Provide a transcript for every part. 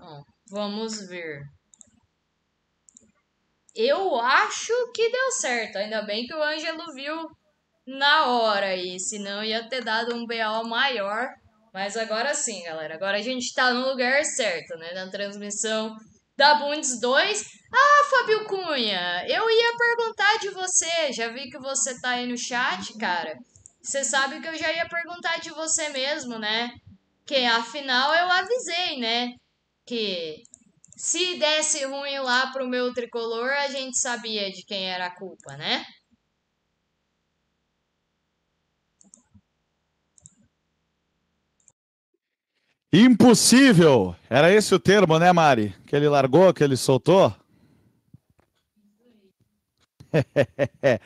Ó, vamos ver. Eu acho que deu certo. Ainda bem que o Ângelo viu na hora aí, senão ia ter dado um BO maior. Mas agora sim, galera. Agora a gente tá no lugar certo, né? Na transmissão da Bundes 2. Ah, Fabio Cunha, eu ia perguntar de você. Já vi que você tá aí no chat, cara. Você sabe que eu já ia perguntar de você mesmo, né? Que afinal eu avisei, né? que se desse ruim lá pro meu tricolor, a gente sabia de quem era a culpa, né? Impossível! Era esse o termo, né, Mari? Que ele largou, que ele soltou?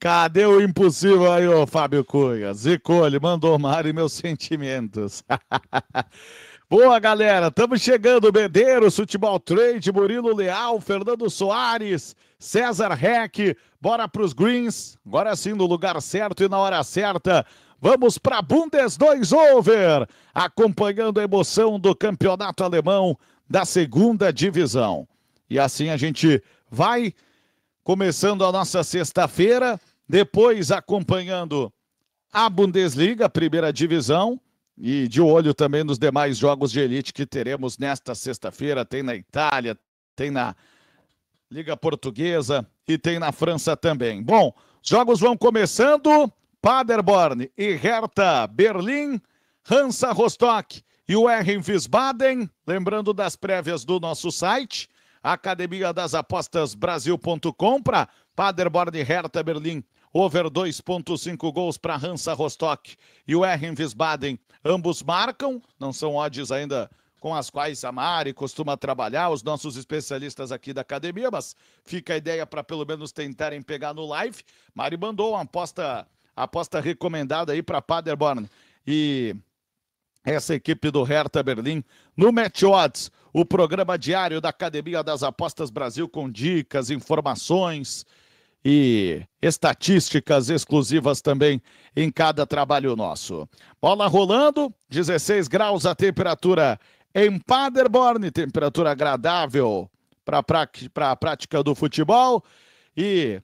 Cadê o impossível aí, ô Fábio Cunha? Zicou, ele mandou Mari meus sentimentos. Boa, galera. Estamos chegando. Medeiros, Futebol Trade, Murilo Leal, Fernando Soares, César Reck. Bora para os Greens. Agora sim, no lugar certo e na hora certa. Vamos para Bundes 2 Over, acompanhando a emoção do campeonato alemão da segunda divisão. E assim a gente vai começando a nossa sexta-feira, depois acompanhando a Bundesliga, primeira divisão e de olho também nos demais jogos de elite que teremos nesta sexta-feira. Tem na Itália, tem na Liga Portuguesa e tem na França também. Bom, jogos vão começando. Paderborn e Hertha Berlim, Hansa Rostock e o R. Wiesbaden. Lembrando das prévias do nosso site, academia das apostas Brasil.com para Paderborn e Hertha Berlim Over 2.5 gols para Hansa Rostock e o Erren Wiesbaden. Ambos marcam, não são odds ainda com as quais a Mari costuma trabalhar, os nossos especialistas aqui da academia, mas fica a ideia para pelo menos tentarem pegar no live. Mari mandou uma aposta, aposta recomendada aí para Paderborn e essa equipe do Hertha Berlim no Match Odds, o programa diário da Academia das Apostas Brasil com dicas, informações e estatísticas exclusivas também em cada trabalho nosso. Bola rolando, 16 graus a temperatura em Paderborn, temperatura agradável para a prática do futebol. E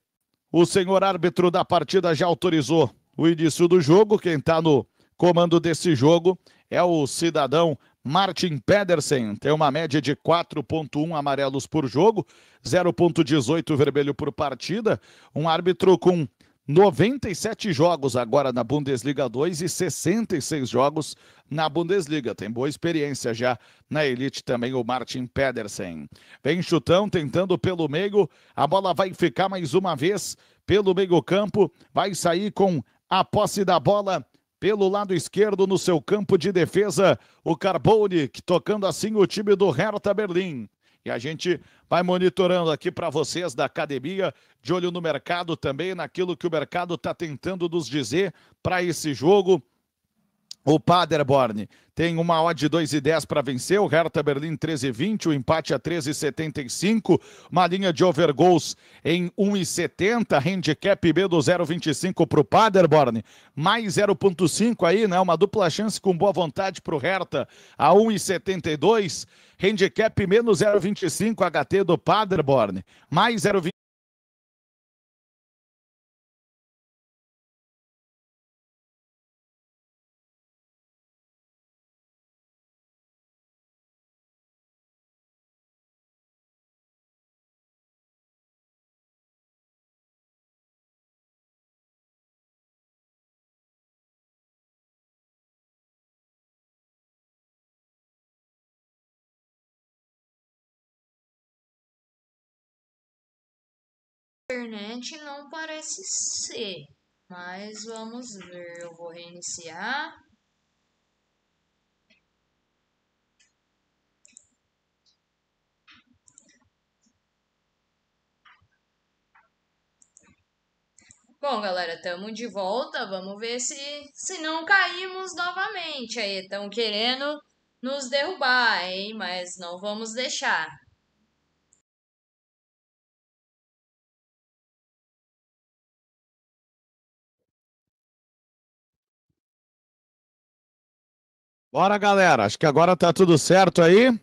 o senhor árbitro da partida já autorizou o início do jogo. Quem está no comando desse jogo é o cidadão Martin Pedersen tem uma média de 4,1 amarelos por jogo, 0,18 vermelho por partida. Um árbitro com 97 jogos agora na Bundesliga 2 e 66 jogos na Bundesliga. Tem boa experiência já na elite também o Martin Pedersen. Vem chutão tentando pelo meio, a bola vai ficar mais uma vez pelo meio-campo, vai sair com a posse da bola pelo lado esquerdo no seu campo de defesa, o Carbone, tocando assim o time do Hertha Berlim. E a gente vai monitorando aqui para vocês da academia, de olho no mercado também, naquilo que o mercado está tentando nos dizer para esse jogo. O Paderborn tem uma odd de 2,10 para vencer, o Hertha Berlim 13,20, o empate é a 13,75, uma linha de overgoals em 1,70, handicap B do 0,25 para o Paderborn, mais 0,5 aí, né? Uma dupla chance com boa vontade para o Hertha a 1,72, handicap menos 0,25 HT do Paderborn, mais 0,25. internet não parece ser, mas vamos ver. Eu vou reiniciar. Bom, galera, estamos de volta. Vamos ver se, se não caímos novamente. Aí estão querendo nos derrubar, hein? Mas não vamos deixar. Bora, galera. Acho que agora tá tudo certo aí.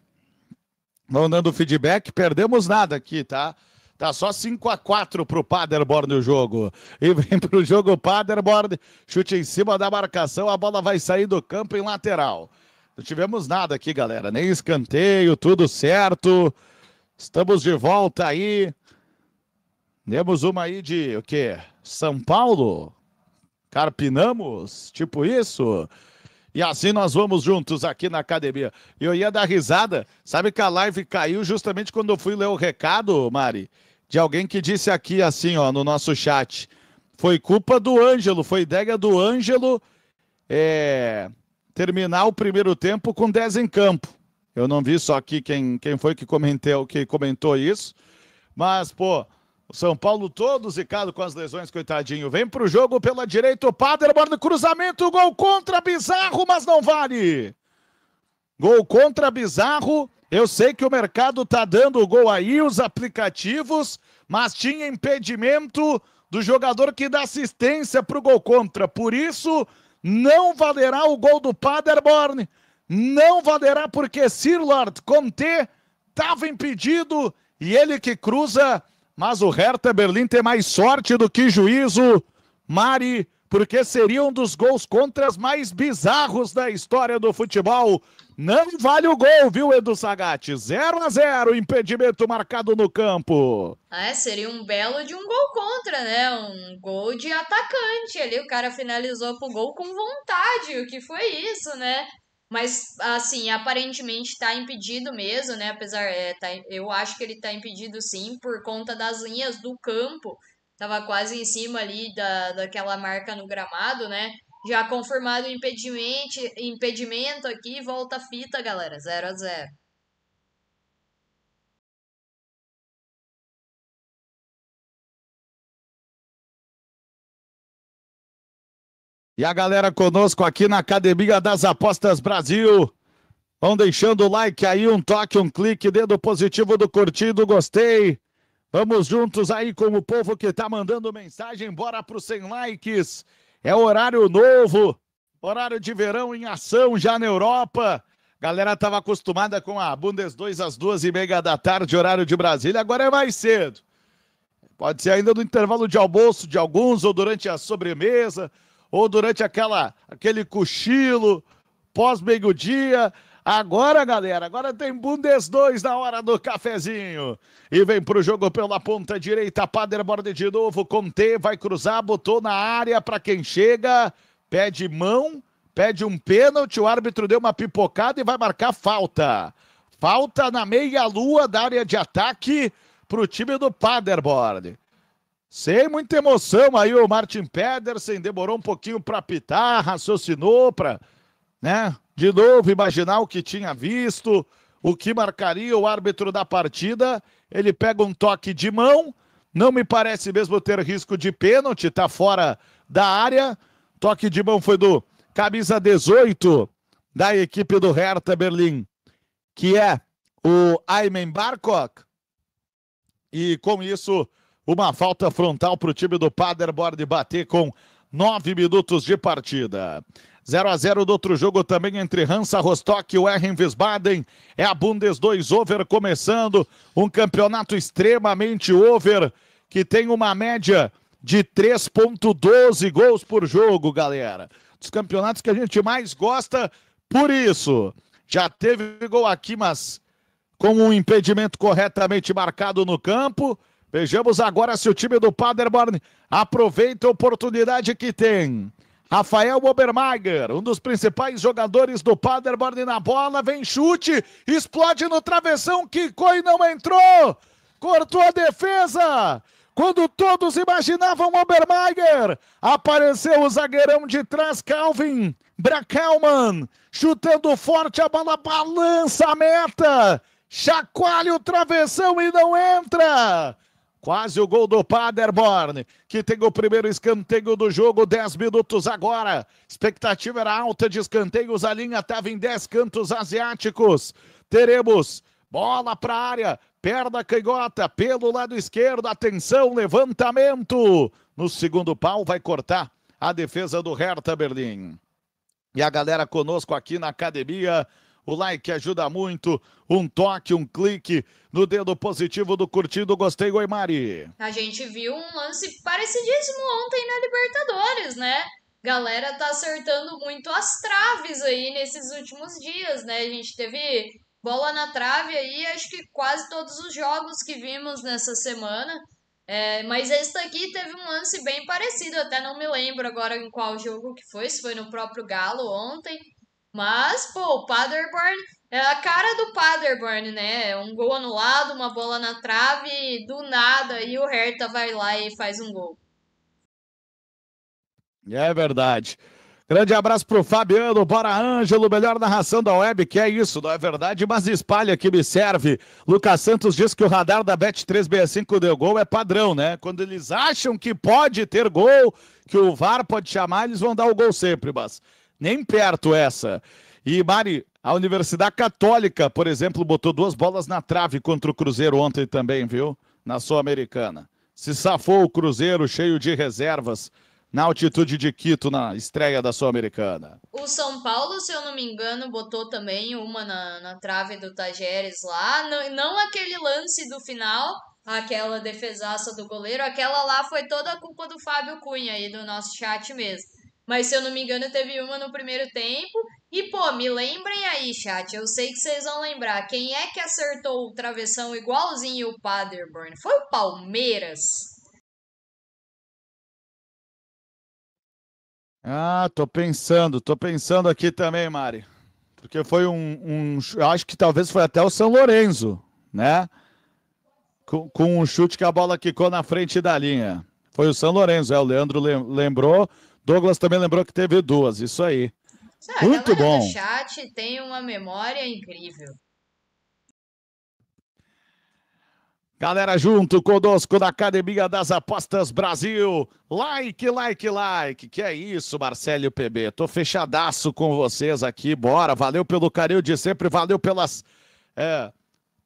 Vão dando feedback. Perdemos nada aqui, tá? Tá só 5 a 4 pro Paderborn no jogo. E vem pro jogo Paderborn. Chute em cima da marcação. A bola vai sair do campo em lateral. Não tivemos nada aqui, galera. Nem escanteio, tudo certo. Estamos de volta aí. Temos uma aí de o quê? São Paulo? Carpinamos? Tipo isso? E assim nós vamos juntos aqui na academia. Eu ia dar risada, sabe que a live caiu justamente quando eu fui ler o recado, Mari, de alguém que disse aqui assim, ó, no nosso chat. Foi culpa do Ângelo, foi ideia do Ângelo é, terminar o primeiro tempo com 10 em campo. Eu não vi só aqui quem, quem foi que comentou, que comentou isso. Mas, pô, são Paulo todo zicado com as lesões, coitadinho. Vem pro jogo pela direita, o Paderborn, cruzamento, gol contra, bizarro, mas não vale. Gol contra, bizarro. Eu sei que o mercado tá dando o gol aí, os aplicativos, mas tinha impedimento do jogador que dá assistência pro gol contra. Por isso, não valerá o gol do Paderborn. Não valerá porque Sirlard Conte estava impedido e ele que cruza mas o Hertha Berlim tem mais sorte do que juízo, Mari, porque seria um dos gols contras mais bizarros da história do futebol. Não vale o gol, viu, Edu Sagatti? 0 a 0 impedimento marcado no campo. Ah, é, seria um belo de um gol contra, né? Um gol de atacante ali. O cara finalizou pro gol com vontade. O que foi isso, né? Mas, assim, aparentemente está impedido mesmo, né? Apesar, é, tá, eu acho que ele está impedido sim, por conta das linhas do campo. Tava quase em cima ali da, daquela marca no gramado, né? Já confirmado o impedimento, impedimento aqui, volta a fita, galera. 0 a 0 E a galera conosco aqui na Academia das Apostas Brasil. Vão deixando o like aí, um toque, um clique, dedo positivo do curtido, gostei. Vamos juntos aí com o povo que tá mandando mensagem, bora pro 100 likes. É horário novo, horário de verão em ação já na Europa. Galera tava acostumada com a Bundes 2 às duas e meia da tarde, horário de Brasília, agora é mais cedo. Pode ser ainda no intervalo de almoço de alguns ou durante a sobremesa ou durante aquela, aquele cochilo pós-meio-dia. Agora, galera, agora tem Bundes 2 na hora do cafezinho. E vem pro jogo pela ponta direita, Paderborn de novo, Conte vai cruzar, botou na área para quem chega, pede mão, pede um pênalti, o árbitro deu uma pipocada e vai marcar falta. Falta na meia-lua da área de ataque pro time do Paderborn. Sem muita emoção aí o Martin Pedersen demorou um pouquinho para apitar, raciocinou para, né, de novo imaginar o que tinha visto, o que marcaria o árbitro da partida. Ele pega um toque de mão, não me parece mesmo ter risco de pênalti, tá fora da área. Toque de mão foi do camisa 18 da equipe do Hertha Berlim, que é o Aymen Barkok. E com isso, uma falta frontal para o time do Paderborn bater com nove minutos de partida. 0 a 0 do outro jogo também entre Hansa Rostock e o Erren Wiesbaden. É a Bundes 2 over começando. Um campeonato extremamente over, que tem uma média de 3,12 gols por jogo, galera. Dos campeonatos que a gente mais gosta, por isso. Já teve gol aqui, mas com um impedimento corretamente marcado no campo. Vejamos agora se o time do Paderborn aproveita a oportunidade que tem. Rafael Obermeier, um dos principais jogadores do Paderborn na bola, vem chute, explode no travessão, quicou e não entrou. Cortou a defesa. Quando todos imaginavam Obermeier, apareceu o zagueirão de trás, Calvin Bracalman, chutando forte, a bola balança a meta, chacoalha o travessão e não entra. Quase o gol do Paderborn, que tem o primeiro escanteio do jogo, 10 minutos agora. Expectativa era alta de escanteios, a linha estava em 10 cantos asiáticos. Teremos bola para a área, perna canhota, pelo lado esquerdo, atenção, levantamento. No segundo pau, vai cortar a defesa do Hertha Berlim. E a galera conosco aqui na academia o like ajuda muito. Um toque, um clique no dedo positivo do curtido. Gostei, Goimari. A gente viu um lance parecidíssimo ontem na Libertadores, né? Galera tá acertando muito as traves aí nesses últimos dias, né? A gente teve bola na trave aí, acho que quase todos os jogos que vimos nessa semana. É, mas esse daqui teve um lance bem parecido, até não me lembro agora em qual jogo que foi, se foi no próprio Galo ontem. Mas, pô, o Paderborn é a cara do Paderborn, né? Um gol anulado, uma bola na trave, do nada, e o Hertha vai lá e faz um gol. É verdade. Grande abraço pro Fabiano, bora Ângelo, melhor narração da web, que é isso, não é verdade? Mas espalha que me serve. Lucas Santos diz que o radar da Bet365 deu gol, é padrão, né? Quando eles acham que pode ter gol, que o VAR pode chamar, eles vão dar o gol sempre, mas nem perto essa. E Mari, a Universidade Católica, por exemplo, botou duas bolas na trave contra o Cruzeiro ontem também, viu? Na Sul-Americana. Se safou o Cruzeiro cheio de reservas na altitude de Quito na estreia da Sul-Americana. O São Paulo, se eu não me engano, botou também uma na, na trave do Tajeres lá. Não, não aquele lance do final, aquela defesaça do goleiro, aquela lá foi toda a culpa do Fábio Cunha aí do nosso chat mesmo. Mas se eu não me engano, teve uma no primeiro tempo. E, pô, me lembrem aí, chat. Eu sei que vocês vão lembrar. Quem é que acertou o travessão igualzinho o Paderborn? Foi o Palmeiras. Ah, tô pensando, tô pensando aqui também, Mari. Porque foi um, um acho que talvez foi até o São Lourenço, né? Com, com um chute que a bola quicou na frente da linha. Foi o São Lourenço, é, o Leandro lembrou. Douglas também lembrou que teve duas, isso aí. Sabe, Muito bom. O chat tem uma memória incrível. Galera, junto conosco da Academia das Apostas Brasil. Like, like, like. Que é isso, Marcelo PB. Tô fechadaço com vocês aqui. Bora. Valeu pelo carinho de sempre. Valeu pelas é,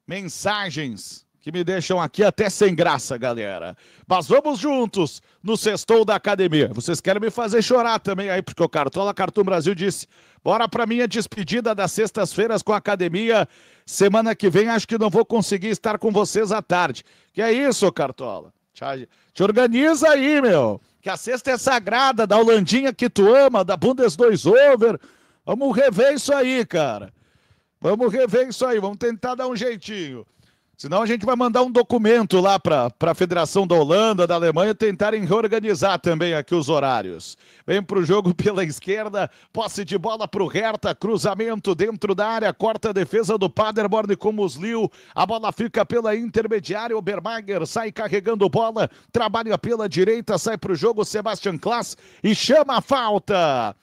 mensagens que me deixam aqui até sem graça, galera. Mas vamos juntos no Sextou da Academia. Vocês querem me fazer chorar também aí, porque o Cartola Cartoon Brasil disse: bora para minha despedida das sextas-feiras com a academia. Semana que vem acho que não vou conseguir estar com vocês à tarde. Que é isso, Cartola? Te, te organiza aí, meu. Que a sexta é sagrada, da Holandinha que tu ama, da Bundes 2 Over. Vamos rever isso aí, cara. Vamos rever isso aí, vamos tentar dar um jeitinho. Senão a gente vai mandar um documento lá para a Federação da Holanda, da Alemanha, tentarem reorganizar também aqui os horários. Vem para o jogo pela esquerda, posse de bola para o Hertha, cruzamento dentro da área, corta a defesa do Paderborn com Liu A bola fica pela intermediária, Obermager sai carregando bola, trabalha pela direita, sai para o jogo Sebastian Klaas e chama a falta.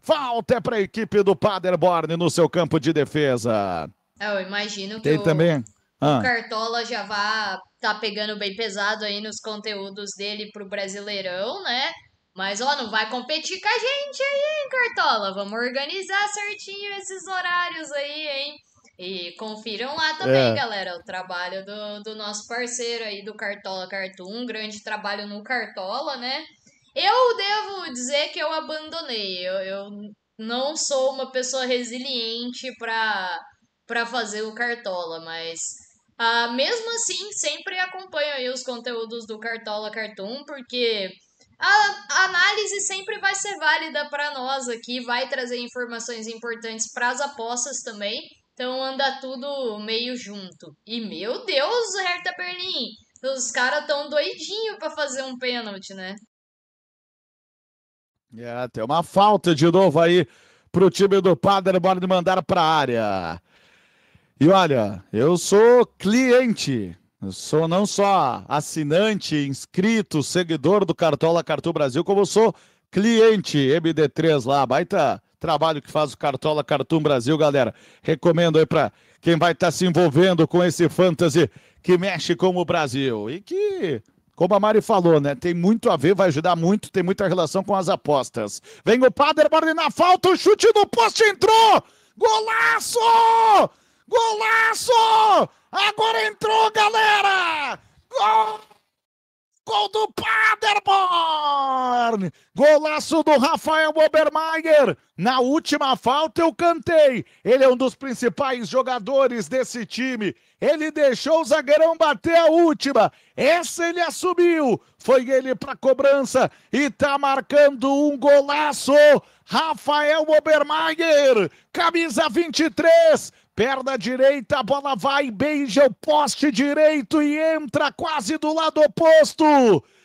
Falta é para a equipe do Paderborn no seu campo de defesa. É, eu imagino que Tem também ah. o Cartola já vá tá pegando bem pesado aí nos conteúdos dele pro Brasileirão, né? Mas, ó, não vai competir com a gente aí, hein, Cartola? Vamos organizar certinho esses horários aí, hein? E confiram lá também, é. galera, o trabalho do, do nosso parceiro aí do Cartola Cartoon, grande trabalho no Cartola, né? Eu devo dizer que eu abandonei. Eu, eu não sou uma pessoa resiliente para para fazer o Cartola, mas ah, mesmo assim, sempre acompanho aí os conteúdos do Cartola Cartoon, porque a análise sempre vai ser válida para nós aqui, vai trazer informações importantes para as apostas também. Então anda tudo meio junto. E meu Deus, Hertha Berlim, os caras tão doidinho para fazer um pênalti, né? É, tem uma falta de novo aí pro time do Paderborn mandar para a área. E olha, eu sou cliente, eu sou não só assinante, inscrito, seguidor do Cartola Cartu Brasil, como eu sou cliente MD3 lá, baita trabalho que faz o Cartola Cartoon Brasil, galera. Recomendo aí para quem vai estar tá se envolvendo com esse fantasy que mexe com o Brasil e que como a Mari falou, né? Tem muito a ver, vai ajudar muito, tem muita relação com as apostas. Vem o Paderborn na falta, o chute no poste entrou! Golaço! Golaço! Agora entrou, galera! Gol! Gol do Paderborn! Golaço do Rafael Obermeier! Na última falta eu cantei. Ele é um dos principais jogadores desse time. Ele deixou o zagueirão bater a última. Essa ele assumiu. Foi ele para cobrança e tá marcando um golaço. Rafael Obermeier! camisa 23, Perna direita, a bola vai, beija o poste direito e entra quase do lado oposto.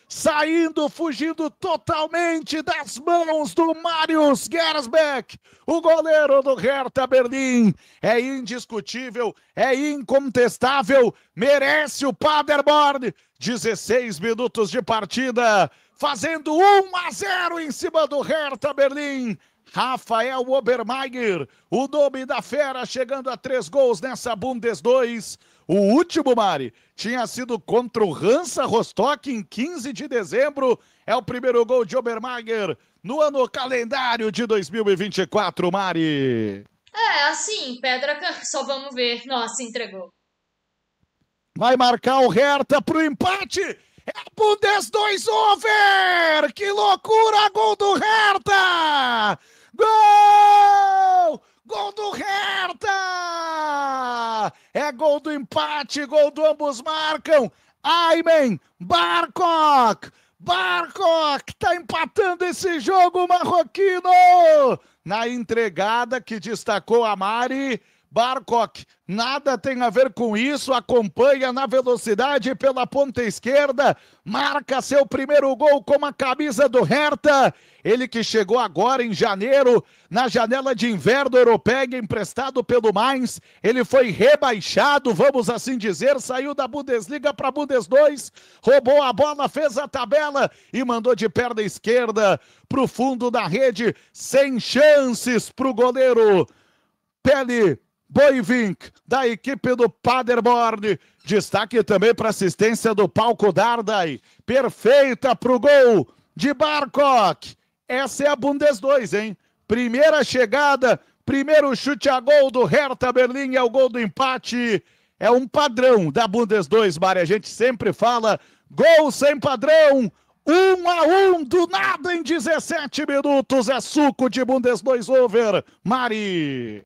Saindo, fugindo totalmente das mãos do Marius Gersbeck, o goleiro do Hertha Berlim. É indiscutível, é incontestável, merece o Paderborn. 16 minutos de partida, fazendo 1 a 0 em cima do Hertha Berlim. Rafael Obermeier, o nome da fera, chegando a três gols nessa Bundes 2. O último, Mari, tinha sido contra o Hansa Rostock em 15 de dezembro. É o primeiro gol de Obermeier no ano calendário de 2024, Mari. É, assim, Pedra, só vamos ver. Nossa, entregou. Vai marcar o Hertha pro empate. É Bundes 2 over! Que loucura! Gol do Hertha! Gol! Gol do Hertha! É gol do empate, gol do ambos marcam. Aimen, Barcock, Barcock tá empatando esse jogo marroquino. Na entregada que destacou a Mari, Barcock, nada tem a ver com isso, acompanha na velocidade pela ponta esquerda, marca seu primeiro gol com a camisa do Hertha. Ele que chegou agora em janeiro, na janela de inverno europeia, emprestado pelo Mainz, ele foi rebaixado, vamos assim dizer, saiu da Bundesliga para a Bundes 2, roubou a bola, fez a tabela e mandou de perna esquerda para o fundo da rede, sem chances para o goleiro. Pele Boivink, da equipe do Paderborn. Destaque também para assistência do Palco Dardai. Perfeita para o gol de Barcock. Essa é a Bundes 2, hein? Primeira chegada, primeiro chute a gol do Hertha Berlim é o gol do empate. É um padrão da Bundes 2, Mari. A gente sempre fala gol sem padrão. Um a um do nada em 17 minutos. É suco de Bundes 2 over. Mari.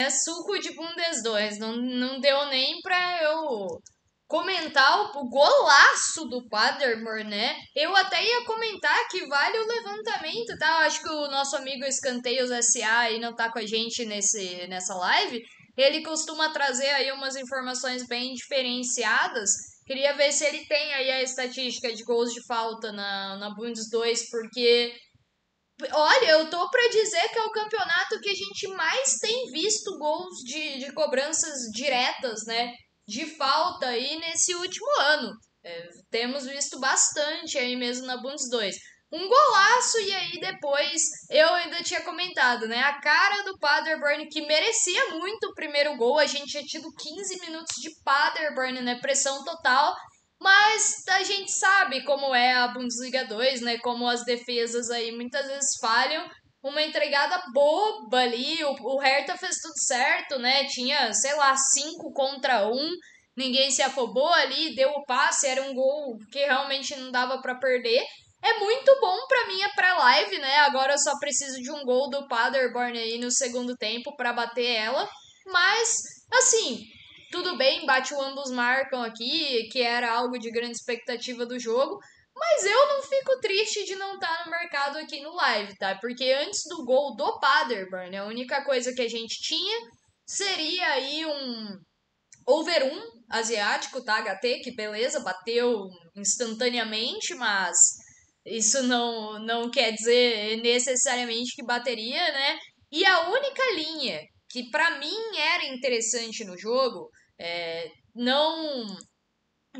É suco de Bundes 2. Não, não deu nem pra eu comentar o, golaço do Paderborn, né? Eu até ia comentar que vale o levantamento, tá? Eu acho que o nosso amigo Escanteios SA aí não tá com a gente nesse, nessa live. Ele costuma trazer aí umas informações bem diferenciadas. Queria ver se ele tem aí a estatística de gols de falta na, na Bundes 2, porque Olha, eu tô para dizer que é o campeonato que a gente mais tem visto gols de, de cobranças diretas, né? De falta aí nesse último ano. É, temos visto bastante aí mesmo na Bundes 2. Um golaço, e aí depois eu ainda tinha comentado, né? A cara do Paderborn que merecia muito o primeiro gol. A gente tinha tido 15 minutos de Paderborn, né? Pressão total. Mas a gente sabe como é a Bundesliga 2, né? Como as defesas aí muitas vezes falham. Uma entregada boba ali, o, Hertha fez tudo certo, né? Tinha, sei lá, 5 contra 1. Um ninguém se afobou ali, deu o passe, era um gol que realmente não dava para perder. É muito bom para minha pré-live, né? Agora eu só preciso de um gol do Paderborn aí no segundo tempo para bater ela. Mas, assim, tudo bem, bate o ambos marcam aqui, que era algo de grande expectativa do jogo. Mas eu não fico triste de não estar tá no mercado aqui no live, tá? Porque antes do gol do Paderborn, a única coisa que a gente tinha seria aí um over 1 asiático, tá? HT, que beleza, bateu instantaneamente, mas isso não, não quer dizer necessariamente que bateria, né? E a única linha que para mim era interessante no jogo é, não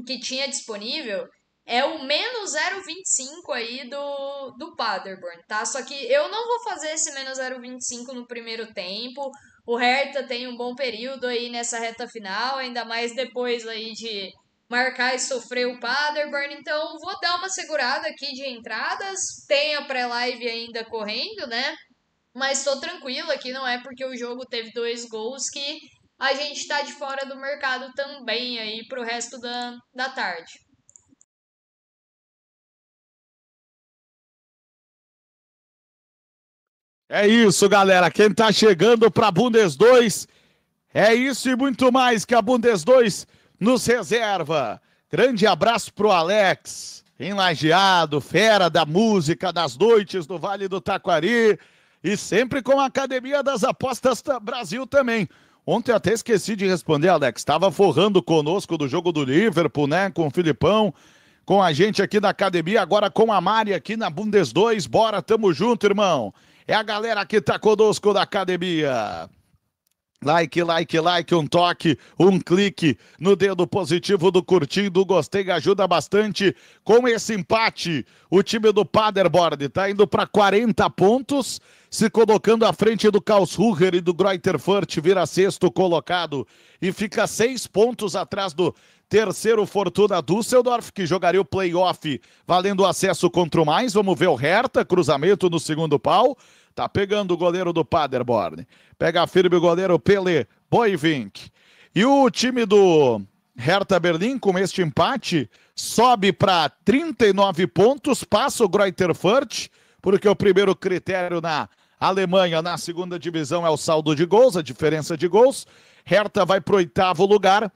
que tinha disponível é o menos 0,25 aí do, do Paderborn, tá? Só que eu não vou fazer esse menos 0,25 no primeiro tempo. O Hertha tem um bom período aí nessa reta final, ainda mais depois aí de marcar e sofrer o Paderborn. Então, vou dar uma segurada aqui de entradas. Tem a pré-live ainda correndo, né? Mas tô tranquila aqui, não é porque o jogo teve dois gols que a gente está de fora do mercado também aí para o resto da, da tarde. É isso, galera. Quem está chegando para a Bundes 2, é isso e muito mais que a Bundes 2 nos reserva. Grande abraço pro Alex, enlajeado, fera da música, das noites do Vale do Taquari e sempre com a Academia das Apostas Brasil também. Ontem até esqueci de responder, Alex. Estava forrando conosco do jogo do Liverpool, né? Com o Filipão, com a gente aqui da academia, agora com a Mari aqui na Bundes 2. Bora, tamo junto, irmão. É a galera que tá conosco da academia. Like, like, like, um toque, um clique no dedo positivo do curtir, do gostei, ajuda bastante. Com esse empate, o time do Paderborn está indo para 40 pontos se colocando à frente do Karlsruher e do Greuterfurt, vira sexto colocado e fica seis pontos atrás do terceiro Fortuna Düsseldorf, que jogaria o playoff valendo acesso contra o mais. Vamos ver o Hertha, cruzamento no segundo pau. Tá pegando o goleiro do Paderborn. Pega firme o goleiro Pele Boivink. E o time do Hertha Berlim, com este empate, sobe para 39 pontos, passa o Greuterfurt, porque o primeiro critério na Alemanha na segunda divisão é o saldo de gols, a diferença de gols. Hertha vai para o oitavo lugar,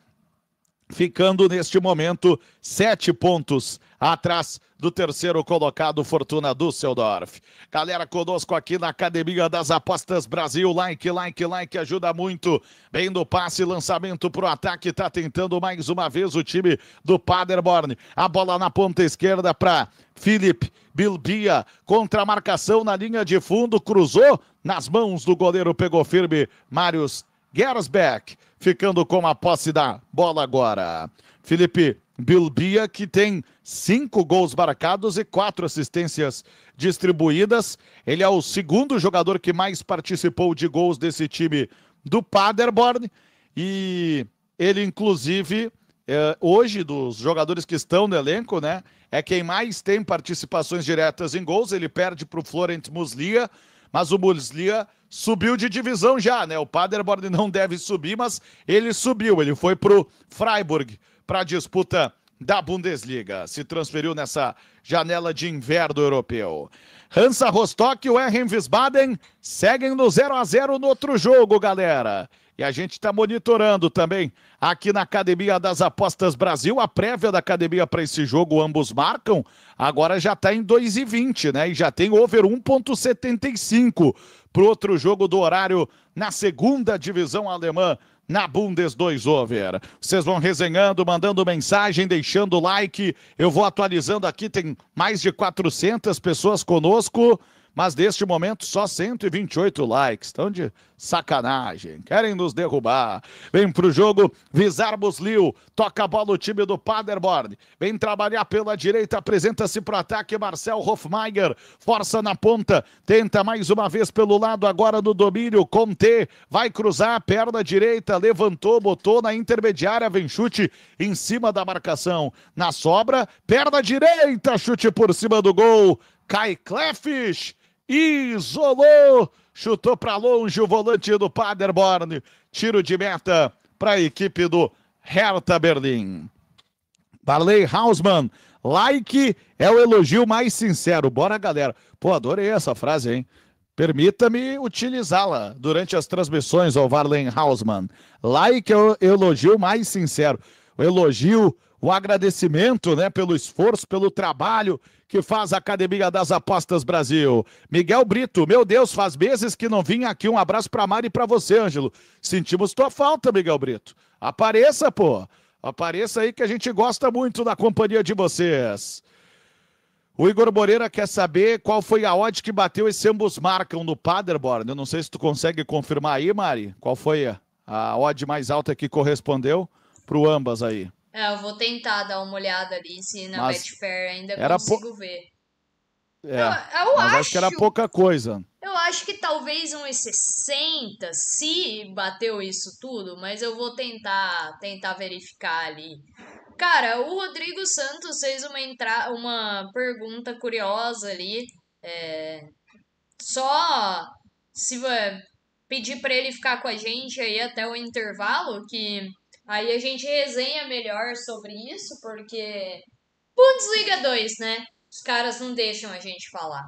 ficando neste momento sete pontos atrás do terceiro colocado, Fortuna Düsseldorf. Galera conosco aqui na Academia das Apostas Brasil. Like, like, like, ajuda muito. Bem do passe, lançamento para o ataque. está tentando mais uma vez o time do Paderborn. A bola na ponta esquerda para Felipe Bilbia. Contra a marcação na linha de fundo, cruzou nas mãos do goleiro, pegou firme Marius Gersbeck, ficando com a posse da bola agora. Felipe Bilbia, que tem cinco gols marcados e quatro assistências distribuídas. Ele é o segundo jogador que mais participou de gols desse time do Paderborn. E ele, inclusive, é, hoje, dos jogadores que estão no elenco, né? É quem mais tem participações diretas em gols. Ele perde para o Florent Muslia, mas o Muslia subiu de divisão já, né? O Paderborn não deve subir, mas ele subiu. Ele foi para o Freiburg para a disputa da Bundesliga. Se transferiu nessa janela de inverno europeu. Hansa Rostock e o RM Wiesbaden seguem no 0 a 0 no outro jogo, galera. E a gente está monitorando também aqui na Academia das Apostas Brasil, a prévia da academia para esse jogo, ambos marcam. Agora já está em 2,20, né? E já tem over 1,75 para outro jogo do horário na segunda divisão alemã na Bundes 2 Over. Vocês vão resenhando, mandando mensagem, deixando like. Eu vou atualizando aqui, tem mais de 400 pessoas conosco. Mas neste momento, só 128 likes. Estão de sacanagem. Querem nos derrubar. Vem pro jogo Visar Liu Toca a bola o time do Paderborn. Vem trabalhar pela direita. Apresenta-se pro ataque Marcel Hofmeier. Força na ponta. Tenta mais uma vez pelo lado agora do domínio. Conte vai cruzar perna direita. Levantou, botou na intermediária. Vem chute em cima da marcação. Na sobra, perna direita. Chute por cima do gol. Cai Klefisch isolou, chutou para longe o volante do Paderborn. Tiro de meta para a equipe do Hertha Berlim. Barley Hausmann, like é o elogio mais sincero. Bora, galera. Pô, adorei essa frase, hein? Permita-me utilizá-la durante as transmissões ao Varlen Hausmann. Like é o elogio mais sincero. O elogio, o agradecimento né, pelo esforço, pelo trabalho que faz a Academia das Apostas Brasil. Miguel Brito, meu Deus, faz meses que não vim aqui. Um abraço para Mari e para você, Ângelo. Sentimos tua falta, Miguel Brito. Apareça, pô. Apareça aí que a gente gosta muito da companhia de vocês. O Igor Moreira quer saber qual foi a odd que bateu esse ambos marcam no Paderborn. Eu não sei se tu consegue confirmar aí, Mari. Qual foi a odd mais alta que correspondeu para o ambas aí? É, eu vou tentar dar uma olhada ali se na mas Betfair ainda era consigo ver. É, eu, eu acho, acho que era pouca coisa. Eu acho que talvez uns 60, se bateu isso tudo, mas eu vou tentar tentar verificar ali. Cara, o Rodrigo Santos fez uma, entra... uma pergunta curiosa ali. É... Só se pedir para ele ficar com a gente aí até o intervalo, que Aí a gente resenha melhor sobre isso, porque Bundesliga 2, né? Os caras não deixam a gente falar.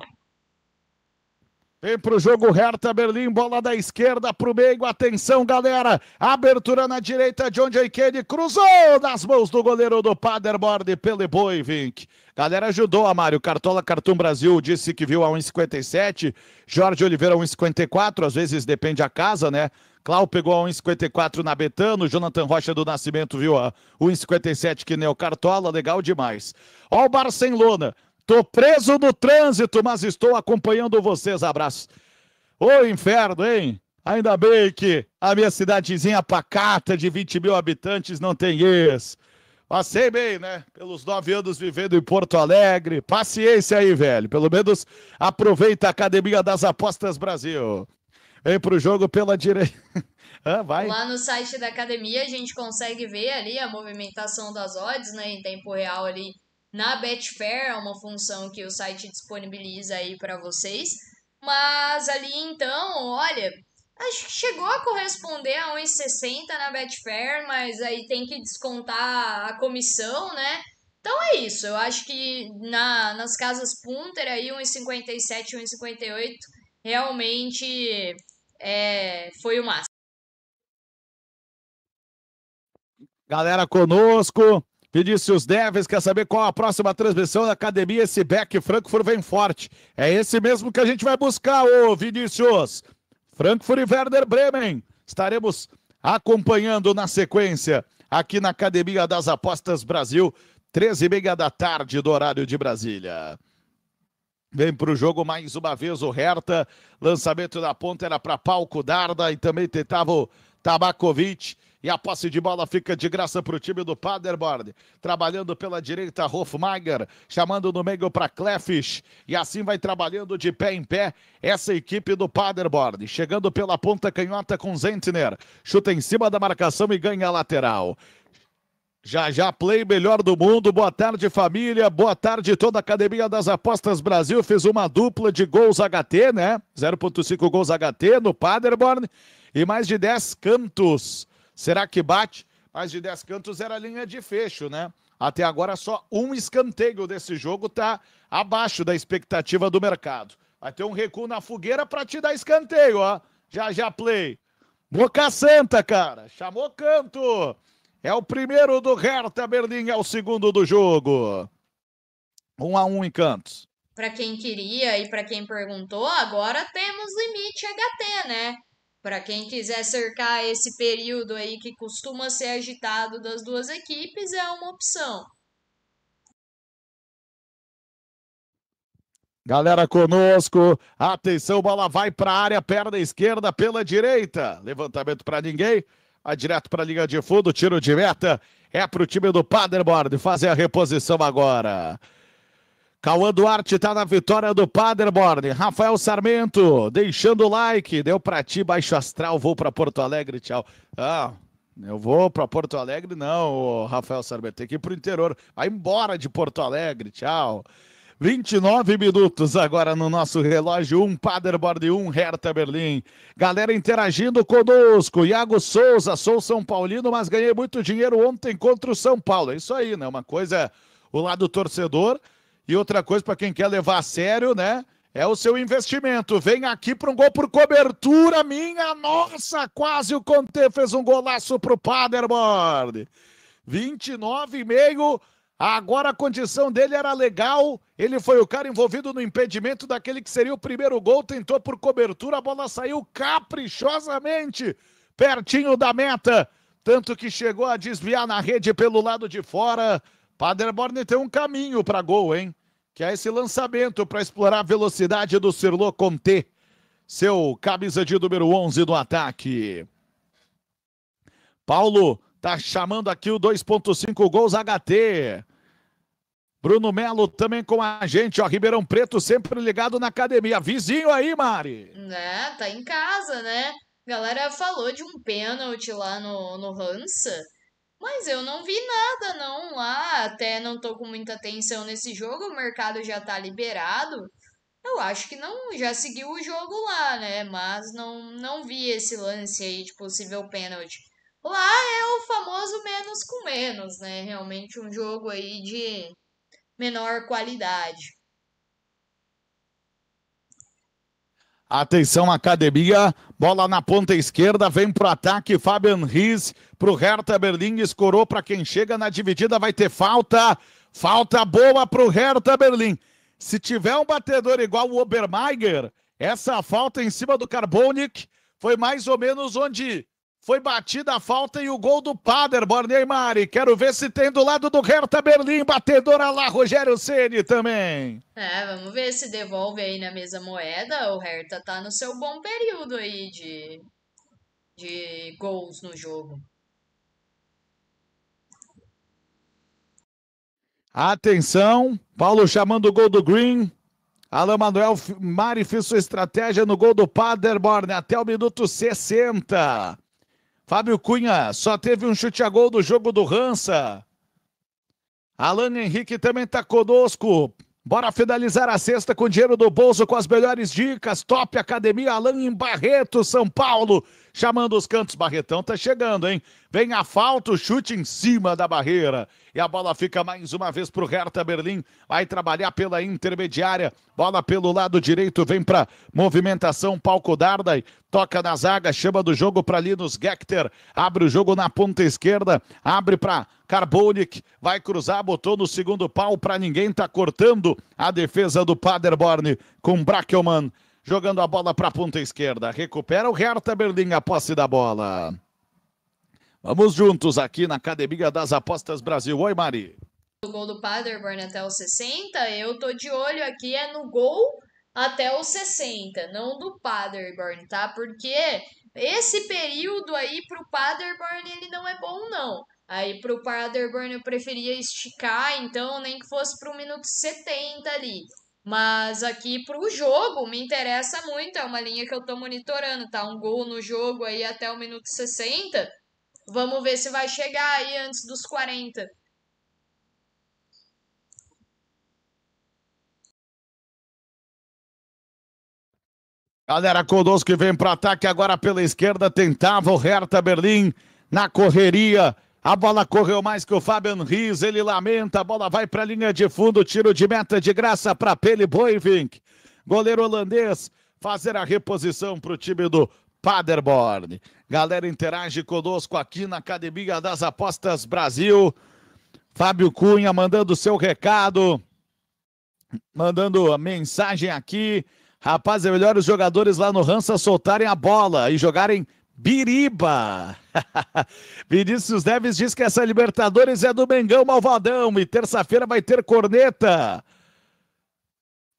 Vem pro jogo Hertha Berlim, bola da esquerda pro meio, atenção galera, abertura na direita de onde a Ikene cruzou nas mãos do goleiro do Paderborn, Pele Boivink. Galera ajudou Amário, Cartola, Cartoon Brasil disse que viu a 1,57, Jorge Oliveira 1,54, às vezes depende a casa, né? Clau pegou a 1,54 na Betano, Jonathan Rocha do Nascimento viu a 1,57 que nem o Cartola, legal demais. Ó o Barcelona. tô preso no trânsito, mas estou acompanhando vocês, abraço. Ô inferno, hein? Ainda bem que a minha cidadezinha pacata de 20 mil habitantes não tem ex. Passei bem, né? Pelos nove anos vivendo em Porto Alegre. Paciência aí, velho. Pelo menos aproveita a Academia das Apostas Brasil. Vem para o jogo pela direita. Ah, Lá no site da academia a gente consegue ver ali a movimentação das odds, né, em tempo real ali na Betfair, é uma função que o site disponibiliza aí para vocês. Mas ali então, olha, acho que chegou a corresponder a 1,60 na Betfair, mas aí tem que descontar a comissão, né? Então é isso, eu acho que na, nas casas Punter aí 1,57, 1,58 realmente é, foi o máximo. Galera conosco, Vinícius Neves quer saber qual a próxima transmissão da academia. Esse Beck Frankfurt vem forte. É esse mesmo que a gente vai buscar, ô Vinícius. Frankfurt e Werder Bremen. Estaremos acompanhando na sequência aqui na Academia das Apostas Brasil, 13h30 da tarde do horário de Brasília. Vem para o jogo mais uma vez o Hertha. Lançamento da ponta era para Palco Darda e também tentava o Tabakovic. E a posse de bola fica de graça para o time do Paderborn. Trabalhando pela direita, Hofmeier, chamando no meio para Klefis. E assim vai trabalhando de pé em pé essa equipe do Paderborn. Chegando pela ponta canhota com Zentner. Chuta em cima da marcação e ganha a lateral. Já já play melhor do mundo. Boa tarde, família. Boa tarde, toda a Academia das Apostas Brasil. Fiz uma dupla de gols HT, né? 0.5 gols HT no Paderborn e mais de 10 cantos. Será que bate? Mais de 10 cantos era linha de fecho, né? Até agora só um escanteio desse jogo tá abaixo da expectativa do mercado. Vai ter um recuo na fogueira para te dar escanteio, ó. Já já play. Boca Santa, cara. Chamou canto. É o primeiro do Hertha Berlim, é o segundo do jogo. Um a um em Cantos. Para quem queria e para quem perguntou, agora temos limite HT, né? Para quem quiser cercar esse período aí que costuma ser agitado das duas equipes, é uma opção. Galera conosco, atenção, bola vai para a área, perna esquerda pela direita. Levantamento para ninguém. Vai ah, direto para a linha de fundo, tiro de meta. É para o time do Paderborn fazer a reposição agora. Cauã Duarte está na vitória do Paderborn. Rafael Sarmento, deixando o like. Deu para ti, baixo astral. Vou para Porto Alegre, tchau. Ah, eu vou para Porto Alegre, não, Rafael Sarmento. Tem que ir para o interior. Vai embora de Porto Alegre, tchau. 29 minutos agora no nosso relógio 1, Paderborn 1, Hertha Berlim. Galera interagindo conosco. Iago Souza, sou São Paulino, mas ganhei muito dinheiro ontem contra o São Paulo. É isso aí, né? Uma coisa o lado torcedor e outra coisa para quem quer levar a sério, né? É o seu investimento. Vem aqui para um gol por cobertura, minha nossa! Quase o Conte fez um golaço para o Paderborn. 29 e meio. Agora a condição dele era legal. Ele foi o cara envolvido no impedimento daquele que seria o primeiro gol. Tentou por cobertura, a bola saiu caprichosamente pertinho da meta. Tanto que chegou a desviar na rede pelo lado de fora. Paderborn tem um caminho para gol, hein? Que é esse lançamento para explorar a velocidade do Cirlo Conte, seu camisa de número 11 do ataque. Paulo Tá chamando aqui o 2.5 gols HT. Bruno Melo também com a gente, ó. Ribeirão Preto sempre ligado na academia. Vizinho aí, Mari. Né, tá em casa, né? galera falou de um pênalti lá no, no Hansa, mas eu não vi nada, não, lá. Até não tô com muita atenção nesse jogo, o mercado já tá liberado. Eu acho que não, já seguiu o jogo lá, né? Mas não, não vi esse lance aí de possível pênalti. Lá é o famoso menos com menos, né? Realmente um jogo aí de menor qualidade. Atenção, academia. Bola na ponta esquerda, vem pro ataque. Fabian Riz pro Hertha Berlim. Escorou para quem chega na dividida. Vai ter falta. Falta boa pro Hertha Berlim. Se tiver um batedor igual o Obermeier, essa falta em cima do Carbonic foi mais ou menos onde foi batida a falta e o gol do Paderborn, Neymar. Quero ver se tem do lado do Hertha Berlim, batedora lá, Rogério Ceni também. É, vamos ver se devolve aí na mesma moeda. O Hertha tá no seu bom período aí de, de gols no jogo. Atenção, Paulo chamando o gol do Green. Alain Manuel Mari fez sua estratégia no gol do Paderborn até o minuto 60. Fábio Cunha só teve um chute a gol do jogo do Rança. Alan Henrique também está conosco. Bora finalizar a sexta com dinheiro do bolso, com as melhores dicas. Top Academia Alan em Barreto, São Paulo. Chamando os cantos, Barretão tá chegando, hein? Vem a falta, o chute em cima da barreira. E a bola fica mais uma vez pro Hertha Berlim. Vai trabalhar pela intermediária. Bola pelo lado direito, vem pra movimentação. Palco Darda toca na zaga, chama do jogo para Linus Gecter. abre o jogo na ponta esquerda, abre para Carbonic, vai cruzar, botou no segundo pau para ninguém, tá cortando a defesa do Paderborn com Brackelmann jogando a bola para a ponta esquerda. Recupera o Hertha Berlim a posse da bola. Vamos juntos aqui na Academia das Apostas Brasil. Oi, Mari. O gol do Paderborn até os 60, eu tô de olho aqui é no gol até os 60, não do Paderborn, tá? Porque esse período aí pro Paderborn ele não é bom não. Aí pro Paderborn eu preferia esticar, então nem que fosse pro minuto 70 ali. Mas aqui pro jogo me interessa muito, é uma linha que eu tô monitorando, tá? Um gol no jogo aí até o minuto 60. Vamos ver se vai chegar aí antes dos 40. Galera, conosco que vem para ataque agora pela esquerda, tentava o Hertha Berlim na correria a bola correu mais que o Fabian Riz, ele lamenta, a bola vai para a linha de fundo, tiro de meta de graça para Pele Boivink. Goleiro holandês fazer a reposição para o time do Paderborn. Galera, interage conosco aqui na Academia das Apostas Brasil. Fábio Cunha mandando seu recado, mandando a mensagem aqui. Rapaz, é melhor os jogadores lá no Hansa soltarem a bola e jogarem Biriba. Vinícius Neves diz que essa Libertadores é do Mengão Malvadão e terça-feira vai ter corneta.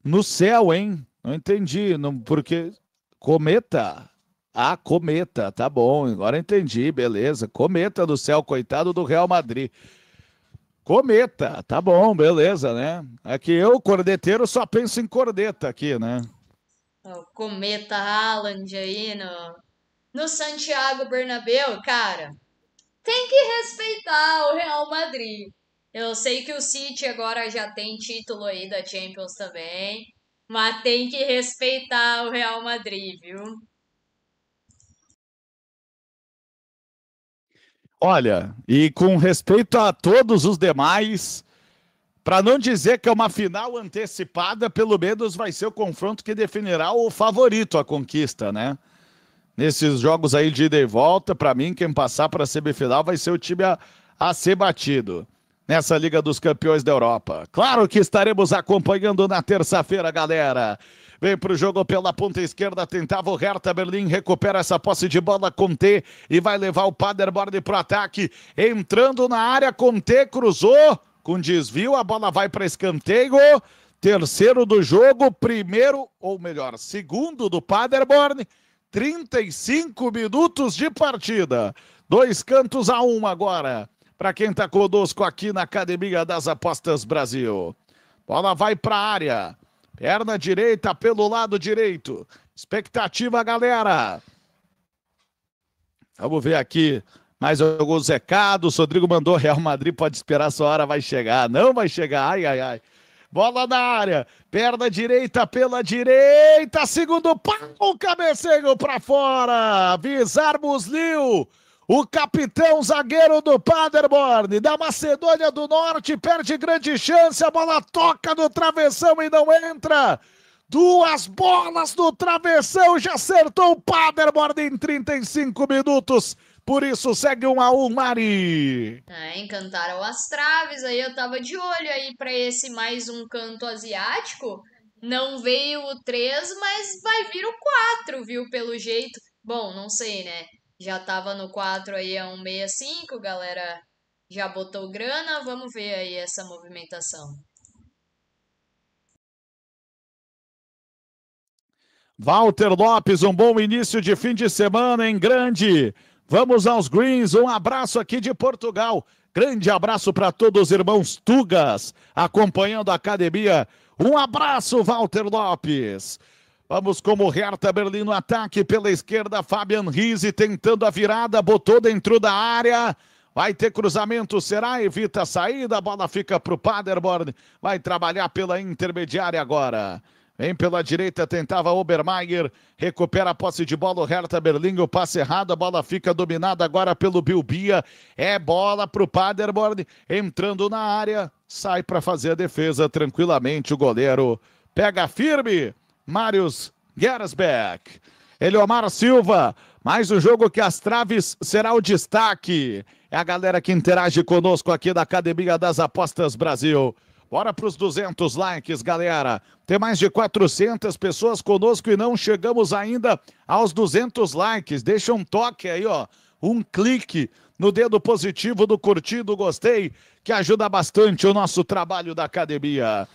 No céu, hein? Não entendi, não, porque cometa. Ah, cometa, tá bom, agora entendi, beleza. Cometa do céu, coitado do Real Madrid. Cometa, tá bom, beleza, né? É que eu, cordeteiro, só penso em cordeta aqui, né? O cometa Haaland aí no, no Santiago Bernabéu, cara, tem que respeitar o Real Madrid. Eu sei que o City agora já tem título aí da Champions também, mas tem que respeitar o Real Madrid, viu? Olha, e com respeito a todos os demais, para não dizer que é uma final antecipada, pelo menos vai ser o confronto que definirá o favorito à conquista, né? nesses jogos aí de ida e volta, para mim, quem passar para a semifinal vai ser o time a, a ser batido nessa Liga dos Campeões da Europa. Claro que estaremos acompanhando na terça-feira, galera. Vem para o jogo pela ponta esquerda, tentava o Hertha Berlim, recupera essa posse de bola, com T e vai levar o Paderborn para o ataque. Entrando na área, T cruzou, com desvio, a bola vai para escanteio. Terceiro do jogo, primeiro, ou melhor, segundo do Paderborn. 35 minutos de partida. Dois cantos a um agora para quem está conosco aqui na Academia das Apostas Brasil. Bola vai para a área. Perna direita pelo lado direito. Expectativa, galera. Vamos ver aqui mais alguns recados. Rodrigo mandou Real Madrid, pode esperar, sua hora vai chegar. Não vai chegar. Ai, ai, ai. Bola na área, perna direita pela direita, segundo pau, cabeceio para fora. Avisar Muslil, o capitão zagueiro do Paderborn, da Macedônia do Norte, perde grande chance, a bola toca no travessão e não entra. Duas bolas no travessão, já acertou o Paderborn em 35 minutos. Por isso, segue um a um, Mari. É, encantaram as traves, aí eu tava de olho aí para esse mais um canto asiático. Não veio o 3, mas vai vir o 4, viu, pelo jeito. Bom, não sei, né? Já tava no 4 aí a 165, galera já botou grana, vamos ver aí essa movimentação. Walter Lopes, um bom início de fim de semana em grande. Vamos aos Greens, um abraço aqui de Portugal. Grande abraço para todos os irmãos Tugas acompanhando a academia. Um abraço, Walter Lopes. Vamos como Hertha Berlim no ataque pela esquerda. Fabian Rize tentando a virada, botou dentro da área. Vai ter cruzamento, será? Evita a saída, a bola fica para o Paderborn. Vai trabalhar pela intermediária agora. Vem pela direita, tentava Obermeier recupera a posse de bola, o Hertha Berlim, o passe errado, a bola fica dominada agora pelo Bilbia, é bola para o Paderborn, entrando na área, sai para fazer a defesa tranquilamente, o goleiro pega firme, Marius Gersbeck. Eliomar é Silva, mais um jogo que as traves será o destaque. É a galera que interage conosco aqui da Academia das Apostas Brasil. Bora para os 200 likes, galera. Tem mais de 400 pessoas conosco e não chegamos ainda aos 200 likes. Deixa um toque aí, ó. Um clique no dedo positivo do curtido, gostei, que ajuda bastante o nosso trabalho da academia.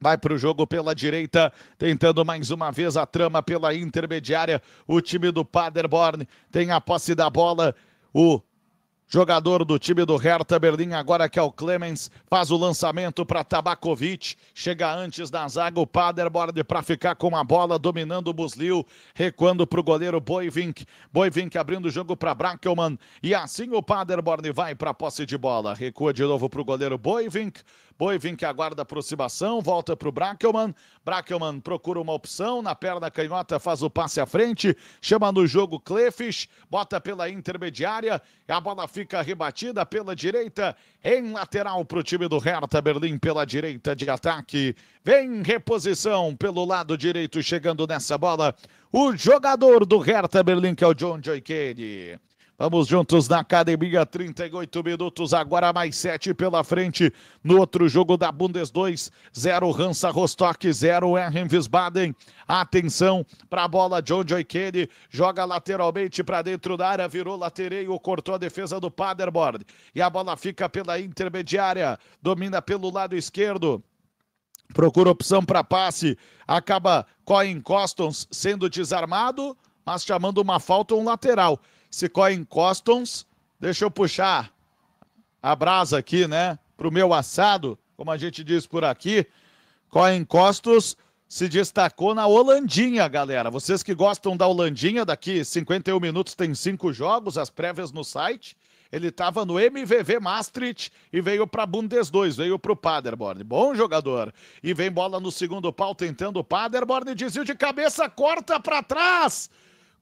Vai para o jogo pela direita, tentando mais uma vez a trama pela intermediária. O time do Paderborn tem a posse da bola. O Jogador do time do Hertha Berlim, agora que é o Clemens, faz o lançamento para Tabakovic. Chega antes da zaga o Paderborn para ficar com a bola, dominando o Buslil, recuando para o goleiro Boivink. Boivink abrindo o jogo para Brackelmann. E assim o Paderborn vai para a posse de bola. Recua de novo para o goleiro Boivink. Boivin que aguarda aproximação, volta para o Brackelman. Brackelman procura uma opção, na perna canhota faz o passe à frente, chama no jogo Clefis, bota pela intermediária, a bola fica rebatida pela direita, em lateral para o time do Hertha Berlim pela direita de ataque. Vem reposição pelo lado direito, chegando nessa bola, o jogador do Hertha Berlim, que é o John Joy Vamos juntos na academia, 38 minutos, agora mais 7 pela frente. No outro jogo da Bundes 2, 0 Hansa Rostock, 0 RM Wiesbaden. Atenção para a bola, John Joy Kelly joga lateralmente para dentro da área, virou latereio, cortou a defesa do Paderborn. E a bola fica pela intermediária, domina pelo lado esquerdo. Procura opção para passe, acaba Coen Costons sendo desarmado, mas chamando uma falta um lateral. Cicó em Costons. Deixa eu puxar a brasa aqui, né? Para o meu assado, como a gente diz por aqui. Coen Costos se destacou na Holandinha, galera. Vocês que gostam da Holandinha, daqui 51 minutos tem cinco jogos, as prévias no site. Ele estava no MVV Maastricht e veio para Bundes 2, veio para o Paderborn. Bom jogador. E vem bola no segundo pau tentando o Paderborn, desvio de cabeça, corta para trás.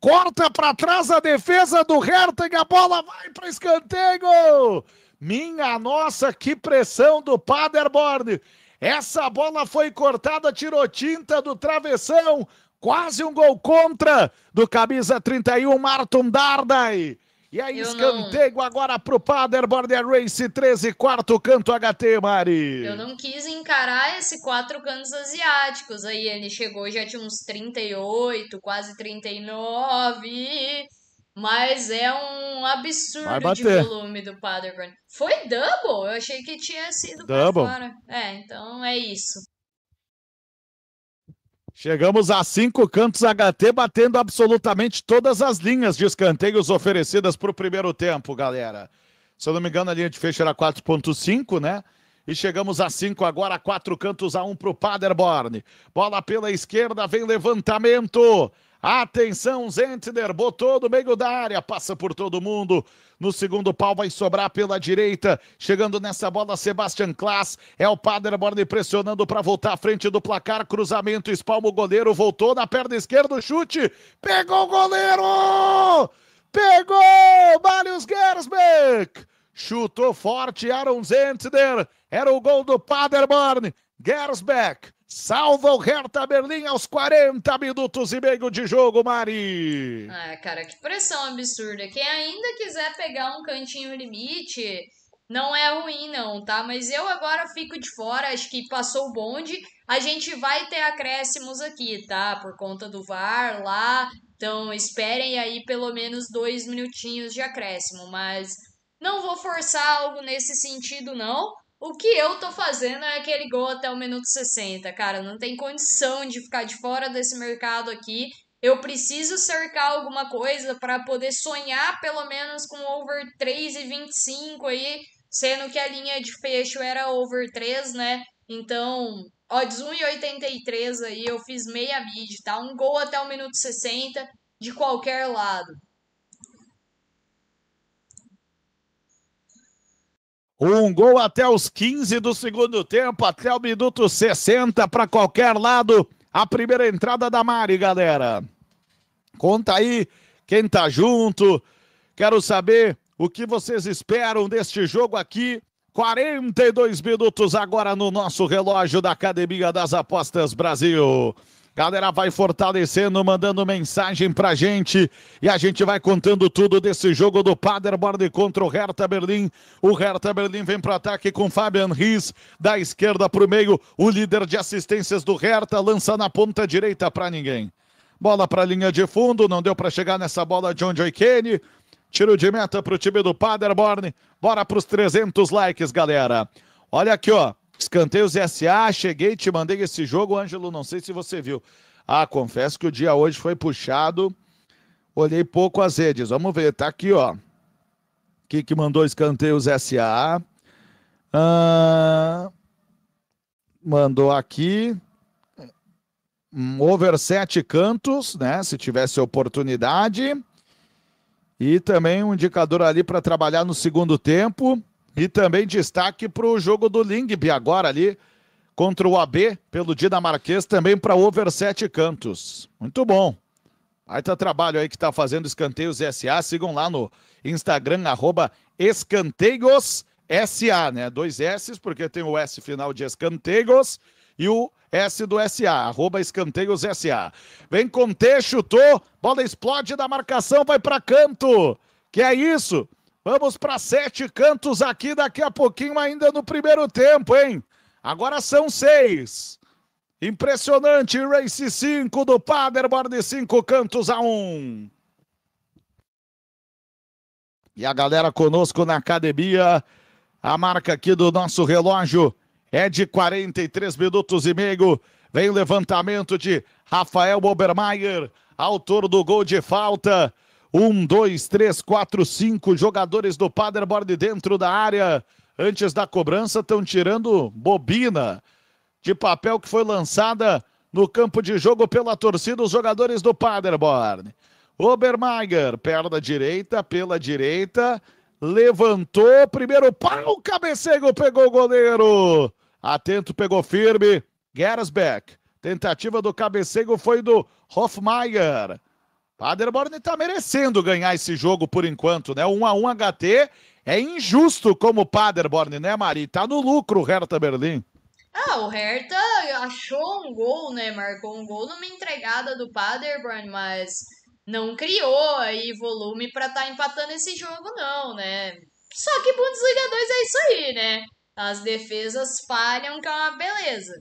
Corta para trás a defesa do Hertha e a bola vai para escanteio. Minha nossa, que pressão do Paderborn. Essa bola foi cortada, tirou tinta do travessão. Quase um gol contra do camisa 31, Martin Dardai. E aí, eu escanteio não... agora pro Paderborn Border Race 13, quarto canto HT, Mari. Eu não quis encarar esse quatro cantos asiáticos. Aí ele chegou, já tinha uns 38, quase 39. Mas é um absurdo de volume do Paderborn. Foi double? Eu achei que tinha sido double. pra fora. É, então é isso. Chegamos a cinco cantos HT, batendo absolutamente todas as linhas de escanteios oferecidas para o primeiro tempo, galera. Se eu não me engano, a linha de fecho era 4.5, né? E chegamos a cinco agora, quatro cantos a um para o Paderborn. Bola pela esquerda, vem levantamento. Atenção, Zentner, botou no meio da área, passa por todo mundo. No segundo pau vai sobrar pela direita, chegando nessa bola Sebastian Klaas, é o Paderborn pressionando para voltar à frente do placar, cruzamento, espalma o goleiro, voltou na perna esquerda, o chute, pegou o goleiro! Pegou! Marius Gersbeck! Chutou forte Aaron Zentner, era o gol do Paderborn. Gersbeck Salva o Hertha Berlim aos 40 minutos e meio de jogo, Mari. Ah, cara, que pressão absurda. Quem ainda quiser pegar um cantinho limite, não é ruim não, tá? Mas eu agora fico de fora, acho que passou o bonde. A gente vai ter acréscimos aqui, tá? Por conta do VAR lá. Então, esperem aí pelo menos dois minutinhos de acréscimo, mas não vou forçar algo nesse sentido não. O que eu tô fazendo é aquele gol até o minuto 60, cara. Não tem condição de ficar de fora desse mercado aqui. Eu preciso cercar alguma coisa para poder sonhar pelo menos com over 3,25 aí, sendo que a linha de fecho era over 3, né? Então, odds 1,83 aí, eu fiz meia mid, tá? Um gol até o minuto 60 de qualquer lado. Um gol até os 15 do segundo tempo, até o minuto 60 para qualquer lado. A primeira entrada da Mari, galera. Conta aí quem tá junto. Quero saber o que vocês esperam deste jogo aqui. 42 minutos agora no nosso relógio da Academia das Apostas Brasil. Galera vai fortalecendo, mandando mensagem pra gente e a gente vai contando tudo desse jogo do Paderborn contra o Hertha Berlim. O Hertha Berlim vem pro ataque com Fabian Riz da esquerda pro meio, o líder de assistências do Hertha lança na ponta direita pra ninguém. Bola pra linha de fundo, não deu pra chegar nessa bola de onde Kane. Tiro de meta pro time do Paderborn. Bora pros 300 likes, galera. Olha aqui, ó. Escanteios SA, cheguei, te mandei esse jogo, Ângelo, não sei se você viu. Ah, confesso que o dia hoje foi puxado. Olhei pouco as redes. Vamos ver, tá aqui, ó. Que que mandou escanteios SA? Ah, mandou aqui um over sete cantos, né? Se tivesse oportunidade. E também um indicador ali para trabalhar no segundo tempo. E também destaque para o jogo do Lingby agora ali contra o AB pelo dinamarquês, também para over sete cantos. Muito bom. Aí tá trabalho aí que tá fazendo escanteios SA. Sigam lá no Instagram, arroba SA, né? Dois S's, porque tem o S final de escanteios e o S do SA, arroba escanteios SA. Vem com T, chutou, bola explode da marcação, vai para canto. Que é isso? Vamos para sete cantos aqui daqui a pouquinho, ainda no primeiro tempo, hein? Agora são seis. Impressionante, Race 5 do Paderborn, cinco cantos a um. E a galera conosco na academia. A marca aqui do nosso relógio é de 43 minutos e meio. Vem levantamento de Rafael Obermeier, autor do gol de falta. Um, dois, três, quatro, cinco jogadores do Paderborn dentro da área. Antes da cobrança, estão tirando bobina de papel que foi lançada no campo de jogo pela torcida, os jogadores do Paderborn. Obermeier, perna direita, pela direita, levantou, primeiro pau, cabeceio, pegou o goleiro. Atento, pegou firme, Gersbeck. Tentativa do cabeceio foi do Hoffmeier. Paderborn está merecendo ganhar esse jogo por enquanto, né? 1 a 1 HT é injusto como o Paderborn, né, Mari? Tá no lucro o Hertha Berlim. Ah, o Hertha achou um gol, né? Marcou um gol numa entregada do Paderborn, mas não criou aí volume para estar tá empatando esse jogo, não, né? Só que Bundesliga 2 é isso aí, né? As defesas falham, que é uma beleza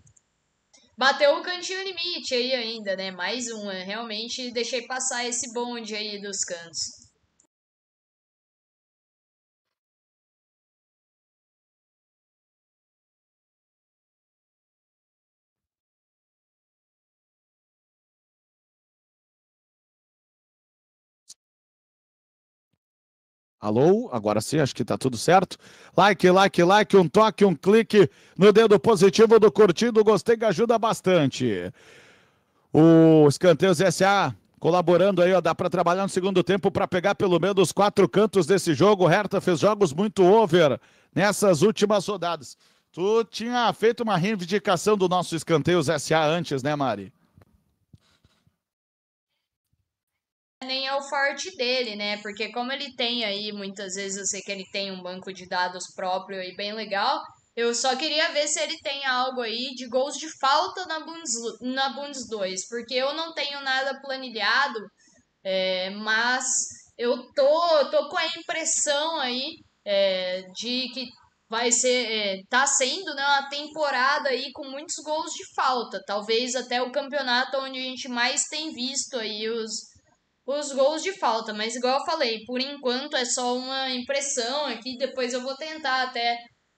bateu o cantinho limite aí ainda, né? Mais um, é. realmente deixei passar esse bonde aí dos cantos. Alô, agora sim, acho que tá tudo certo. Like, like, like, um toque, um clique no dedo positivo do curtido, gostei que ajuda bastante. O Escanteios SA colaborando aí, ó, dá para trabalhar no segundo tempo para pegar pelo menos os quatro cantos desse jogo. O Hertha fez jogos muito over nessas últimas rodadas. Tu tinha feito uma reivindicação do nosso Escanteios SA antes, né, Mari? nem é o forte dele, né? Porque como ele tem aí, muitas vezes eu sei que ele tem um banco de dados próprio e bem legal. Eu só queria ver se ele tem algo aí de gols de falta na Bundes, na Bundes 2, porque eu não tenho nada planilhado, é, mas eu tô, tô com a impressão aí é, de que vai ser, é, tá sendo né, uma temporada aí com muitos gols de falta, talvez até o campeonato onde a gente mais tem visto aí os, os gols de falta, mas igual eu falei, por enquanto é só uma impressão aqui, depois eu vou tentar até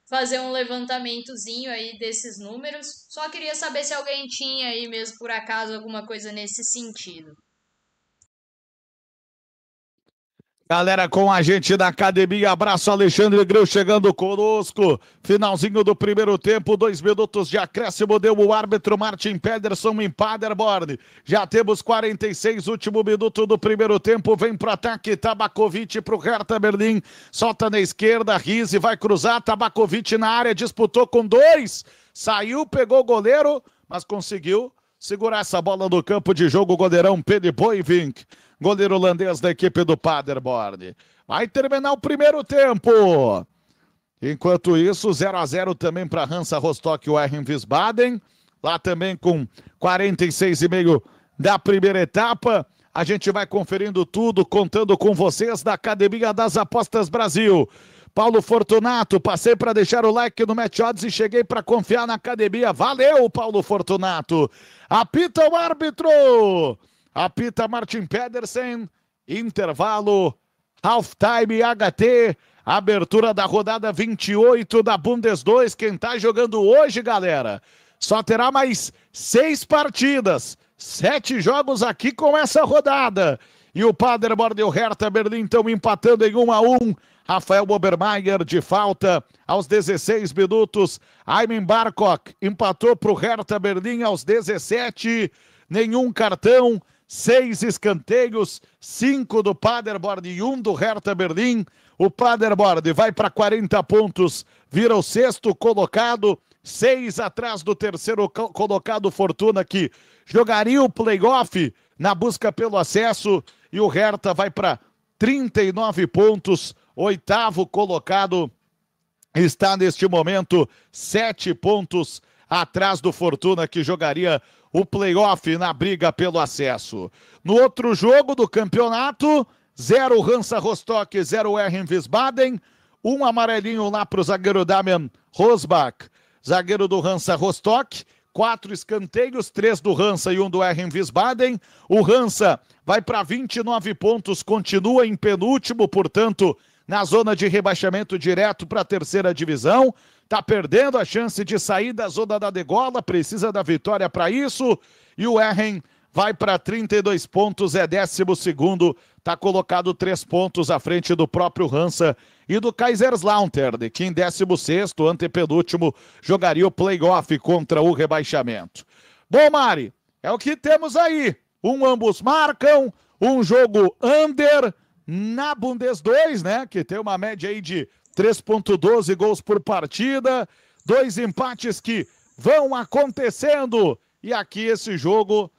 fazer um levantamentozinho aí desses números. Só queria saber se alguém tinha aí mesmo por acaso alguma coisa nesse sentido. Galera com a gente da academia, abraço Alexandre Greu chegando conosco. Finalzinho do primeiro tempo, dois minutos de acréscimo, deu o árbitro Martin Pederson em Paderborn. Já temos 46, último minuto do primeiro tempo, vem pro ataque Tabakovic pro Hertha Berlim. Solta na esquerda, Rise vai cruzar, Tabakovic na área, disputou com dois, saiu, pegou o goleiro, mas conseguiu segurar essa bola no campo de jogo, goleirão Pedro Boivink goleiro holandês da equipe do Paderborn. Vai terminar o primeiro tempo. Enquanto isso, 0 a 0 também para Hansa Rostock e Warren Wiesbaden. Lá também com 46,5 da primeira etapa. A gente vai conferindo tudo, contando com vocês da Academia das Apostas Brasil. Paulo Fortunato, passei para deixar o like no Match Odds e cheguei para confiar na academia. Valeu, Paulo Fortunato. Apita o árbitro! Apita Martin Pedersen. Intervalo. Halftime HT. Abertura da rodada 28 da Bundes 2. Quem está jogando hoje, galera, só terá mais seis partidas. Sete jogos aqui com essa rodada. E o Paderborn e o Hertha Berlim estão empatando em 1 a 1 Rafael Obermeier de falta aos 16 minutos. Ayman Barcock empatou para o Hertha Berlim aos 17. Nenhum cartão seis escanteios, cinco do Paderborn e um do Hertha Berlim. O Paderborn vai para 40 pontos, vira o sexto colocado, seis atrás do terceiro colocado Fortuna que jogaria o playoff na busca pelo acesso e o Hertha vai para 39 pontos, oitavo colocado está neste momento sete pontos atrás do Fortuna que jogaria o playoff na briga pelo acesso. No outro jogo do campeonato, 0 Hansa Rostock, 0 RM Wiesbaden, um amarelinho lá para o zagueiro Damian Rosbach, zagueiro do Hansa Rostock, quatro escanteios, três do Hansa e um do RM Wiesbaden. O Hansa vai para 29 pontos, continua em penúltimo, portanto, na zona de rebaixamento direto para a terceira divisão. Tá perdendo a chance de sair da zona da degola, precisa da vitória para isso. E o Erren vai para 32 pontos, é décimo segundo, tá colocado três pontos à frente do próprio Hansa e do Kaiserslautern, que em 16 antepenúltimo, jogaria o playoff contra o rebaixamento. Bom, Mari, é o que temos aí. Um ambos marcam, um jogo under na Bundes 2, né? Que tem uma média aí de 3,12 gols por partida, dois empates que vão acontecendo. E aqui esse jogo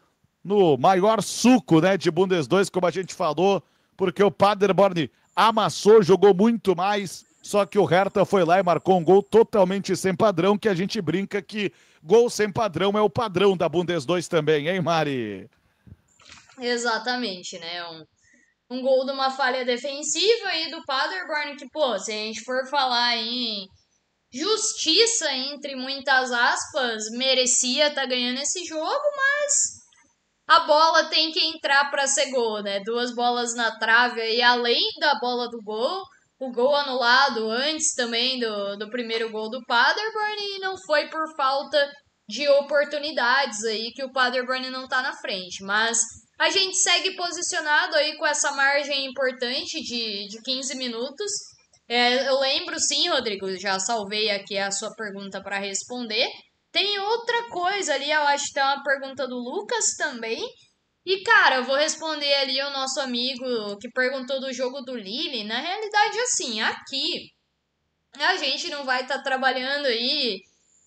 no maior suco né, de Bundes 2, como a gente falou, porque o Paderborn amassou, jogou muito mais, só que o Hertha foi lá e marcou um gol totalmente sem padrão, que a gente brinca que gol sem padrão é o padrão da Bundes 2 também, hein, Mari? Exatamente, né? É um um gol de uma falha defensiva e do Paderborn, que, pô, se a gente for falar em justiça, entre muitas aspas, merecia estar tá ganhando esse jogo, mas a bola tem que entrar para ser gol, né? Duas bolas na trave e além da bola do gol, o gol anulado antes também do, do primeiro gol do Paderborn e não foi por falta de oportunidades aí que o Paderborn não tá na frente, mas a gente segue posicionado aí com essa margem importante de, de 15 minutos. É, eu lembro sim, Rodrigo, já salvei aqui a sua pergunta para responder. Tem outra coisa ali, eu acho que tem uma pergunta do Lucas também. E, cara, eu vou responder ali o nosso amigo que perguntou do jogo do Lille. Na realidade, assim, aqui a gente não vai estar tá trabalhando aí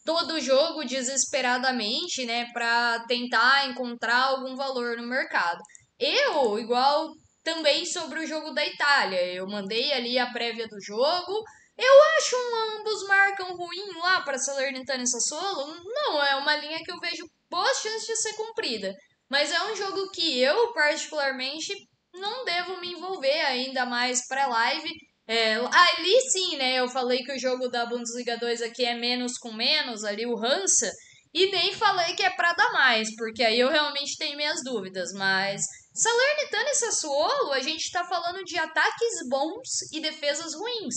todo jogo desesperadamente, né, para tentar encontrar algum valor no mercado. Eu, igual também sobre o jogo da Itália, eu mandei ali a prévia do jogo. Eu acho um ambos marcam ruim lá para Salernitana e Sassuolo. Não, é uma linha que eu vejo boas chances de ser cumprida. Mas é um jogo que eu, particularmente, não devo me envolver ainda mais pré-live é, ali sim, né? Eu falei que o jogo da Bundesliga 2 aqui é menos com menos, ali o Hansa, e nem falei que é para dar mais, porque aí eu realmente tenho minhas dúvidas, mas Salernitana e Sassuolo, a gente está falando de ataques bons e defesas ruins.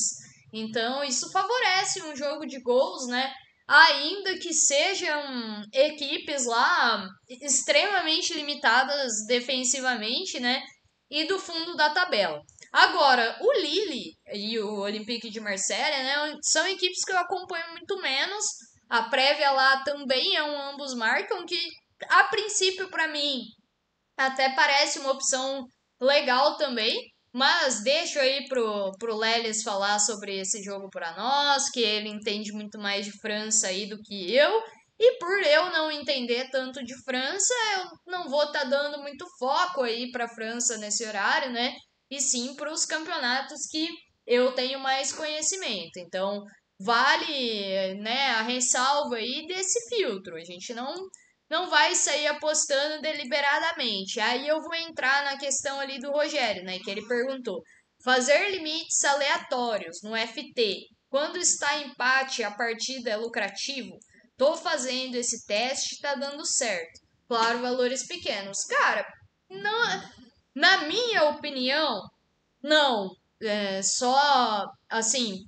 Então, isso favorece um jogo de gols, né? Ainda que sejam equipes lá extremamente limitadas defensivamente, né? E do fundo da tabela. Agora, o Lille e o Olympique de Marselha, né, são equipes que eu acompanho muito menos. A prévia lá também é um ambos marcam que a princípio para mim até parece uma opção legal também, mas deixo aí pro, pro Leles falar sobre esse jogo para nós, que ele entende muito mais de França aí do que eu. E por eu não entender tanto de França, eu não vou estar tá dando muito foco aí para França nesse horário, né? e sim para os campeonatos que eu tenho mais conhecimento. Então, vale né, a ressalva aí desse filtro. A gente não não vai sair apostando deliberadamente. Aí eu vou entrar na questão ali do Rogério, né, que ele perguntou: fazer limites aleatórios no FT quando está empate a partida é lucrativo? Tô fazendo esse teste, tá dando certo. Claro, valores pequenos. Cara, não na minha opinião, não. É só assim,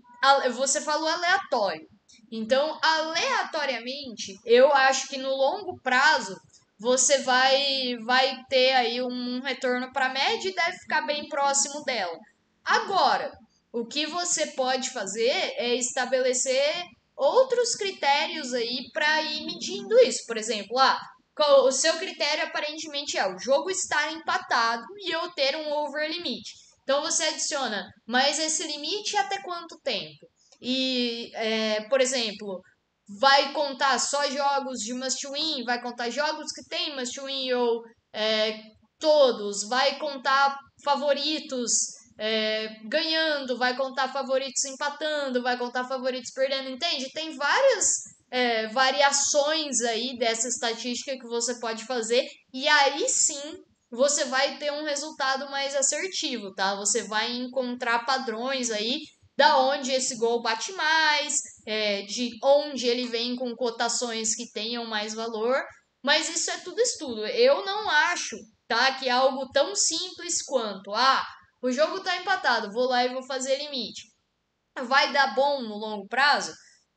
você falou aleatório. Então, aleatoriamente, eu acho que no longo prazo você vai vai ter aí um retorno para a média e deve ficar bem próximo dela. Agora, o que você pode fazer é estabelecer outros critérios aí para ir medindo isso. Por exemplo, ah, o seu critério aparentemente é o jogo estar empatado e eu ter um over limite. Então você adiciona, mas esse limite até quanto tempo? E, é, por exemplo, vai contar só jogos de must win, vai contar jogos que tem must win ou é, todos, vai contar favoritos é, ganhando, vai contar favoritos empatando, vai contar favoritos perdendo, entende? Tem várias é, variações aí dessa estatística que você pode fazer, e aí sim você vai ter um resultado mais assertivo, tá? Você vai encontrar padrões aí da onde esse gol bate mais, é, de onde ele vem com cotações que tenham mais valor, mas isso é tudo estudo. Eu não acho, tá, que é algo tão simples quanto ah, o jogo tá empatado, vou lá e vou fazer limite. Vai dar bom no longo prazo?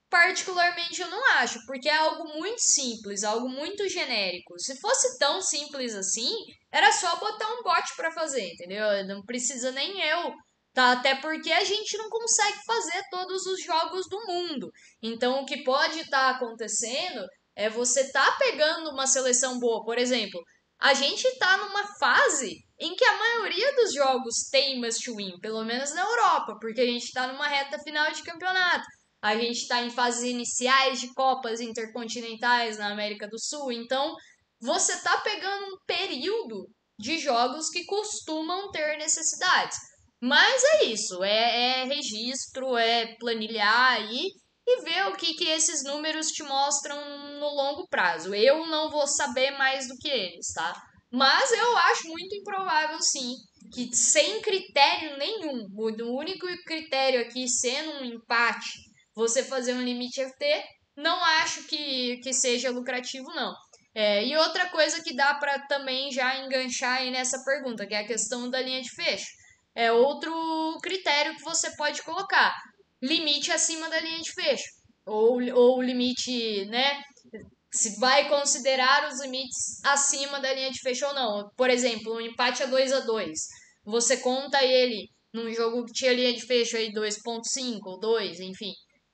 Particularmente eu não acho, porque é algo muito simples, algo muito genérico. Se fosse tão simples assim, era só botar um bot para fazer, entendeu? Não precisa nem eu, tá? Até porque a gente não consegue fazer todos os jogos do mundo. Então o que pode estar tá acontecendo é você tá pegando uma seleção boa, por exemplo, a gente está numa fase em que a maioria dos jogos tem must win, pelo menos na Europa, porque a gente está numa reta final de campeonato a gente está em fases iniciais de Copas Intercontinentais na América do Sul, então você está pegando um período de jogos que costumam ter necessidades. Mas é isso, é, é registro, é planilhar aí e ver o que, que esses números te mostram no longo prazo. Eu não vou saber mais do que eles, tá? Mas eu acho muito improvável, sim, que sem critério nenhum, o único critério aqui sendo um empate você fazer um limite FT, não acho que, que seja lucrativo, não. É, e outra coisa que dá para também já enganchar aí nessa pergunta, que é a questão da linha de fecho. É outro critério que você pode colocar: limite acima da linha de fecho. Ou, ou limite, né? Se vai considerar os limites acima da linha de fecho ou não. Por exemplo, um empate a 2 a 2 Você conta ele num jogo que tinha linha de fecho aí 2.5 ou 2, enfim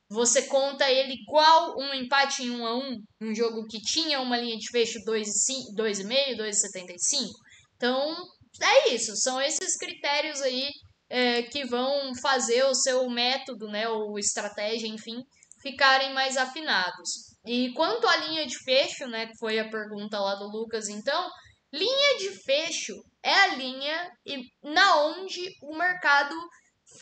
você conta ele igual um empate em 1 um a 1 um, um jogo que tinha uma linha de fecho 2,5, 2,75. Então, é isso. São esses critérios aí é, que vão fazer o seu método, né, ou estratégia, enfim, ficarem mais afinados. E quanto à linha de fecho, né, que foi a pergunta lá do Lucas, então, linha de fecho é a linha na onde o mercado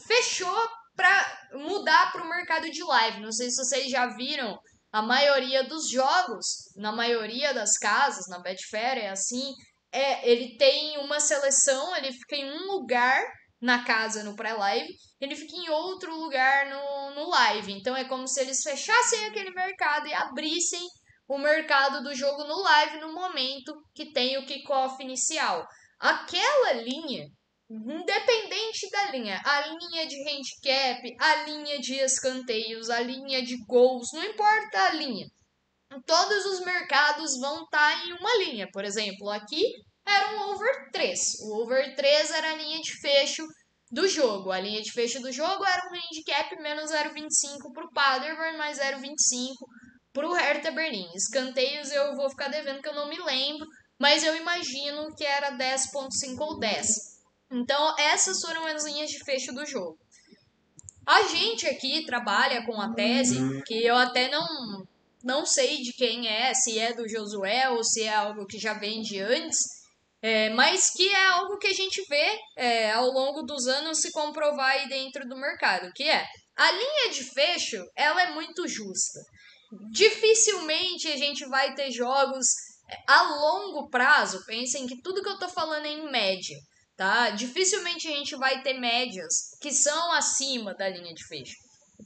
fechou para mudar para o mercado de live. Não sei se vocês já viram, a maioria dos jogos, na maioria das casas, na Betfair é assim, é, ele tem uma seleção, ele fica em um lugar na casa no pré-live, ele fica em outro lugar no, no live. Então é como se eles fechassem aquele mercado e abrissem o mercado do jogo no live no momento que tem o kickoff inicial. Aquela linha independente da linha, a linha de handicap, a linha de escanteios, a linha de gols, não importa a linha. Todos os mercados vão estar tá em uma linha. Por exemplo, aqui era um over 3. O over 3 era a linha de fecho do jogo. A linha de fecho do jogo era um handicap menos 0,25 para o Paderborn, mais 0,25 para o Hertha Berlim. Escanteios eu vou ficar devendo que eu não me lembro, mas eu imagino que era 10,5 ou 10. Então, essas foram as linhas de fecho do jogo. A gente aqui trabalha com a tese, que eu até não, não sei de quem é, se é do Josué ou se é algo que já vem de antes, é, mas que é algo que a gente vê é, ao longo dos anos se comprovar aí dentro do mercado, que é a linha de fecho, ela é muito justa. Dificilmente a gente vai ter jogos a longo prazo, pensem que tudo que eu tô falando é em média tá? Dificilmente a gente vai ter médias que são acima da linha de fecho.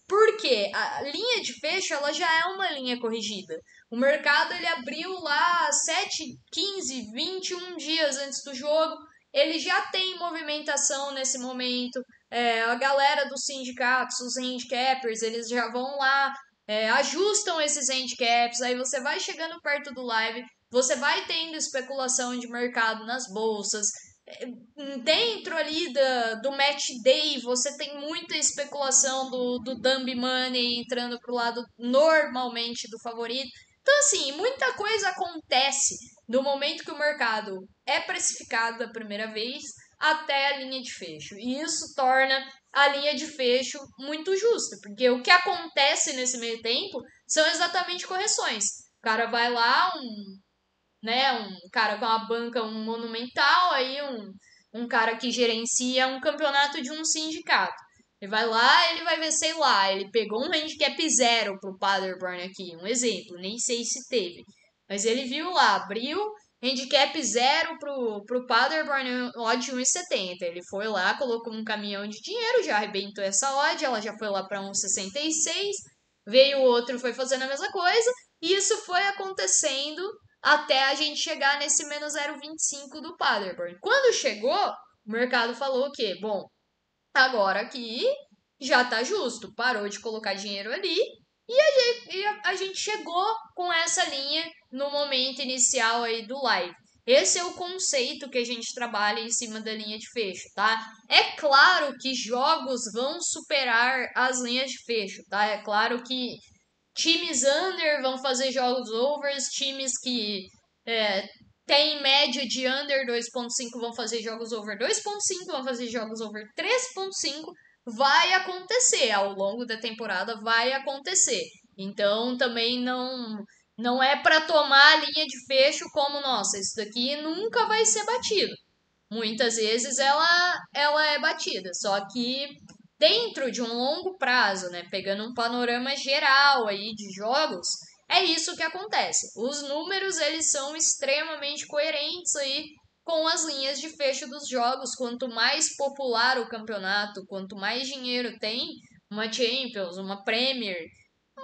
Porque a linha de fecho ela já é uma linha corrigida. O mercado ele abriu lá 7, 15, 21 dias antes do jogo. Ele já tem movimentação nesse momento. É, a galera dos sindicatos, os handicappers, eles já vão lá, é, ajustam esses handicaps. Aí você vai chegando perto do live, você vai tendo especulação de mercado nas bolsas, dentro ali da, do match day, você tem muita especulação do, do Dumb Money entrando pro lado normalmente do favorito. Então, assim, muita coisa acontece do momento que o mercado é precificado da primeira vez até a linha de fecho. E isso torna a linha de fecho muito justa, porque o que acontece nesse meio tempo são exatamente correções. O cara vai lá, um, né? Um cara com uma banca, um monumental, aí um, um cara que gerencia um campeonato de um sindicato. Ele vai lá, ele vai ver, sei lá, ele pegou um handicap zero pro Paderborn aqui, um exemplo, nem sei se teve. Mas ele viu lá, abriu, handicap zero pro, pro Paderborn, odd 1,70. Ele foi lá, colocou um caminhão de dinheiro, já arrebentou essa odd, ela já foi lá pra 1,66. Veio outro, foi fazendo a mesma coisa. E isso foi acontecendo até a gente chegar nesse menos 0,25 do Paderborn. Quando chegou, o mercado falou que, bom, agora aqui já tá justo, parou de colocar dinheiro ali e a e a, a gente chegou com essa linha no momento inicial aí do live. Esse é o conceito que a gente trabalha em cima da linha de fecho, tá? É claro que jogos vão superar as linhas de fecho, tá? É claro que times under vão fazer jogos overs, times que é, tem média de under 2.5 vão fazer jogos over 2.5, vão fazer jogos over 3.5. Vai acontecer ao longo da temporada, vai acontecer. Então também não não é para tomar a linha de fecho como nossa, isso daqui nunca vai ser batido. Muitas vezes ela ela é batida, só que dentro de um longo prazo, né, pegando um panorama geral aí de jogos, é isso que acontece. Os números eles são extremamente coerentes aí com as linhas de fecho dos jogos. Quanto mais popular o campeonato, quanto mais dinheiro tem uma Champions, uma Premier,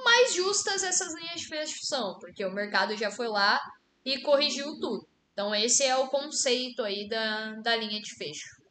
mais justas essas linhas de fecho são, porque o mercado já foi lá e corrigiu tudo. Então esse é o conceito aí da, da linha de fecho.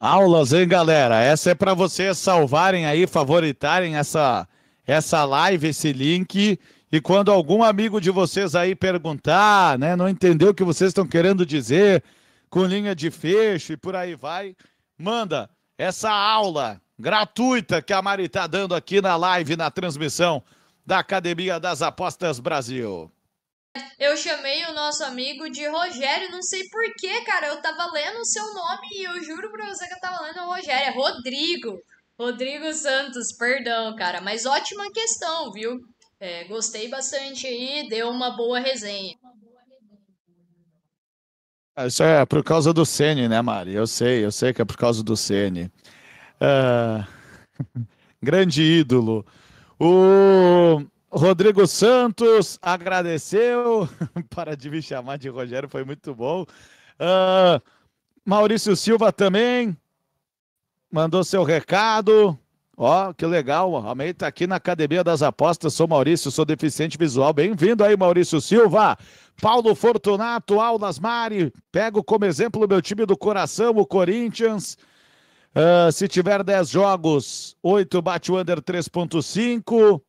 Aulas, hein, galera? Essa é para vocês salvarem aí, favoritarem essa, essa live, esse link. E quando algum amigo de vocês aí perguntar, né, não entendeu o que vocês estão querendo dizer com linha de fecho e por aí vai, manda essa aula gratuita que a Mari está dando aqui na live, na transmissão da Academia das Apostas Brasil. Eu chamei o nosso amigo de Rogério, não sei porquê, cara. Eu tava lendo o seu nome e eu juro pra você que eu tava lendo o Rogério. É Rodrigo. Rodrigo Santos, perdão, cara. Mas ótima questão, viu? É, gostei bastante aí, deu uma boa resenha. Ah, isso é por causa do Sene, né, Mari? Eu sei, eu sei que é por causa do Sene. Uh... Ah, grande ídolo. O Rodrigo Santos agradeceu. Para de me chamar de Rogério, foi muito bom. Uh, Maurício Silva também mandou seu recado. Ó, oh, que legal, amei tá aqui na Academia das Apostas. Sou Maurício, sou deficiente visual. Bem-vindo aí, Maurício Silva. Paulo Fortunato, Aulas Mari. Pego como exemplo o meu time do coração, o Corinthians. Uh, se tiver 10 jogos, 8 bate o under 3.5.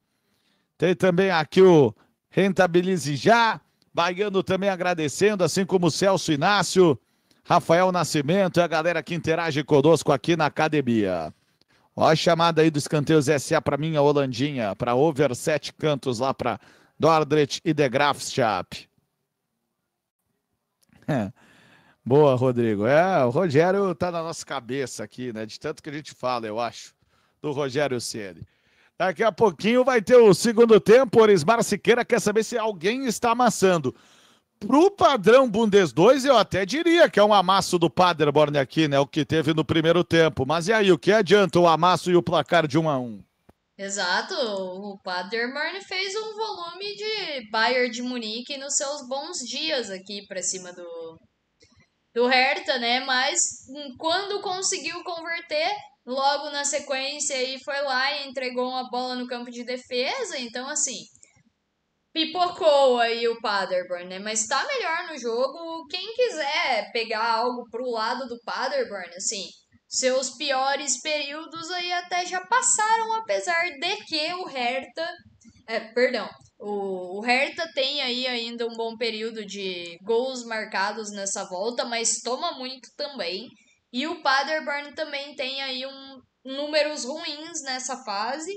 Tem também aqui o Rentabilize Já. Baiano também agradecendo, assim como o Celso Inácio, Rafael Nascimento e a galera que interage conosco aqui na academia. Ó a chamada aí do Escanteios SA para minha Holandinha, para over sete cantos lá para Dordrecht e De Graafschap. É. Boa, Rodrigo. É, o Rogério tá na nossa cabeça aqui, né? De tanto que a gente fala, eu acho, do Rogério Ceni. Daqui a pouquinho vai ter o segundo tempo. Orismar Siqueira quer saber se alguém está amassando. Pro padrão Bundes 2, eu até diria que é um amasso do Paderborn aqui, né? O que teve no primeiro tempo. Mas e aí, o que adianta o amasso e o placar de 1 um a 1 um? Exato, o Paderborn fez um volume de Bayern de Munique nos seus bons dias aqui para cima do, do Hertha, né? Mas hum, quando conseguiu converter, logo na sequência aí foi lá e entregou uma bola no campo de defesa. Então, assim, pipocou aí o Paderborn, né? Mas tá melhor no jogo. Quem quiser pegar algo pro lado do Paderborn, assim, seus piores períodos aí até já passaram, apesar de que o Hertha. É, perdão. O, o Hertha tem aí ainda um bom período de gols marcados nessa volta, mas toma muito também. E o Paderborn também tem aí um, números ruins nessa fase.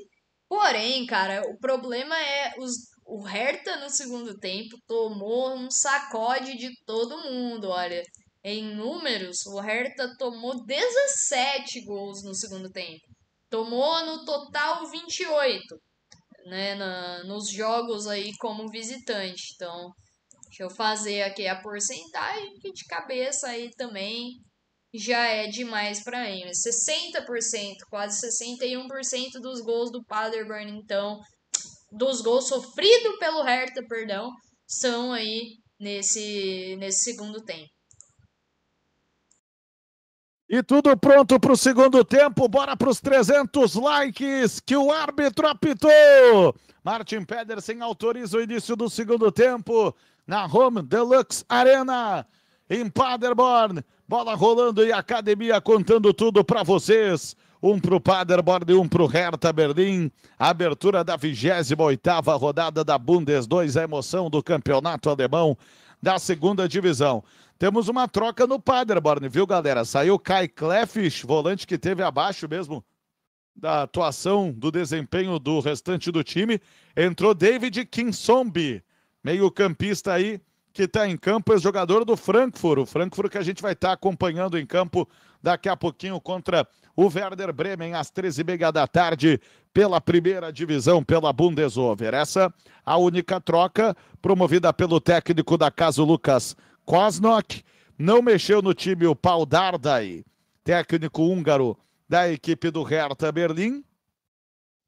Porém, cara, o problema é os, o Hertha no segundo tempo tomou um sacode de todo mundo, olha. Em números, o Hertha tomou 17 gols no segundo tempo. Tomou no total 28 né, na, nos jogos aí como visitante. Então, deixa eu fazer aqui a porcentagem que de cabeça aí também já é demais para Amos. 60%, quase 61% dos gols do Paderborn, então, dos gols sofridos pelo Hertha, perdão, são aí nesse, nesse segundo tempo. E tudo pronto para o segundo tempo. Bora para os 300 likes que o árbitro apitou. Martin Pedersen autoriza o início do segundo tempo na Home Deluxe Arena em Paderborn. Bola rolando e academia contando tudo para vocês. Um para o Paderborn e um para o Hertha Berlim. Abertura da 28ª rodada da Bundes 2, a emoção do campeonato alemão da segunda divisão. Temos uma troca no Paderborn, viu, galera? Saiu Kai Klefes, volante que teve abaixo mesmo da atuação, do desempenho do restante do time. Entrou David Kinsombi, meio-campista aí, que está em campo, ex-jogador do Frankfurt. O Frankfurt que a gente vai estar tá acompanhando em campo daqui a pouquinho contra o Werder Bremen, às 13h30 da tarde, pela primeira divisão, pela Bundesover. Essa a única troca promovida pelo técnico da casa, Lucas Kosnok. Não mexeu no time o Paul Dardai, técnico húngaro da equipe do Hertha Berlim.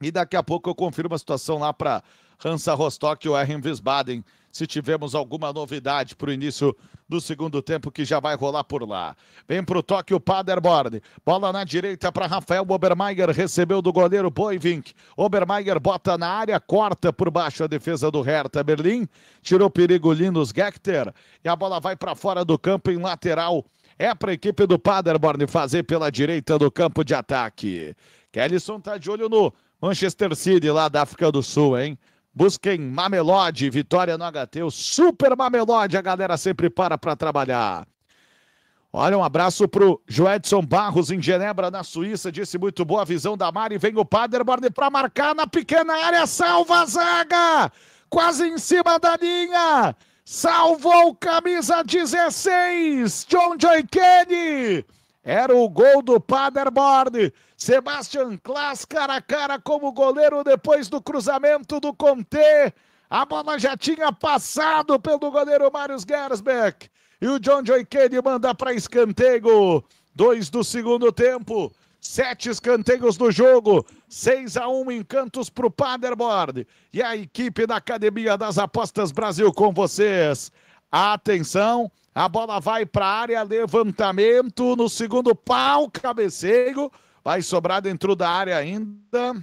E daqui a pouco eu confirmo a situação lá para Hansa Rostock e o RM Wiesbaden se tivermos alguma novidade para o início do segundo tempo que já vai rolar por lá. Vem para o toque o Paderborn. Bola na direita para Rafael Obermeier. Recebeu do goleiro Boivink. Obermeier bota na área, corta por baixo a defesa do Hertha Berlim. Tirou perigo Linus Gecter. E a bola vai para fora do campo em lateral. É para a equipe do Paderborn fazer pela direita do campo de ataque. Kellyson tá de olho no Manchester City lá da África do Sul, hein? Busquem Mamelode, vitória no HT, o Super Mamelode, a galera sempre para para trabalhar. Olha, um abraço pro Joedson Barros em Genebra, na Suíça. Disse muito boa visão da Mari. Vem o Paderborn para marcar na pequena área. Salva a zaga! Quase em cima da linha. Salvou camisa 16, John Joy Kenny. Era o gol do Paderborn. Sebastian Klaas cara a cara como goleiro depois do cruzamento do Conte. A bola já tinha passado pelo goleiro Marius Gersbeck. E o John Joy Kenny manda para escanteio. Dois do segundo tempo. Sete escanteios do jogo. seis a um encantos para o Paderborn. E a equipe da Academia das Apostas Brasil com vocês. Atenção, a bola vai para a área, levantamento no segundo pau, cabeceio. Vai sobrar dentro da área ainda.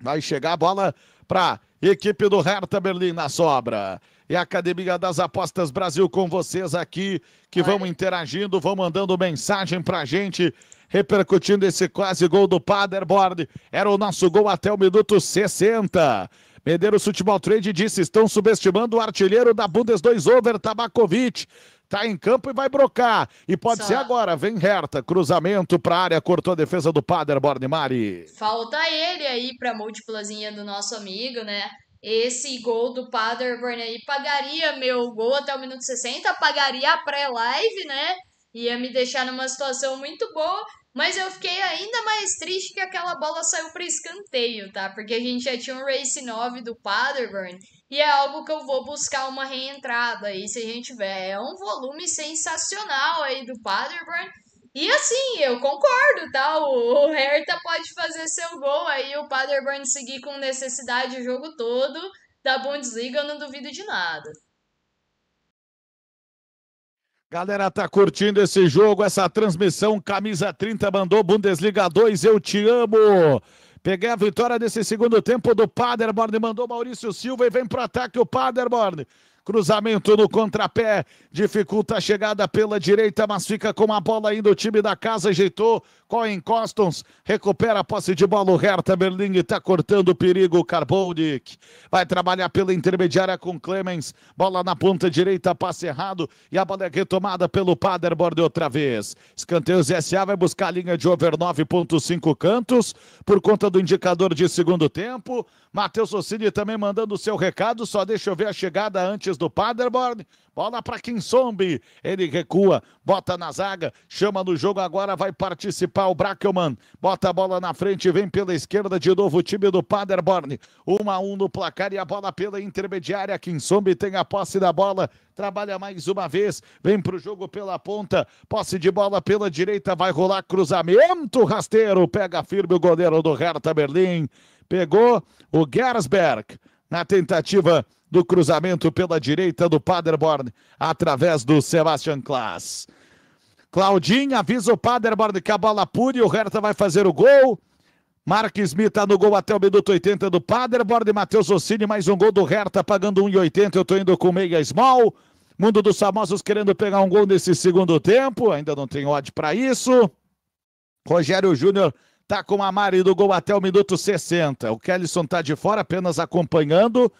Vai chegar a bola para equipe do Hertha Berlim na sobra. E a Academia das Apostas Brasil com vocês aqui, que vão interagindo, vão mandando mensagem a gente, repercutindo esse quase gol do Paderborn. Era o nosso gol até o minuto 60. Medeiros Futebol Trade disse: estão subestimando o artilheiro da Bundes 2 over, Tabakovic tá em campo e vai brocar. E pode Só... ser agora, vem reta cruzamento para área, cortou a defesa do Paderborn Mari. Falta ele aí para múltiplazinha do nosso amigo, né? Esse gol do Paderborn aí pagaria meu gol até o minuto 60, pagaria a pré-live, né? Ia me deixar numa situação muito boa, mas eu fiquei ainda mais triste que aquela bola saiu para escanteio, tá? Porque a gente já tinha um Race 9 do Paderborn e é algo que eu vou buscar uma reentrada aí se a gente tiver. É um volume sensacional aí do Paderborn. E assim, eu concordo, tá? O, o Hertha pode fazer seu gol aí, o Paderborn seguir com necessidade o jogo todo da Bundesliga, eu não duvido de nada. Galera, tá curtindo esse jogo, essa transmissão? Camisa 30 mandou Bundesliga 2, eu te amo peguei a vitória desse segundo tempo do Paderborn. Mandou Maurício Silva e vem para o ataque o Paderborn. Cruzamento no contrapé, dificulta a chegada pela direita, mas fica com a bola ainda o time da casa, ajeitou Coin Costons recupera a posse de bola. O Hertha Berling está cortando o perigo. Carbonic vai trabalhar pela intermediária com Clemens. Bola na ponta direita, passe errado. E a bola é retomada pelo Paderborn outra vez. Escanteios SA vai buscar a linha de over 9,5 cantos por conta do indicador de segundo tempo. Matheus Ossini também mandando o seu recado. Só deixa eu ver a chegada antes do Paderborn. Bola para quem sobe. Ele recua, bota na zaga, chama no jogo agora, vai participar o Brackelman. Bota a bola na frente, vem pela esquerda de novo o time do Paderborn. 1 a 1 no placar e a bola pela intermediária. Quem sobe tem a posse da bola. Trabalha mais uma vez, vem para o jogo pela ponta, posse de bola pela direita, vai rolar cruzamento, rasteiro, pega firme o goleiro do Hertha Berlim, pegou o Gersberg na tentativa do cruzamento pela direita do Paderborn, através do Sebastian Klaas. Claudinho avisa o Paderborn que a bola pune, e o Hertha vai fazer o gol. Mark Smith tá no gol até o minuto 80 do Paderborn. E Matheus Ossini, mais um gol do Hertha, pagando 1,80. Eu tô indo com meia small. Mundo dos famosos querendo pegar um gol nesse segundo tempo. Ainda não tem odd para isso. Rogério Júnior tá com a Mari do gol até o minuto 60. O Kellyson tá de fora, apenas acompanhando.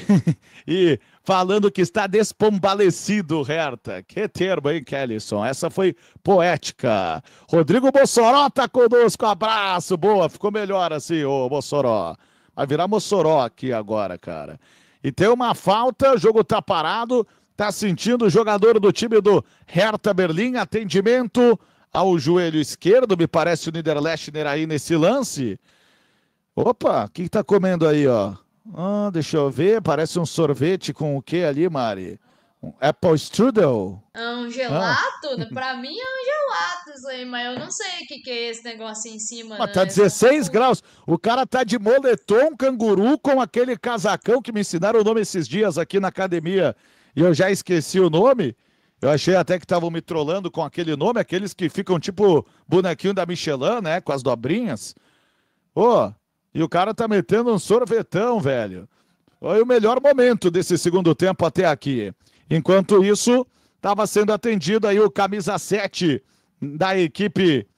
e falando que está despombalecido, Herta. Que termo, hein, Kellyson. Essa foi poética. Rodrigo Mossoró está conosco, abraço, boa, ficou melhor assim, ô Mossoró. Vai virar Mossoró aqui agora, cara. E tem uma falta, o jogo está parado, tá sentindo o jogador do time do Herta Berlim, atendimento ao joelho esquerdo, me parece o Niederlechner aí nesse lance. Opa, o que, está comendo aí, ó? Ah, deixa eu ver, parece um sorvete com o que ali, Mari? Um apple strudel? É um gelato? Ah. Pra mim é um gelato isso aí, mas eu não sei o que, que é esse negócio em cima. Mas tá né? tá 16 graus. O cara tá de moletom canguru com aquele casacão que me ensinaram o nome esses dias aqui na academia e eu já esqueci o nome. Eu achei até que estavam me trolando com aquele nome, aqueles que ficam tipo bonequinho da Michelin, né? Com as dobrinhas. Ô, oh, e o cara tá metendo um sorvetão, velho. Foi o melhor momento desse segundo tempo até aqui. Enquanto isso, estava sendo atendido aí o camisa 7 da equipe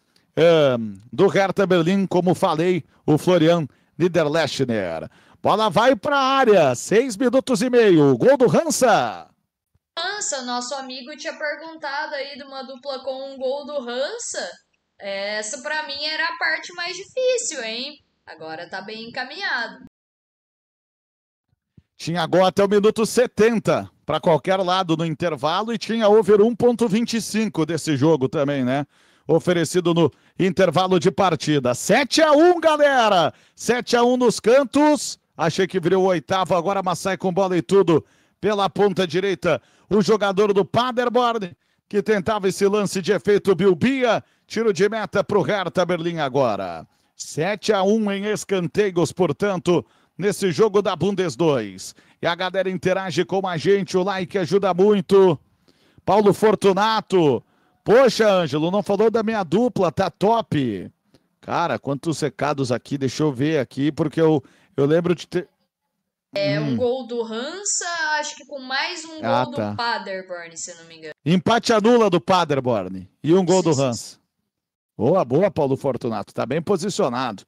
um, do Hertha Berlim, como falei, o Florian Niederlechner. Bola vai para a área, seis minutos e meio. Gol do Hansa. Hansa, nosso amigo tinha perguntado aí de uma dupla com um gol do Hansa. É, essa para mim era a parte mais difícil, hein? Agora está bem encaminhado. Tinha gol até o minuto 70 para qualquer lado no intervalo e tinha over 1.25 desse jogo também, né? Oferecido no intervalo de partida. 7 a 1, galera. 7 a 1 nos cantos. Achei que virou o oitavo, agora mas sai com bola e tudo pela ponta direita. O jogador do Paderborn que tentava esse lance de efeito Bilbia. Tiro de meta pro Hertha Berlim agora. 7 a 1 em escanteios, portanto, nesse jogo da Bundes 2. E a galera interage com a gente, o like ajuda muito. Paulo Fortunato. Poxa, Ângelo, não falou da minha dupla, tá top. Cara, quantos recados aqui, deixa eu ver aqui, porque eu, eu lembro de ter... É hum. um gol do Hansa, acho que com mais um ah, gol tá. do Paderborn, se não me engano. Empate anula do Paderborn e um gol sim, do Hansa. Sim, sim. Boa, boa, Paulo Fortunato. Está bem posicionado.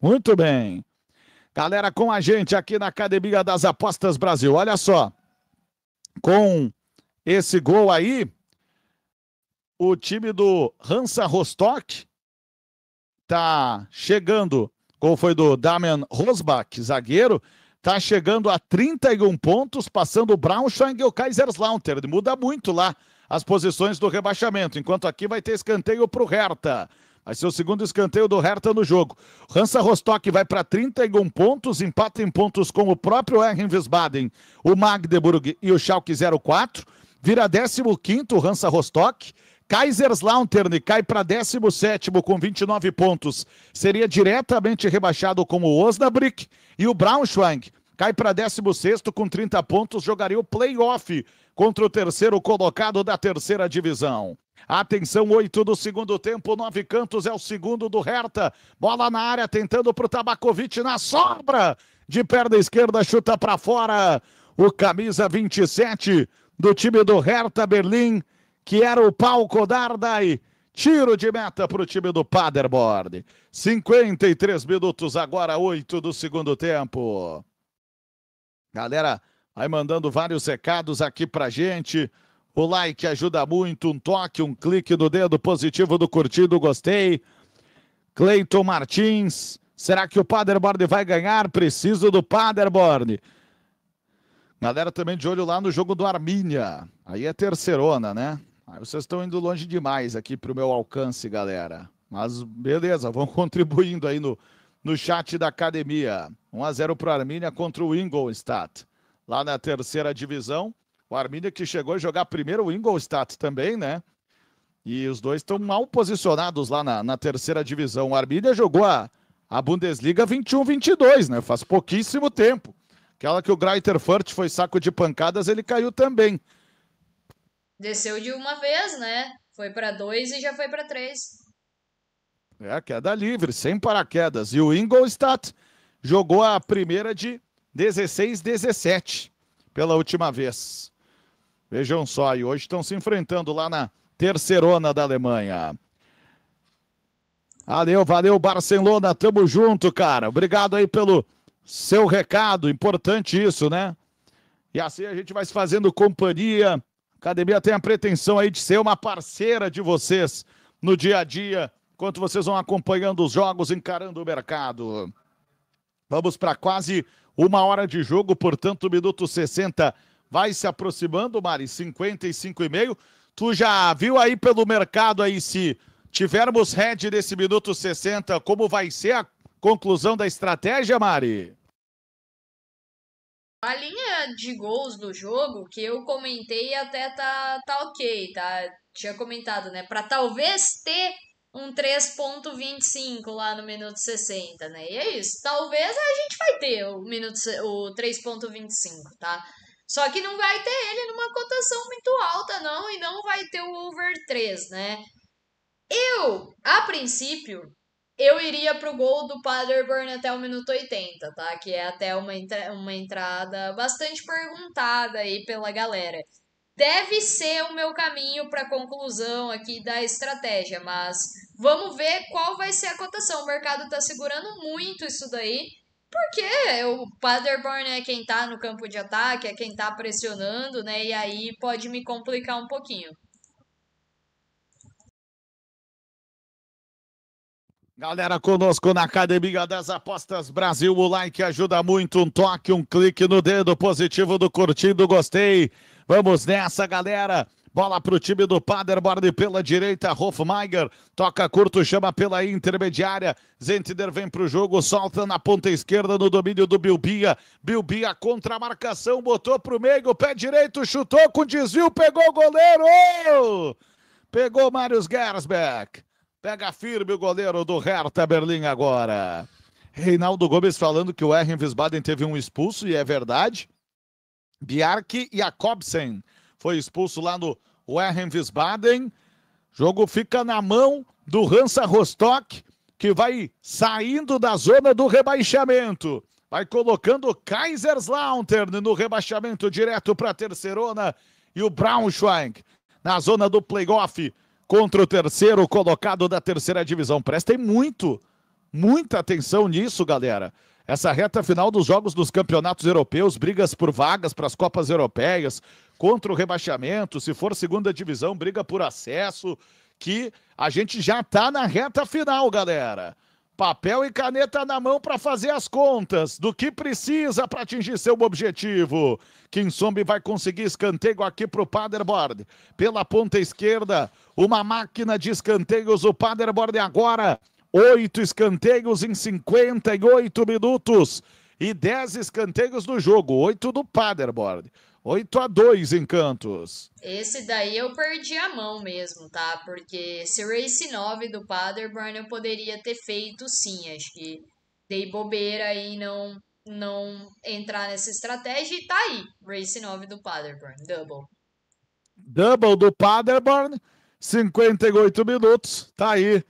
Muito bem. Galera com a gente aqui na Academia das Apostas Brasil. Olha só. Com esse gol aí, o time do Hansa Rostock tá chegando. Gol foi do Damian Rosbach, zagueiro. Tá chegando a 31 pontos, passando o Braunschweig e o Kaiserslautern. muda muito lá as posições do rebaixamento, enquanto aqui vai ter escanteio para o Hertha. Vai ser o segundo escanteio do Hertha no jogo. Hansa Rostock vai para 31 pontos, empata em pontos com o próprio Erwin Wiesbaden, o Magdeburg e o Schalke 04. Vira 15 o Hansa Rostock. Kaiserslautern cai para 17 com 29 pontos. Seria diretamente rebaixado como o Osnabrück. E o Braunschweig cai para 16 com 30 pontos, jogaria o playoff contra o terceiro colocado da terceira divisão. Atenção, oito do segundo tempo, nove cantos é o segundo do Hertha. Bola na área, tentando para o Tabakovic na sobra. De perna esquerda, chuta para fora. O camisa 27 do time do Hertha Berlim, que era o palco e Tiro de meta para o time do Paderborn. 53 minutos agora, oito do segundo tempo. Galera, Aí mandando vários recados aqui pra gente. O like ajuda muito, um toque, um clique no dedo positivo do curtido, gostei. Cleiton Martins, será que o Paderborn vai ganhar? Preciso do Paderborn. Galera também de olho lá no jogo do Armínia. Aí é terceirona, né? Aí vocês estão indo longe demais aqui pro meu alcance, galera. Mas beleza, vão contribuindo aí no, no chat da academia. 1 a 0 pro Armínia contra o Ingolstadt lá na terceira divisão. O Armínia que chegou a jogar primeiro o Ingolstadt também, né? E os dois estão mal posicionados lá na, na terceira divisão. O Armínia jogou a, a Bundesliga 21-22, né? Faz pouquíssimo tempo. Aquela que o Greiter Furt foi saco de pancadas, ele caiu também. Desceu de uma vez, né? Foi para dois e já foi para três. É, queda livre, sem paraquedas. E o Ingolstadt jogou a primeira de 16, 17 pela última vez. Vejam só, e hoje estão se enfrentando lá na terceirona da Alemanha. Valeu, valeu, Barcelona, tamo junto, cara. Obrigado aí pelo seu recado, importante isso, né? E assim a gente vai se fazendo companhia. A academia tem a pretensão aí de ser uma parceira de vocês no dia a dia, enquanto vocês vão acompanhando os jogos, encarando o mercado. Vamos para quase uma hora de jogo, portanto, minuto 60 vai se aproximando, Mari, 55 e meio. Tu já viu aí pelo mercado aí se tivermos head nesse minuto 60, como vai ser a conclusão da estratégia, Mari? A linha de gols do jogo que eu comentei até tá, tá ok, tá? Tinha comentado, né? Para talvez ter um 3.25 lá no minuto 60, né? E é isso. Talvez a gente vai ter o minuto o 3.25, tá? Só que não vai ter ele numa cotação muito alta, não, e não vai ter o over 3, né? Eu, a princípio, eu iria pro gol do Paderborn até o minuto 80, tá? Que é até uma, entra uma entrada bastante perguntada aí pela galera deve ser o meu caminho para conclusão aqui da estratégia, mas vamos ver qual vai ser a cotação. O mercado está segurando muito isso daí, porque o Paderborn é quem está no campo de ataque, é quem está pressionando, né? E aí pode me complicar um pouquinho. Galera conosco na Academia das Apostas Brasil, o like ajuda muito, um toque, um clique no dedo positivo do curtindo, gostei. Vamos nessa, galera. Bola para o time do Paderborn pela direita, Hofmeier toca curto, chama pela intermediária. Zentider vem para o jogo, solta na ponta esquerda no domínio do Bilbia. Bilbia contra a marcação, botou para o meio, pé direito, chutou com desvio, pegou o goleiro. Pegou Marius Gersbeck. Pega firme o goleiro do Hertha Berlim agora. Reinaldo Gomes falando que o R. Wiesbaden teve um expulso, e é verdade. Bjarke Jakobsen foi expulso lá no Werren Wiesbaden. Jogo fica na mão do Hansa Rostock, que vai saindo da zona do rebaixamento. Vai colocando Kaiserslautern no rebaixamento direto para a terceirona e o Braunschweig na zona do playoff contra o terceiro colocado da terceira divisão. Prestem muito, muita atenção nisso, galera. Essa reta final dos jogos dos campeonatos europeus, brigas por vagas para as Copas Europeias, contra o rebaixamento, se for segunda divisão, briga por acesso, que a gente já está na reta final, galera. Papel e caneta na mão para fazer as contas do que precisa para atingir seu objetivo. Kinsombi vai conseguir escanteio aqui para o Paderborn. Pela ponta esquerda, uma máquina de escanteios. O Paderborn agora Oito escanteios em 58 minutos e 10 escanteios no jogo, oito do Paderborn. 8 a 2 encantos. Esse daí eu perdi a mão mesmo, tá? Porque se Race 9 do Paderborn eu poderia ter feito sim, acho que dei bobeira e não não entrar nessa estratégia e tá aí, Race 9 do Paderborn, double. Double do Paderborn, 58 minutos, tá aí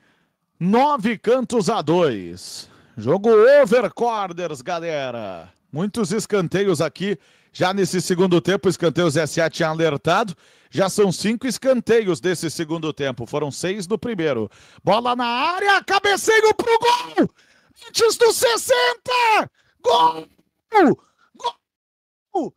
Nove cantos a dois. Jogo overcorders, galera. Muitos escanteios aqui. Já nesse segundo tempo, escanteios SA tinha alertado. Já são cinco escanteios desse segundo tempo. Foram seis do primeiro. Bola na área, cabeceio pro gol! Antes do 60! Gol! Gol!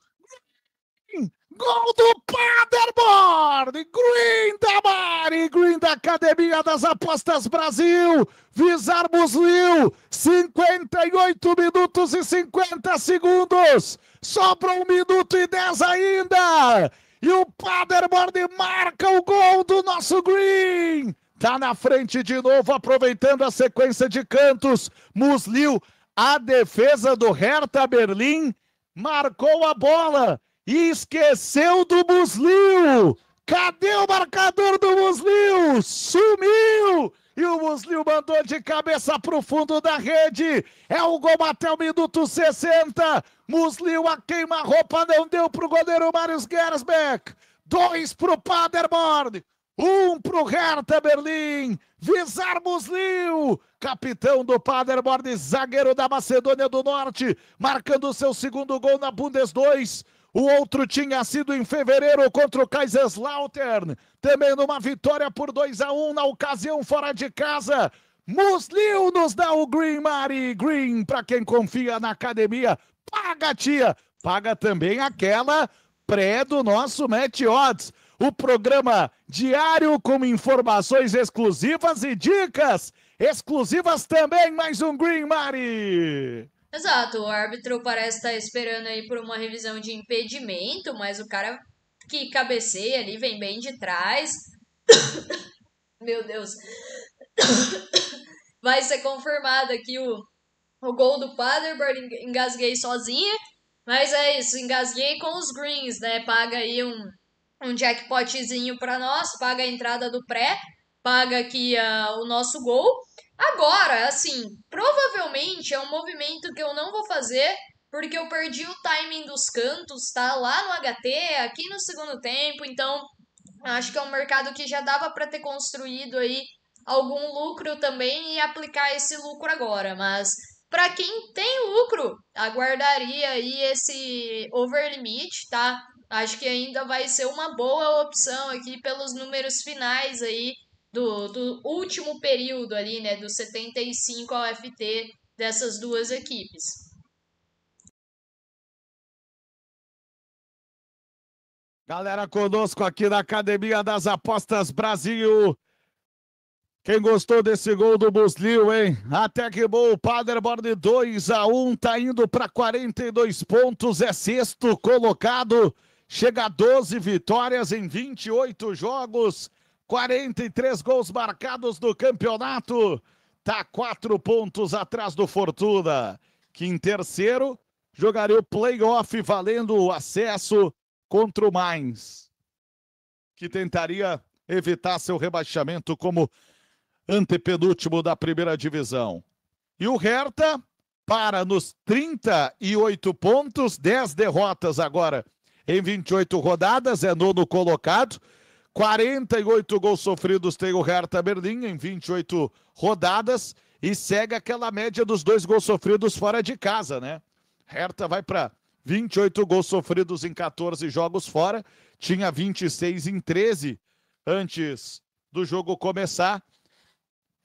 Gol do Paderborn! Green da Mari, Green da Academia das Apostas Brasil, Visar Muslil, 58 minutos e 50 segundos, sobra 1 minuto e 10 ainda, e o Paderborn marca o gol do nosso Green! Tá na frente de novo, aproveitando a sequência de cantos, Muslil, a defesa do Hertha Berlim, marcou a bola, esqueceu do Buslio! Cadê o marcador do Buslio? Sumiu! E o Buslio mandou de cabeça para o fundo da rede. É o gol até o minuto 60. Muslio a queima-roupa não deu para o goleiro Marius Gersbeck. Dois para o Paderborn. Um para o Hertha Berlim. Visar Muslio, capitão do Paderborn, zagueiro da Macedônia do Norte, marcando seu segundo gol na Bundes 2. O outro tinha sido em fevereiro contra o Kaiserslautern, também numa vitória por 2 a 1 na ocasião fora de casa. Muslil nos dá o Green Mari. Green, para quem confia na academia, paga tia, paga também aquela pré do nosso Match Odds. O programa diário com informações exclusivas e dicas exclusivas também, mais um Green Mari. Exato, o árbitro parece estar esperando aí por uma revisão de impedimento, mas o cara que cabeceia ali vem bem de trás. Meu Deus. Vai ser confirmado aqui o, o gol do Paderborn, engasguei sozinha. Mas é isso, engasguei com os greens, né? Paga aí um, um jackpotzinho para nós, paga a entrada do pré, paga aqui uh, o nosso gol. Agora, assim, provavelmente é um movimento que eu não vou fazer porque eu perdi o timing dos cantos, tá? Lá no HT, aqui no segundo tempo, então acho que é um mercado que já dava para ter construído aí algum lucro também e aplicar esse lucro agora, mas para quem tem lucro, aguardaria aí esse over limit, tá? Acho que ainda vai ser uma boa opção aqui pelos números finais aí do, do último período ali, né, do 75 ao FT dessas duas equipes. Galera conosco aqui na Academia das Apostas Brasil. Quem gostou desse gol do Buslio, hein? Até que bom, o Paderborn 2 a 1 tá indo para 42 pontos, é sexto colocado, chega a 12 vitórias em 28 jogos. 43 gols marcados no campeonato. Tá quatro pontos atrás do Fortuna, que em terceiro jogaria o playoff valendo o acesso contra o Mainz, que tentaria evitar seu rebaixamento como antepenúltimo da primeira divisão. E o Hertha para nos 38 pontos, 10 derrotas agora em 28 rodadas, é nono colocado. 48 gols sofridos tem o Hertha Berlim em 28 rodadas e segue aquela média dos dois gols sofridos fora de casa, né? Hertha vai para 28 gols sofridos em 14 jogos fora, tinha 26 em 13 antes do jogo começar.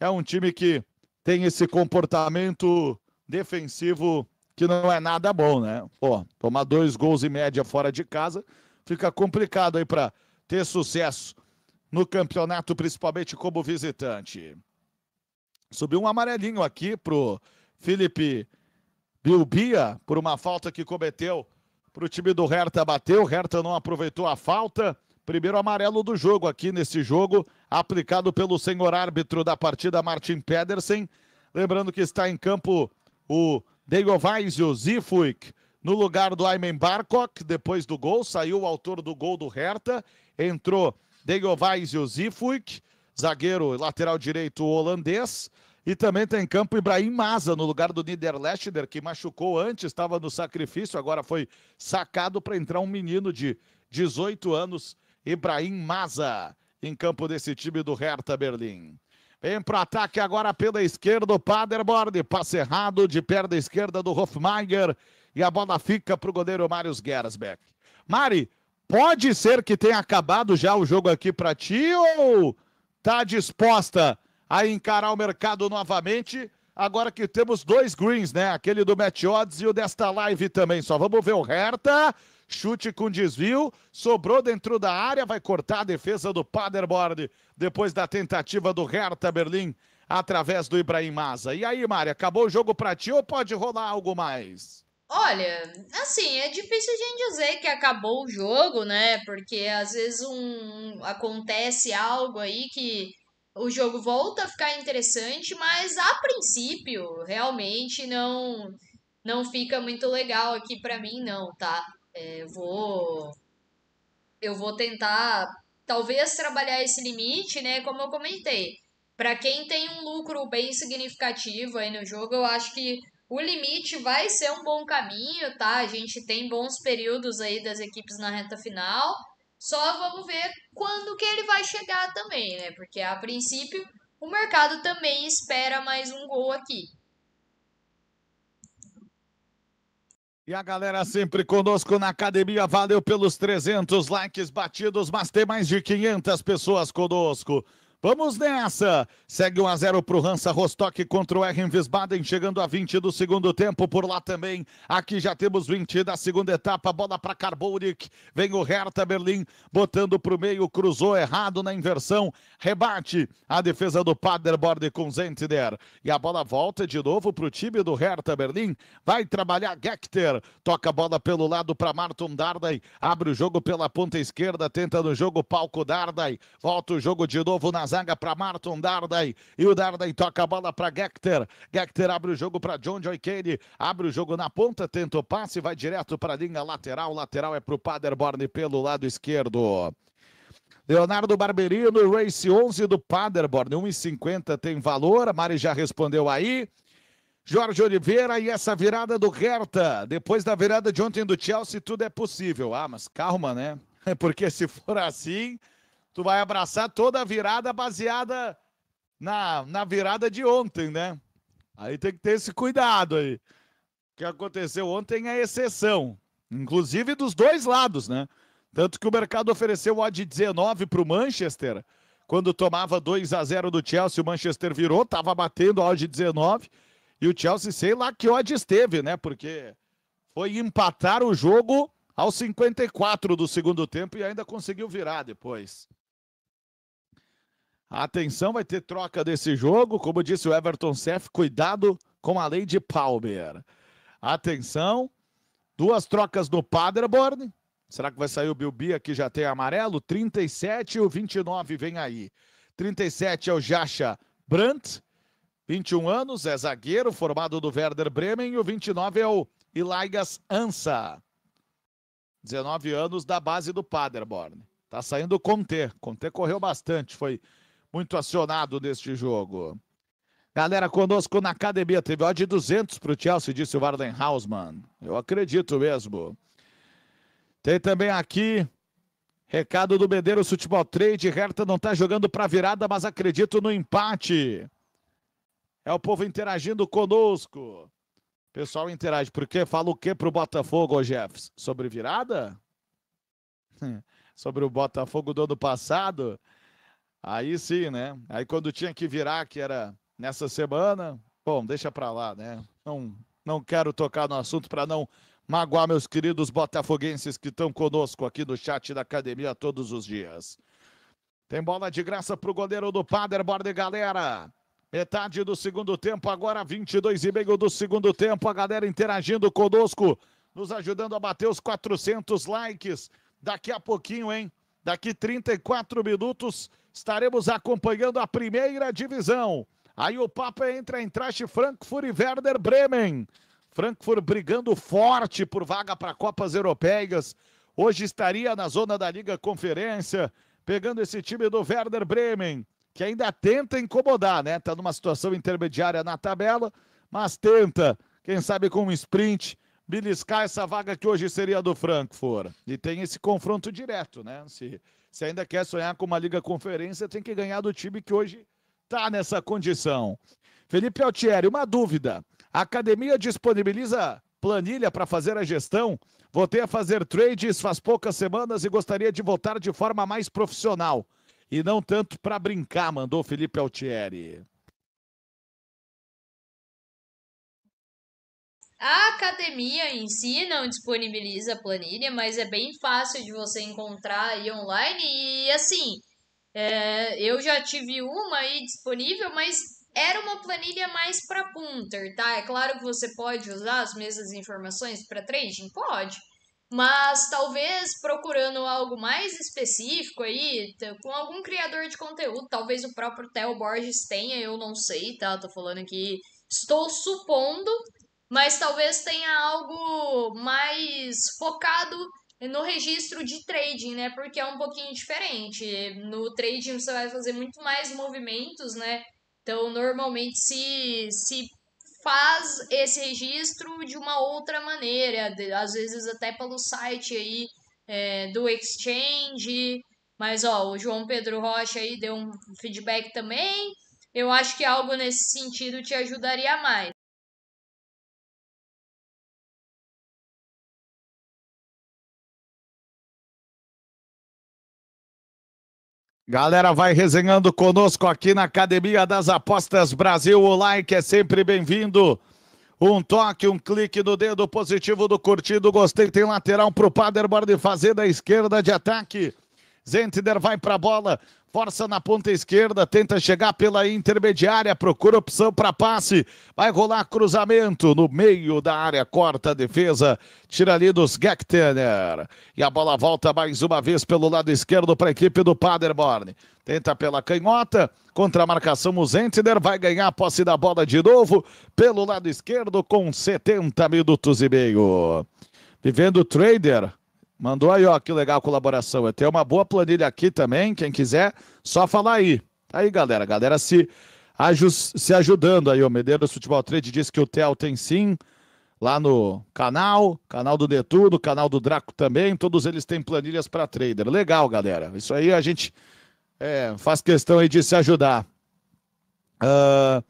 É um time que tem esse comportamento defensivo que não é nada bom, né? Pô, tomar dois gols em média fora de casa fica complicado aí para ter sucesso no campeonato, principalmente como visitante. Subiu um amarelinho aqui pro Felipe Bilbia por uma falta que cometeu para o time do Hertha bateu. Hertha não aproveitou a falta. Primeiro amarelo do jogo aqui nesse jogo, aplicado pelo senhor árbitro da partida, Martin Pedersen. Lembrando que está em campo o o Zifuik no lugar do Ayman Barkok, depois do gol, saiu o autor do gol do Hertha entrou Degovais e o Zifuik, zagueiro lateral direito holandês. E também tem em campo Ibrahim Maza, no lugar do Niederlechner, que machucou antes, estava no sacrifício, agora foi sacado para entrar um menino de 18 anos, Ibrahim Maza, em campo desse time do Hertha Berlim. Vem para ataque agora pela esquerda o Paderborn, passe errado de perna esquerda do Hofmeier e a bola fica para o goleiro Marius Gersbeck. Mari, Pode ser que tenha acabado já o jogo aqui para ti ou tá disposta a encarar o mercado novamente? Agora que temos dois greens, né? Aquele do Matt Odds e o desta live também. Só vamos ver o Hertha. Chute com desvio, sobrou dentro da área, vai cortar a defesa do Paderborn depois da tentativa do Hertha Berlim através do Ibrahim Maza. E aí, Mari, acabou o jogo para ti ou pode rolar algo mais? Olha, assim, é difícil a gente dizer que acabou o jogo, né? Porque às vezes um acontece algo aí que o jogo volta a ficar interessante, mas a princípio realmente não não fica muito legal aqui para mim não, tá? É, vou eu vou tentar talvez trabalhar esse limite, né? Como eu comentei, para quem tem um lucro bem significativo aí no jogo, eu acho que o limite vai ser um bom caminho, tá? A gente tem bons períodos aí das equipes na reta final. Só vamos ver quando que ele vai chegar também, né? Porque a princípio o mercado também espera mais um gol aqui. E a galera sempre conosco na academia, valeu pelos 300 likes batidos, mas tem mais de 500 pessoas conosco. Vamos nessa! Segue 1 a 0 para o Hansa Rostock contra o RM Wiesbaden, chegando a 20 do segundo tempo por lá também. Aqui já temos 20 da segunda etapa, bola para Carbonic. Vem o Hertha Berlim botando para o meio, cruzou errado na inversão, rebate a defesa do Paderborn com Zentner. E a bola volta de novo para o time do Hertha Berlim. Vai trabalhar Gekter, toca a bola pelo lado para Martin Dardai, abre o jogo pela ponta esquerda, tenta no jogo palco Dardai, volta o jogo de novo nas zaga para Martin Dardai E o Dardai toca a bola para Gector. Gector abre o jogo para John Joy Cade. Abre o jogo na ponta, tenta o passe, vai direto para a linha lateral. Lateral é para o Paderborn pelo lado esquerdo. Leonardo Barberino, Race 11 do Paderborn. 1,50 tem valor. A Mari já respondeu aí. Jorge Oliveira e essa virada do Hertha. Depois da virada de ontem do Chelsea, tudo é possível. Ah, mas calma, né? Porque se for assim, tu vai abraçar toda a virada baseada na, na virada de ontem, né? Aí tem que ter esse cuidado aí. O que aconteceu ontem é exceção, inclusive dos dois lados, né? Tanto que o mercado ofereceu o odd 19 para o Manchester, quando tomava 2 a 0 do Chelsea, o Manchester virou, estava batendo o odd 19, e o Chelsea, sei lá que odd esteve, né? Porque foi empatar o jogo aos 54 do segundo tempo e ainda conseguiu virar depois. Atenção, vai ter troca desse jogo. Como disse o Everton Seff, cuidado com a lei de Palmer. Atenção, duas trocas no Paderborn. Será que vai sair o Bilbi aqui já tem amarelo? 37 e o 29 vem aí. 37 é o Jacha Brandt, 21 anos, é zagueiro, formado do Werder Bremen. E o 29 é o Ilaigas Ansa, 19 anos, da base do Paderborn. Tá saindo o Conte. Conte correu bastante, foi muito acionado neste jogo. Galera conosco na academia, teve odd de 200 para o Chelsea, disse o Varden Hausmann. Eu acredito mesmo. Tem também aqui recado do Medeiros Futebol Trade. Hertha não está jogando para virada, mas acredito no empate. É o povo interagindo conosco. O pessoal interage. Por quê? Fala o quê para o Botafogo, Jeffs? Sobre virada? Sobre o Botafogo do ano passado? Aí sim, né? Aí quando tinha que virar, que era nessa semana, bom, deixa para lá, né? Não, não quero tocar no assunto para não magoar meus queridos botafoguenses que estão conosco aqui no chat da academia todos os dias. Tem bola de graça para o goleiro do Paderborn, galera. Metade do segundo tempo, agora 22 e meio do segundo tempo. A galera interagindo conosco, nos ajudando a bater os 400 likes. Daqui a pouquinho, hein? Daqui 34 minutos estaremos acompanhando a primeira divisão. Aí o papo é entre a Frankfurt e Werder Bremen. Frankfurt brigando forte por vaga para Copas Europeias. Hoje estaria na zona da Liga Conferência, pegando esse time do Werder Bremen, que ainda tenta incomodar, né? Está numa situação intermediária na tabela, mas tenta, quem sabe com um sprint, beliscar essa vaga que hoje seria do Frankfurt. E tem esse confronto direto, né? Se, se ainda quer sonhar com uma Liga Conferência, tem que ganhar do time que hoje está nessa condição. Felipe Altieri, uma dúvida. A academia disponibiliza planilha para fazer a gestão? Voltei a fazer trades faz poucas semanas e gostaria de voltar de forma mais profissional. E não tanto para brincar, mandou Felipe Altieri. A academia em si não disponibiliza planilha, mas é bem fácil de você encontrar aí online. E assim, é, eu já tive uma aí disponível, mas era uma planilha mais para punter, tá? É claro que você pode usar as mesmas informações para trading? Pode. Mas talvez procurando algo mais específico aí, com algum criador de conteúdo, talvez o próprio Theo Borges tenha, eu não sei, tá? Tô falando aqui, estou supondo mas talvez tenha algo mais focado no registro de trading, né? Porque é um pouquinho diferente. No trading você vai fazer muito mais movimentos, né? Então normalmente se, se faz esse registro de uma outra maneira, às vezes até pelo site aí é, do exchange. Mas ó, o João Pedro Rocha aí deu um feedback também. Eu acho que algo nesse sentido te ajudaria mais. Galera, vai resenhando conosco aqui na Academia das Apostas Brasil. O like é sempre bem-vindo. Um toque, um clique no dedo positivo do curtido, gostei. Tem lateral para o Paderborn fazer da esquerda de ataque. Zentner vai para a bola, Força na ponta esquerda, tenta chegar pela intermediária, procura opção para passe, vai rolar cruzamento no meio da área, corta a defesa, tira ali dos Gektener. E a bola volta mais uma vez pelo lado esquerdo para a equipe do Paderborn. Tenta pela canhota, contra a marcação o Zentner, vai ganhar a posse da bola de novo pelo lado esquerdo com 70 minutos e meio. Vivendo o Trader, Mandou aí, ó, que legal a colaboração. Eu tenho uma boa planilha aqui também, quem quiser, só falar aí. Tá aí, galera, galera se, se ajudando aí. O Medeiros Futebol Trade disse que o Tel tem sim, lá no canal, canal do Detudo, canal do Draco também, todos eles têm planilhas para trader. Legal, galera. Isso aí a gente é, faz questão aí de se ajudar. Uh,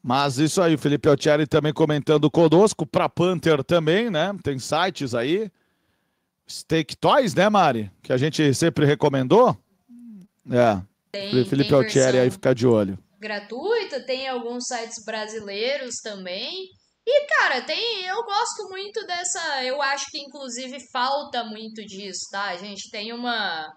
mas isso aí, o Felipe Altieri também comentando conosco, para Panther também, né? Tem sites aí Steak Toys, né, Mari? Que a gente sempre recomendou. É. Tem, Felipe tem Altieri aí ficar de olho. Gratuito tem alguns sites brasileiros também. E, cara, tem. Eu gosto muito dessa. Eu acho que, inclusive, falta muito disso, tá? A gente tem uma.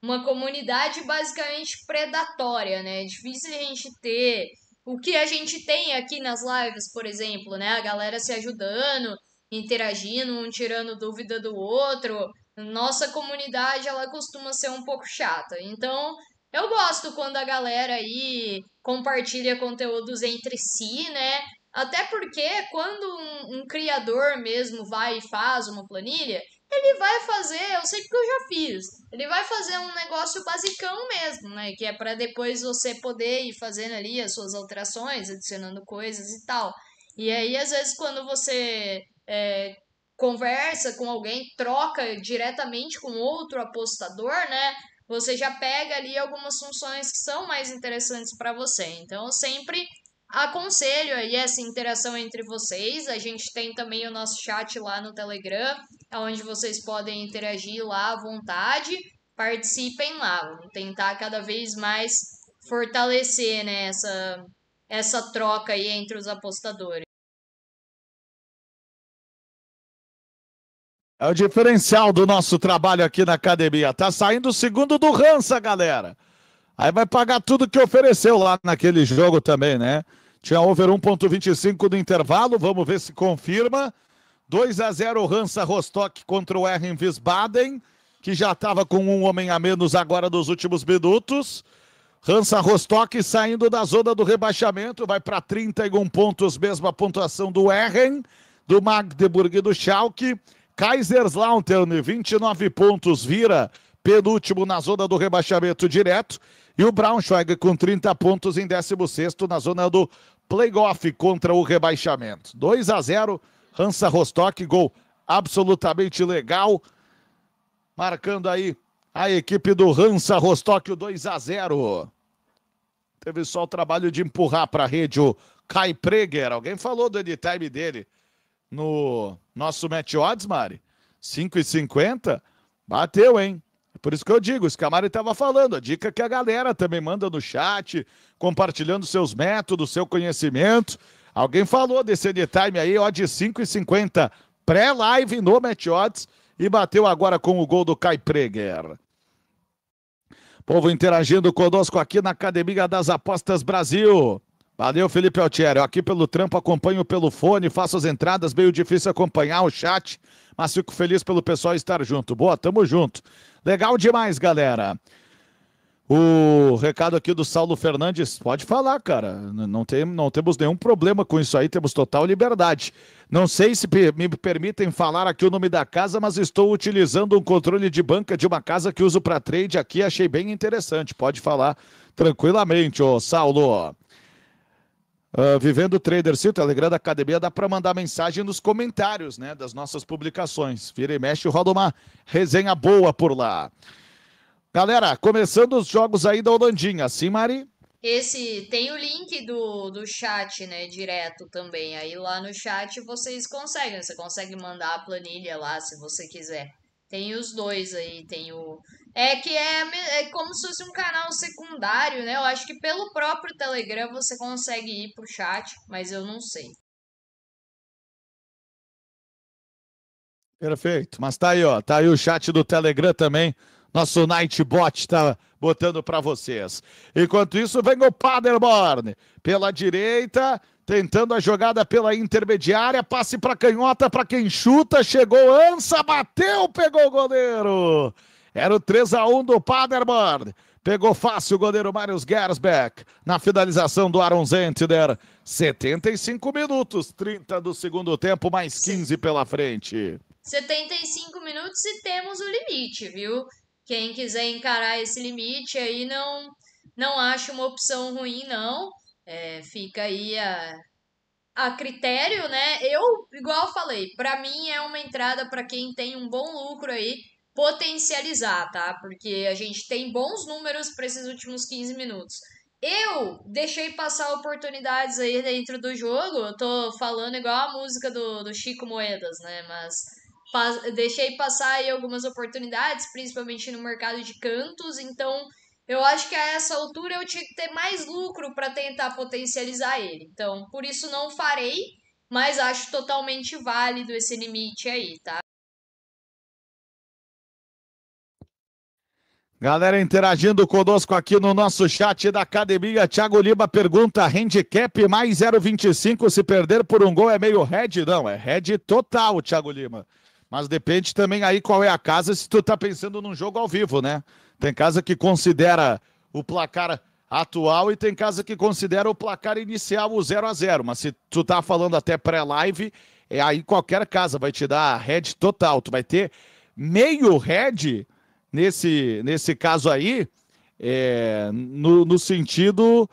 Uma comunidade basicamente predatória, né? É difícil a gente ter o que a gente tem aqui nas lives, por exemplo, né? A galera se ajudando, interagindo, um tirando dúvida do outro. Nossa comunidade, ela costuma ser um pouco chata. Então, eu gosto quando a galera aí compartilha conteúdos entre si, né? Até porque quando um, um, criador mesmo vai e faz uma planilha, ele vai fazer, eu sei porque eu já fiz, ele vai fazer um negócio basicão mesmo, né? Que é para depois você poder ir fazendo ali as suas alterações, adicionando coisas e tal. E aí, às vezes, quando você é, conversa com alguém, troca diretamente com outro apostador, né? Você já pega ali algumas funções que são mais interessantes para você. Então, eu sempre aconselho aí essa interação entre vocês. A gente tem também o nosso chat lá no Telegram, onde vocês podem interagir lá à vontade. Participem lá, vamos tentar cada vez mais fortalecer né, essa, essa troca aí entre os apostadores. É o diferencial do nosso trabalho aqui na academia. Tá saindo o segundo do Hansa, galera. Aí vai pagar tudo que ofereceu lá naquele jogo também, né? Tinha over 1.25 no intervalo, vamos ver se confirma. 2 a 0 Hansa Rostock contra o Erwin Wiesbaden, que já estava com um homem a menos agora nos últimos minutos. Hansa Rostock saindo da zona do rebaixamento, vai para 31 pontos, mesma pontuação do Erren, do Magdeburg e do Schalke. Kaiserslautern, 29 pontos, vira penúltimo na zona do rebaixamento direto. E o Braunschweig com 30 pontos em 16 na zona do playoff contra o rebaixamento. 2 a 0 Hansa Rostock, gol absolutamente legal. Marcando aí a equipe do Hansa Rostock, o 2 a 0 Teve só o trabalho de empurrar para a rede o Kai Preger. Alguém falou do anytime dele no nosso match odds, Mari? 5,50? Bateu, hein? É por isso que eu digo, o Scamari estava falando, a dica que a galera também manda no chat, compartilhando seus métodos, seu conhecimento. Alguém falou desse anytime aí, odd 5,50, pré-live no Match Odds, e bateu agora com o gol do Kai Preger. Povo interagindo conosco aqui na Academia das Apostas Brasil. Valeu, Felipe Altiero. Aqui pelo trampo, acompanho pelo fone, faço as entradas, meio difícil acompanhar o chat, mas fico feliz pelo pessoal estar junto. Boa, tamo junto. Legal demais, galera. O recado aqui do Saulo Fernandes, pode falar, cara. Não, tem, não temos nenhum problema com isso aí, temos total liberdade. Não sei se me permitem falar aqui o nome da casa, mas estou utilizando um controle de banca de uma casa que uso para trade aqui, achei bem interessante. Pode falar tranquilamente, ô Saulo. Uh, Vivendo Trader City, o Telegram da Academia, dá para mandar mensagem nos comentários né, das nossas publicações. Vira e mexe, roda uma resenha boa por lá. Galera, começando os jogos aí da Holandinha, sim, Mari? Esse tem o link do, do chat, né? Direto também. Aí lá no chat vocês conseguem. Você consegue mandar a planilha lá se você quiser. Tem os dois aí, tem o. É que é, é como se fosse um canal secundário, né? Eu acho que pelo próprio Telegram você consegue ir pro chat, mas eu não sei. Perfeito. Mas tá aí, ó. Tá aí o chat do Telegram também. Nosso Nightbot tá botando para vocês. Enquanto isso, vem o Paderborn pela direita, tentando a jogada pela intermediária, passe para canhota para quem chuta, chegou Ansa, bateu, pegou o goleiro. Era o 3 a 1 do Paderborn. Pegou fácil o goleiro Marius Gersbeck na finalização do Aaron Zentner. 75 minutos, 30 do segundo tempo, mais 15 pela frente. 75 minutos e temos o limite, viu? Quem quiser encarar esse limite aí não não acho uma opção ruim não. É, fica aí a, a critério, né? Eu igual eu falei, para mim é uma entrada para quem tem um bom lucro aí potencializar, tá? Porque a gente tem bons números para esses últimos 15 minutos. Eu deixei passar oportunidades aí dentro do jogo. Eu tô falando igual a música do, do Chico Moedas, né? Mas deixei passar aí algumas oportunidades, principalmente no mercado de cantos, então eu acho que a essa altura eu tinha que ter mais lucro para tentar potencializar ele. Então, por isso não farei, mas acho totalmente válido esse limite aí, tá? Galera interagindo conosco aqui no nosso chat da academia. Thiago Lima pergunta: handicap mais 0,25 se perder por um gol é meio red? Não, é red total, Thiago Lima. Mas depende também aí qual é a casa, se tu tá pensando num jogo ao vivo, né? Tem casa que considera o placar atual e tem casa que considera o placar inicial o 0 a 0 Mas se tu tá falando até pré-live, é aí qualquer casa vai te dar head total. Tu vai ter meio head nesse, nesse caso aí, é, no, no sentido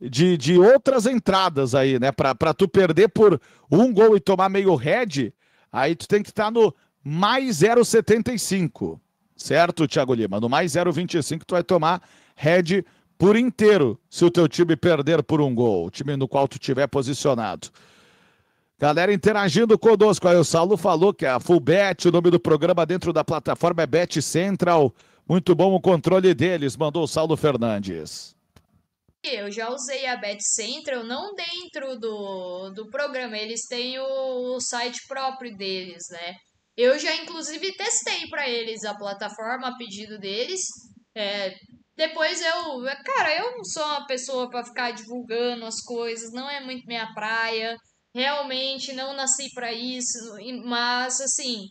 de, de outras entradas aí, né? Para tu perder por um gol e tomar meio head, aí tu tem que estar tá no mais 0,75, certo, Thiago Lima? No mais 0,25 tu vai tomar head por inteiro se o teu time perder por um gol, o time no qual tu tiver posicionado. Galera interagindo conosco. Aí o Saulo falou que é a Fullbet, o nome do programa dentro da plataforma é Bet Central. Muito bom o controle deles, mandou o Saulo Fernandes eu já usei a Bet Central, não dentro do, do programa, eles têm o, o site próprio deles, né? Eu já, inclusive, testei para eles a plataforma a pedido deles. É, depois eu. Cara, eu não sou uma pessoa para ficar divulgando as coisas, não é muito minha praia. Realmente não nasci para isso, mas assim.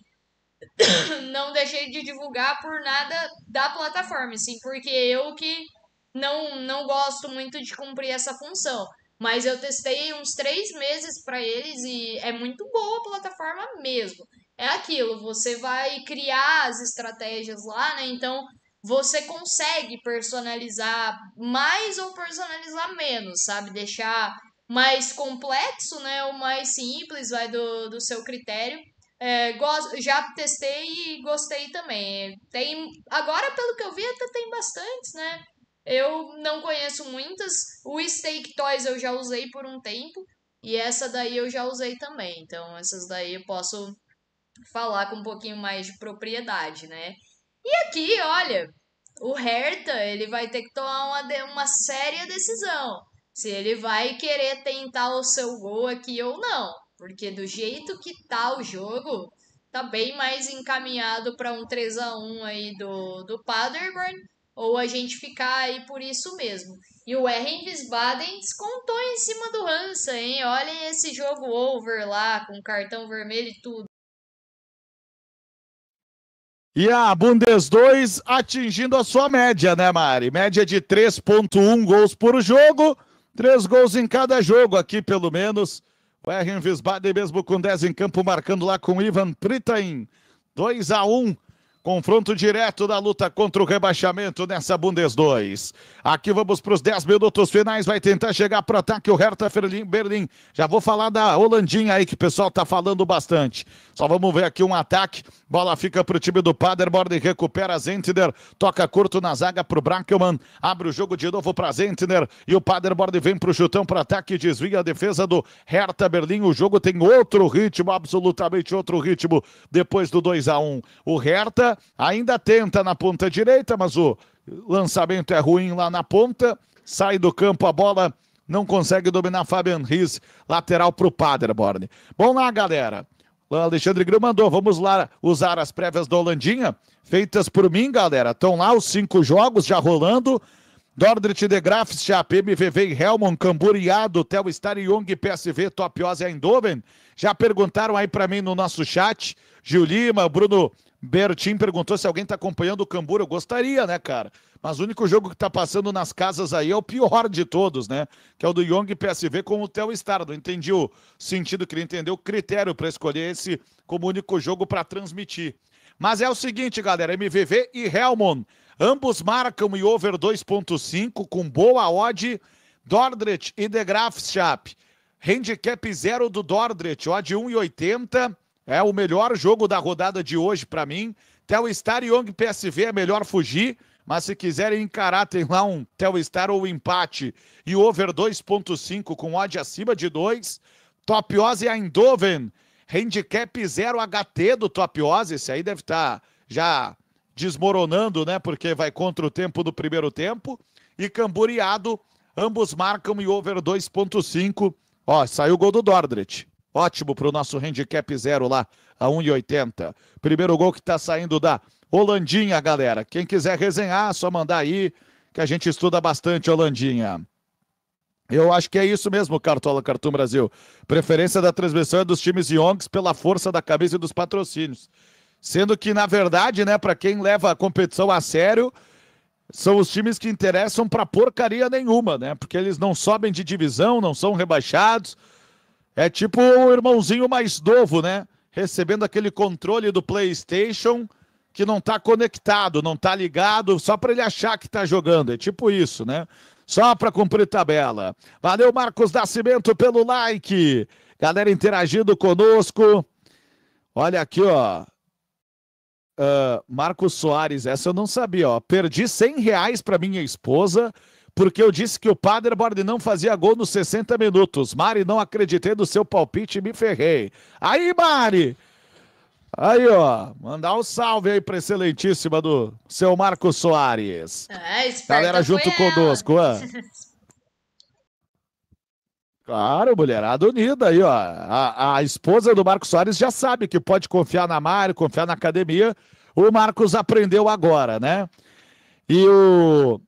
não deixei de divulgar por nada da plataforma, assim, porque eu que não, não gosto muito de cumprir essa função. Mas eu testei uns três meses para eles e é muito boa a plataforma mesmo. É aquilo, você vai criar as estratégias lá, né? Então você consegue personalizar mais ou personalizar menos, sabe? Deixar mais complexo, né? Ou mais simples, vai do, do seu critério. É, já testei e gostei também. Tem, agora, pelo que eu vi, até tem bastantes, né? Eu não conheço muitas. O Steak Toys eu já usei por um tempo. E essa daí eu já usei também. Então, essas daí eu posso falar com um pouquinho mais de propriedade, né? E aqui, olha, o Hertha, ele vai ter que tomar uma, uma séria decisão. Se ele vai querer tentar o seu gol aqui ou não. Porque do jeito que tá o jogo, tá bem mais encaminhado para um 3 a 1 aí do, do Paderborn ou a gente ficar aí por isso mesmo. E o Erren Wiesbaden descontou em cima do Hansa, hein? Olhem esse jogo over lá, com cartão vermelho e tudo. E a Bundes 2 atingindo a sua média, né, Mari? Média de 3,1 gols por jogo, 3 gols em cada jogo aqui, pelo menos. O Erren Wiesbaden, mesmo com 10 em campo, marcando lá com Ivan Pritain. 2 a 1 Confronto direto da luta contra o rebaixamento nessa Bundes 2. Aqui vamos para os 10 minutos finais. Vai tentar chegar para o ataque o Hertha Berlim. Já vou falar da Holandinha aí, que o pessoal está falando bastante. Só vamos ver aqui um ataque. Bola fica para o time do Paderborn. Recupera Zentner. Toca curto na zaga para o Brackelmann. Abre o jogo de novo para Zentner. E o Paderborn vem para o chutão para ataque. Desvia a defesa do Hertha Berlim. O jogo tem outro ritmo, absolutamente outro ritmo depois do 2 a 1 O Hertha ainda tenta na ponta direita, mas o lançamento é ruim lá na ponta. Sai do campo a bola, não consegue dominar Fabian Riz, lateral para o Paderborn. Bom lá, galera. O Alexandre Gril mandou, vamos lá usar as prévias da Holandinha, feitas por mim, galera. Estão lá os cinco jogos já rolando. Dordrecht de Graaf, Chapé, MVV e Helmond, Camboriado, Telstar Star, Young, PSV, Top e Eindhoven. Já perguntaram aí para mim no nosso chat, Gil Lima, Bruno Bertin perguntou se alguém está acompanhando o Cambura. Eu gostaria, né, cara? Mas o único jogo que está passando nas casas aí é o pior de todos, né? Que é o do Young PSV com o Telstar. Não entendi o sentido que ele entendeu, o critério para escolher esse como único jogo para transmitir. Mas é o seguinte, galera: MVV e Helmond. Ambos marcam e over 2,5 com boa odd. Dordrecht e De Graaf Handicap zero do Dordrecht, odd 1,80 é o melhor jogo da rodada de hoje para mim. Telstar e Young PSV é melhor fugir, mas se quiserem encarar, tem lá um Telstar ou empate e over 2.5 com odd acima de 2. Topiose e Eindhoven, handicap 0 HT do Topiose, esse aí deve estar tá já desmoronando, né, porque vai contra o tempo do primeiro tempo. E Camboriado, ambos marcam e over 2.5. Ó, saiu o gol do Dordrecht. Ótimo para o nosso handicap zero lá, a 1,80. Primeiro gol que está saindo da Holandinha, galera. Quem quiser resenhar, é só mandar aí, que a gente estuda bastante Holandinha. Eu acho que é isso mesmo, Cartola Cartoon Brasil. Preferência da transmissão é dos times Youngs pela força da camisa e dos patrocínios. Sendo que, na verdade, né, para quem leva a competição a sério, são os times que interessam para porcaria nenhuma, né? Porque eles não sobem de divisão, não são rebaixados, é tipo o irmãozinho mais novo, né? Recebendo aquele controle do PlayStation que não tá conectado, não tá ligado, só para ele achar que tá jogando. É tipo isso, né? Só para cumprir tabela. Valeu, Marcos Nascimento, pelo like. Galera interagindo conosco. Olha aqui, ó. Uh, Marcos Soares, essa eu não sabia, ó. Perdi 100 reais para minha esposa porque eu disse que o Paderborn não fazia gol nos 60 minutos. Mari, não acreditei no seu palpite e me ferrei. Aí, Mari! Aí, ó, mandar um salve aí pra excelentíssima do seu Marco Soares. É, Galera junto conosco, ó. Claro, mulherada unida aí, ó. A, a, esposa do Marcos Soares já sabe que pode confiar na Mari, confiar na academia. O Marcos aprendeu agora, né? E o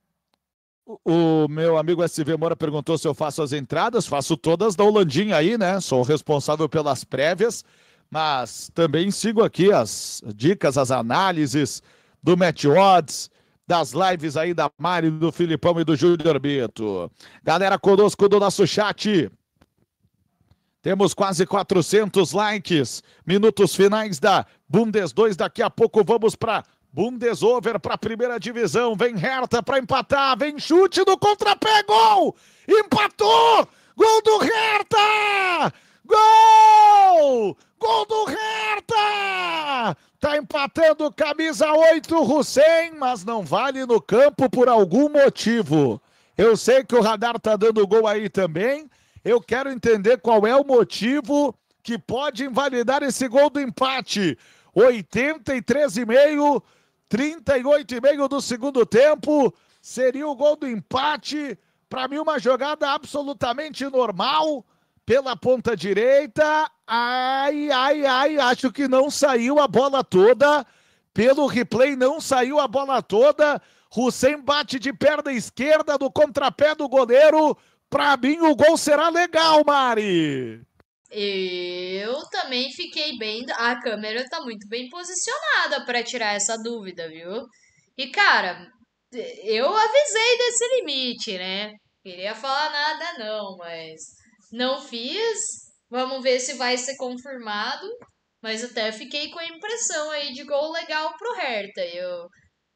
o meu amigo SV Moura perguntou se eu faço as entradas. Faço todas da Holandinha aí, né? Sou responsável pelas prévias, mas também sigo aqui as dicas, as análises do Matt Odds, das lives aí da Mari, do Filipão e do Júlio Bito. Galera conosco do nosso chat. Temos quase 400 likes. Minutos finais da Bundes 2. Daqui a pouco vamos para Bundesover para a primeira divisão. Vem Hertha para empatar. Vem chute do contrapé. Gol! Empatou! Gol do Hertha! Gol! Gol do Hertha! Tá empatando camisa 8 Hussein, mas não vale no campo por algum motivo. Eu sei que o Radar tá dando gol aí também. Eu quero entender qual é o motivo que pode invalidar esse gol do empate. 83,5 38 e meio do segundo tempo, seria o gol do empate. Para mim, uma jogada absolutamente normal pela ponta direita. Ai, ai, ai, acho que não saiu a bola toda. Pelo replay, não saiu a bola toda. Hussein bate de perna esquerda do contrapé do goleiro. Para mim, o gol será legal, Mari. Eu também fiquei bem. A câmera tá muito bem posicionada para tirar essa dúvida, viu? E cara, eu avisei desse limite, né? Queria falar nada não, mas não fiz. Vamos ver se vai ser confirmado. Mas até fiquei com a impressão aí de gol legal pro Hertha. Eu...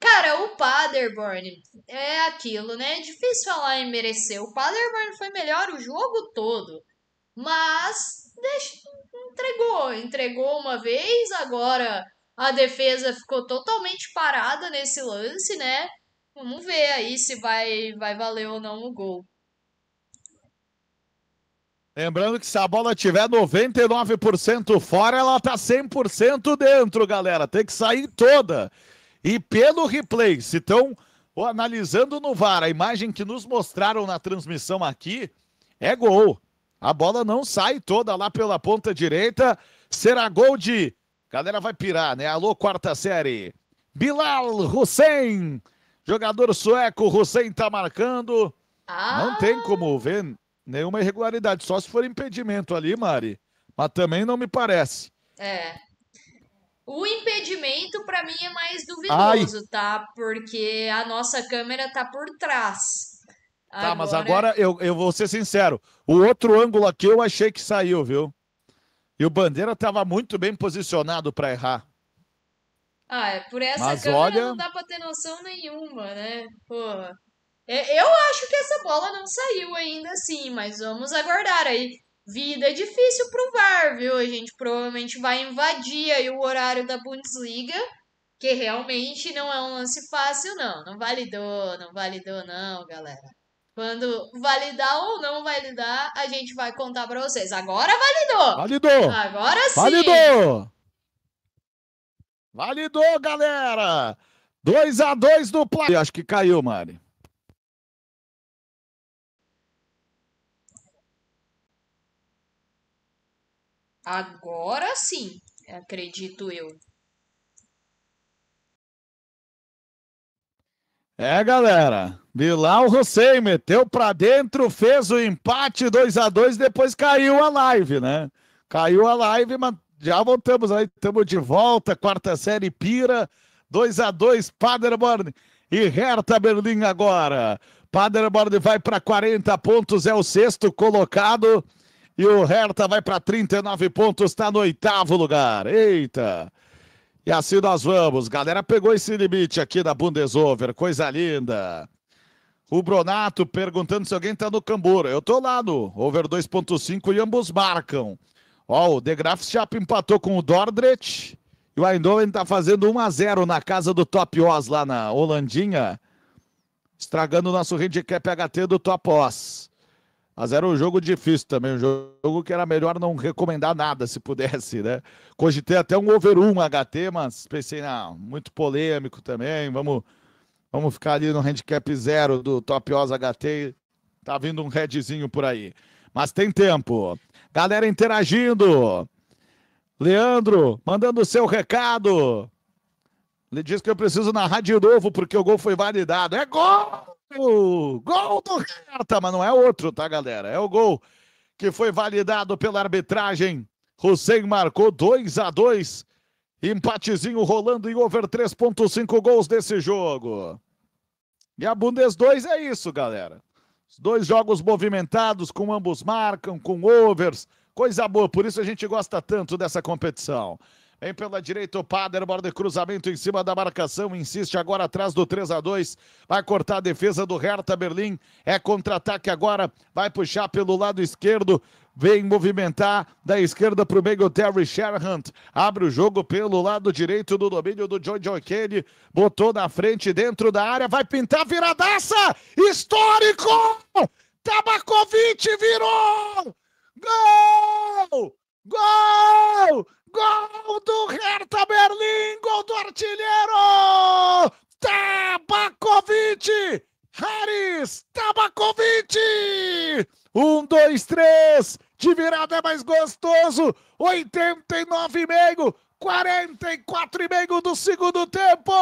Cara, o Paderborn é aquilo, né? É difícil falar em merecer. O Paderborn foi melhor o jogo todo. Mas entregou. Entregou uma vez, agora a defesa ficou totalmente parada nesse lance, né? Vamos ver aí se vai, vai valer ou não o gol. Lembrando que se a bola tiver 99% fora, ela tá 100% dentro, galera. Tem que sair toda. E pelo replay, se estão analisando no VAR, a imagem que nos mostraram na transmissão aqui é gol. A bola não sai toda lá pela ponta direita. Será gol de. Galera vai pirar, né? Alô, quarta série. Bilal Hussein. Jogador sueco, Hussein tá marcando. Ah. Não tem como ver nenhuma irregularidade, só se for impedimento ali, Mari. Mas também não me parece. É. O impedimento, para mim, é mais duvidoso, Ai. tá? Porque a nossa câmera tá por trás. Tá, agora... mas é agora eu, eu vou ser sincero. O outro ângulo aqui eu achei que saiu, viu? E o Bandeira estava muito bem posicionado para errar. Ah, é por essa mas câmera olha... não dá para ter noção nenhuma, né? Porra. É, eu acho que essa bola não saiu ainda assim, mas vamos aguardar aí. Vida é difícil pro VAR, viu? A gente provavelmente vai invadir aí o horário da Bundesliga, que realmente não é um lance fácil, não. Não validou, não validou, não, galera. Quando validar ou não validar, a gente vai contar para vocês. Agora validou! Validou! Agora sim! Validou! Validou, galera! 2 a 2 do placar. Acho que caiu, Mari. Agora sim, acredito eu. É, galera. Bilal Hussein meteu para dentro, fez o empate 2 a 2 depois caiu a live, né? Caiu a live, mas já voltamos aí, estamos de volta, quarta série Pira, 2 a 2 Paderborn e Hertha Berlim agora. Paderborn vai para 40 pontos, é o sexto colocado. E o Hertha vai para 39 pontos, está no oitavo lugar. Eita! E assim nós vamos. Galera, pegou esse limite aqui da Bundesover, coisa linda. O Bronato perguntando se alguém está no Cambura. Eu estou lá no over 2.5 e ambos marcam. Ó, o De Graaf Chapa empatou com o Dordrecht. E o Eindhoven está fazendo 1 a 0 na casa do Top Oz lá na Holandinha. Estragando o nosso handicap HT do Top Oz. Mas era um jogo difícil também, um jogo que era melhor não recomendar nada se pudesse, né? Cogitei até um over 1 HT, mas pensei, não, ah, muito polêmico também, vamos Vamos ficar ali no handicap zero do Top Oz HT. Tá vindo um redzinho por aí. Mas tem tempo. Galera interagindo. Leandro, mandando o seu recado. Ele diz que eu preciso narrar de novo porque o gol foi validado. É gol! Gol do Hertha, mas não é outro, tá, galera? É o gol que foi validado pela arbitragem. Hussein marcou 2 a 2 Empatezinho rolando em over 3.5 gols desse jogo. E a Bundes 2 é isso, galera. dois jogos movimentados, com ambos marcam, com overs. Coisa boa, por isso a gente gosta tanto dessa competição. Vem pela direita o Pader, borda de cruzamento em cima da marcação, insiste agora atrás do 3 a 2 vai cortar a defesa do Hertha Berlim, é contra-ataque agora, vai puxar pelo lado esquerdo, vem movimentar da esquerda para o meio. Terry Sherhant abre o jogo pelo lado direito do domínio do John John Kelly. Botou na frente, dentro da área, vai pintar viradaça! Histórico! Tabakovic virou! Gol! Gol! Gol do Hertha Berlim! Gol do artilheiro! Tabakovic! Harris! Tabakovic! Um, dois, três. De virada é mais gostoso. 89,5. 44,5 do segundo tempo.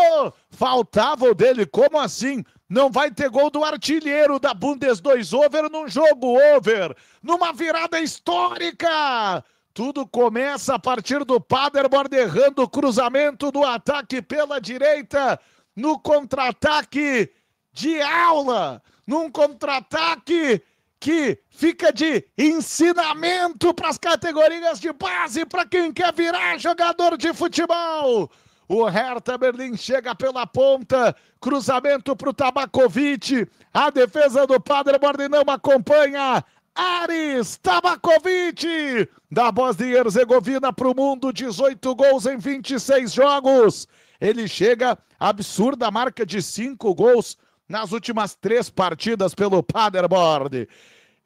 Faltava o dele. Como assim? Não vai ter gol do artilheiro da Bundes 2 over num jogo over. Numa virada histórica. Tudo começa a partir do Paderborn errando o cruzamento do ataque pela direita no contra-ataque de aula, num contra-ataque que fica de ensinamento para as categorias de base para quem quer virar jogador de futebol. O Hertha Berlim chega pela ponta, cruzamento para o Tabakovic. A defesa do Padre Bordenão acompanha. Aris Tabakovic, da Bosnia e Herzegovina para o mundo, 18 gols em 26 jogos. Ele chega, absurda marca de 5 gols nas últimas três partidas pelo Paderborn.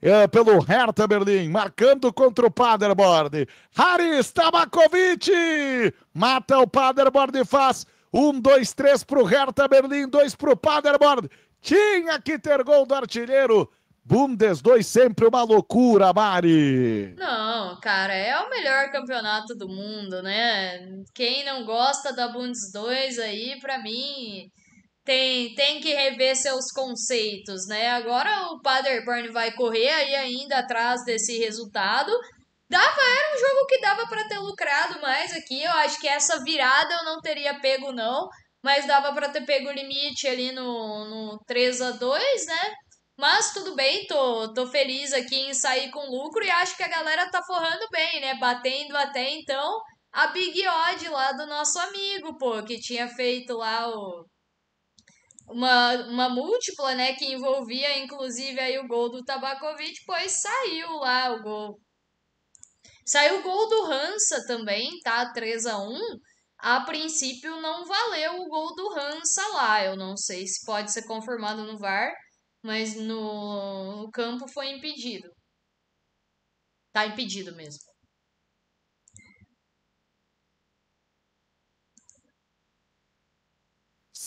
É, pelo Hertha Berlim, marcando contra o Paderborn. Haris Tabakovic mata o Paderborn e faz um, dois, três para o Hertha Berlim, dois para o Paderborn. Tinha que ter gol do artilheiro. Bundes 2 sempre uma loucura, Mari. Não, cara, é o melhor campeonato do mundo, né? Quem não gosta da Bundes 2 aí, para mim, tem, tem que rever seus conceitos, né? Agora o Paderborn vai correr aí ainda atrás desse resultado. Dava, era um jogo que dava para ter lucrado mais aqui. Eu acho que essa virada eu não teria pego, não. Mas dava para ter pego o limite ali no, no 3 a 2 né? Mas tudo bem, tô, tô feliz aqui em sair com lucro e acho que a galera tá forrando bem, né? Batendo até então a Big Odd lá do nosso amigo, pô, que tinha feito lá o, uma, uma múltipla, né, que envolvia inclusive aí o gol do Tabakovic, pois saiu lá o gol. Saiu o gol do Hansa também, tá? 3 a 1 A princípio não valeu o gol do Hansa lá. Eu não sei se pode ser confirmado no VAR, mas no, no campo foi impedido. Tá impedido mesmo.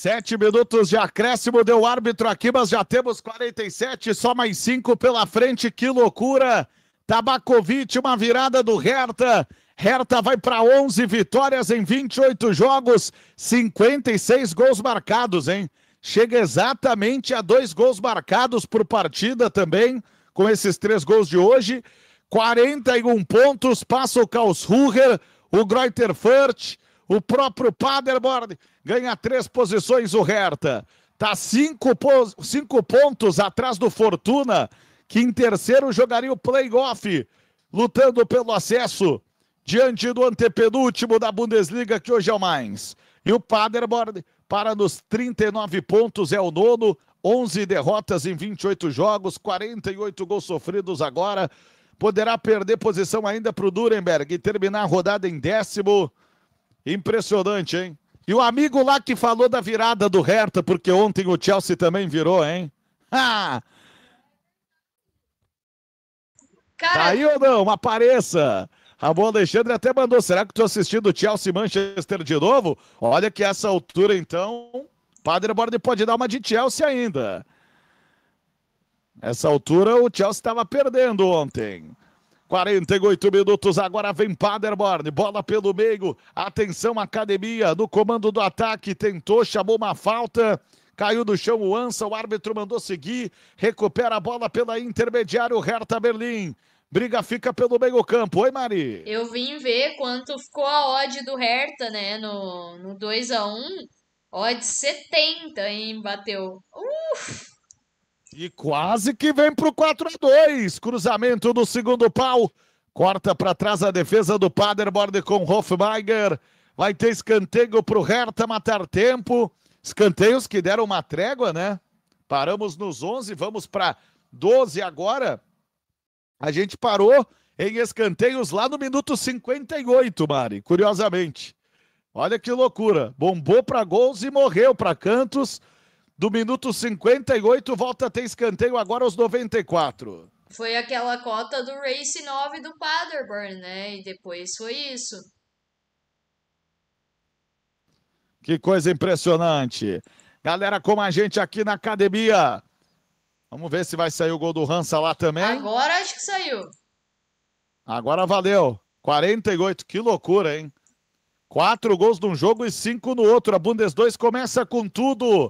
Sete minutos de acréscimo, deu árbitro aqui, mas já temos 47, só mais cinco pela frente, que loucura! Tabakovic, uma virada do Hertha. Hertha vai para 11 vitórias em 28 jogos, 56 gols marcados, hein? Chega exatamente a dois gols marcados por partida também, com esses três gols de hoje. 41 pontos, passa o Karlsruher, o Greuterfurt, o próprio Paderborn ganha três posições o Hertha. Está cinco, cinco pontos atrás do Fortuna, que em terceiro jogaria o playoff, lutando pelo acesso diante do antepenúltimo da Bundesliga, que hoje é o Mainz E o Paderborn para nos 39 pontos, é o nono, 11 derrotas em 28 jogos, 48 gols sofridos agora. Poderá perder posição ainda para o Nuremberg e terminar a rodada em décimo. Impressionante, hein? E o amigo lá que falou da virada do Hertha, porque ontem o Chelsea também virou, hein? Cara... Tá aí ou não? Apareça! Ramon Alexandre até mandou, será que tu assistindo Chelsea Manchester de novo? Olha que essa altura, então, Padre Borne pode dar uma de Chelsea ainda. Essa altura, o Chelsea estava perdendo ontem. 48 minutos agora vem Paderborn, bola pelo meio, atenção academia, no comando do ataque, tentou, chamou uma falta, caiu do chão o Ansa, o árbitro mandou seguir, recupera a bola pela intermediária o Hertha Berlim. Briga fica pelo meio campo. Oi, Mari. Eu vim ver quanto ficou a odd do Hertha, né, no, no 2 a 1 Odd 70, hein, bateu. Uf! E quase que vem para o 4x2. Cruzamento do segundo pau. Corta para trás a defesa do Paderborn com Hofmeier. Vai ter escanteio para o Hertha matar tempo. Escanteios que deram uma trégua, né? Paramos nos 11, vamos para 12 agora. A gente parou em escanteios lá no minuto 58, Mari, curiosamente. Olha que loucura. Bombou para gols e morreu para cantos do minuto 58, volta a ter escanteio agora aos 94. Foi aquela cota do Race 9 do Paderborn, né? E depois foi isso. Que coisa impressionante. Galera, como a gente aqui na academia. Vamos ver se vai sair o gol do Hansa lá também. Agora acho que saiu. Agora valeu. 48, que loucura, hein? Quatro gols num jogo e cinco no outro. A Bundes 2 começa com tudo.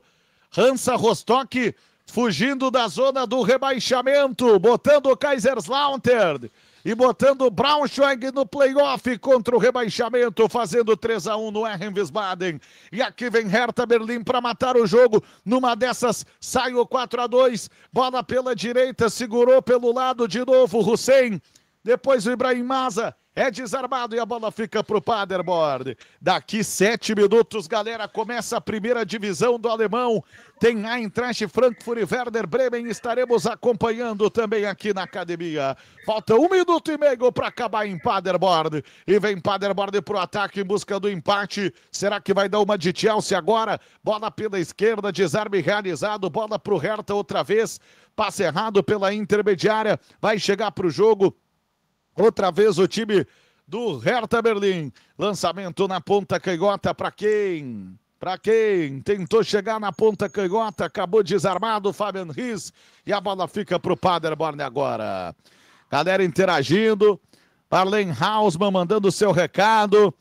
Hansa Rostock fugindo da zona do rebaixamento, botando o Kaiserslautern e botando o Braunschweig no playoff contra o rebaixamento, fazendo 3 a 1 no Ehrenwiesbaden. E aqui vem Hertha Berlim para matar o jogo. Numa dessas, sai o 4 a 2 bola pela direita, segurou pelo lado de novo Hussein. Depois o Ibrahim Maza é desarmado e a bola fica para o Paderborn. Daqui sete minutos, galera, começa a primeira divisão do alemão. Tem Eintracht, Frankfurt e Werder Bremen. Estaremos acompanhando também aqui na academia. Falta um minuto e meio para acabar em Paderborn. E vem Paderborn para o ataque em busca do empate. Será que vai dar uma de Chelsea agora? Bola pela esquerda, desarme realizado. Bola para o Hertha outra vez. Passe errado pela intermediária. Vai chegar para o jogo. Outra vez o time do Hertha Berlim. Lançamento na ponta canhota para quem? Para quem tentou chegar na ponta canhota, acabou desarmado o Fabian Riz e a bola fica para o Paderborn agora. Galera interagindo, Arlen Hausmann mandando o seu recado.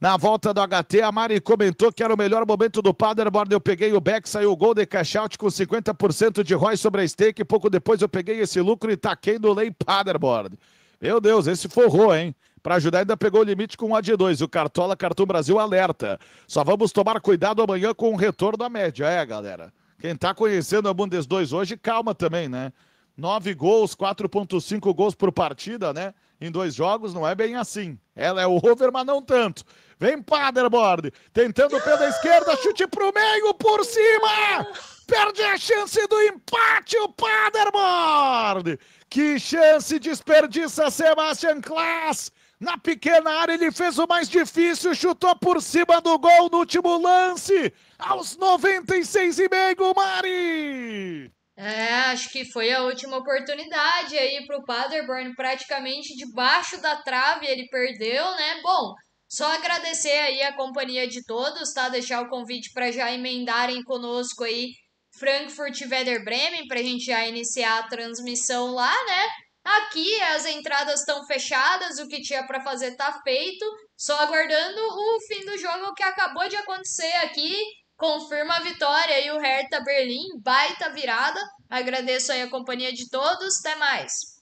Na volta do HT, a Mari comentou que era o melhor momento do Paderborn. Eu peguei o back, saiu o gol de cash-out com 50% de ROI sobre a stake. Pouco depois eu peguei esse lucro e taquei no Lei Paderborn. Meu Deus, esse forrou, hein? Para ajudar, ainda pegou o limite com a de 2. O Cartola Cartoon Brasil alerta. Só vamos tomar cuidado amanhã com o retorno à média. É, galera. Quem está conhecendo a Bundes 2 hoje, calma também, né? 9 gols, 4,5 gols por partida, né? Em dois jogos, não é bem assim. Ela é o over, mas não tanto. Vem Paderborn, tentando pela esquerda, chute pro meio, por cima! perde a chance do empate o Paderborn. Que chance desperdiça Sebastian Klaas. Na pequena área ele fez o mais difícil, chutou por cima do gol no último lance. Aos 96 e meio, Mari. É, acho que foi a última oportunidade aí para o Paderborn, praticamente debaixo da trave ele perdeu, né? Bom, só agradecer aí a companhia de todos, tá? Deixar o convite para já emendarem conosco aí Frankfurt e Werder Bremen, para a gente já iniciar a transmissão lá, né? Aqui as entradas estão fechadas, o que tinha para fazer tá feito, só aguardando o fim do jogo que acabou de acontecer aqui. Confirma a vitória e o Hertha Berlim, baita virada. Agradeço aí a companhia de todos, até mais.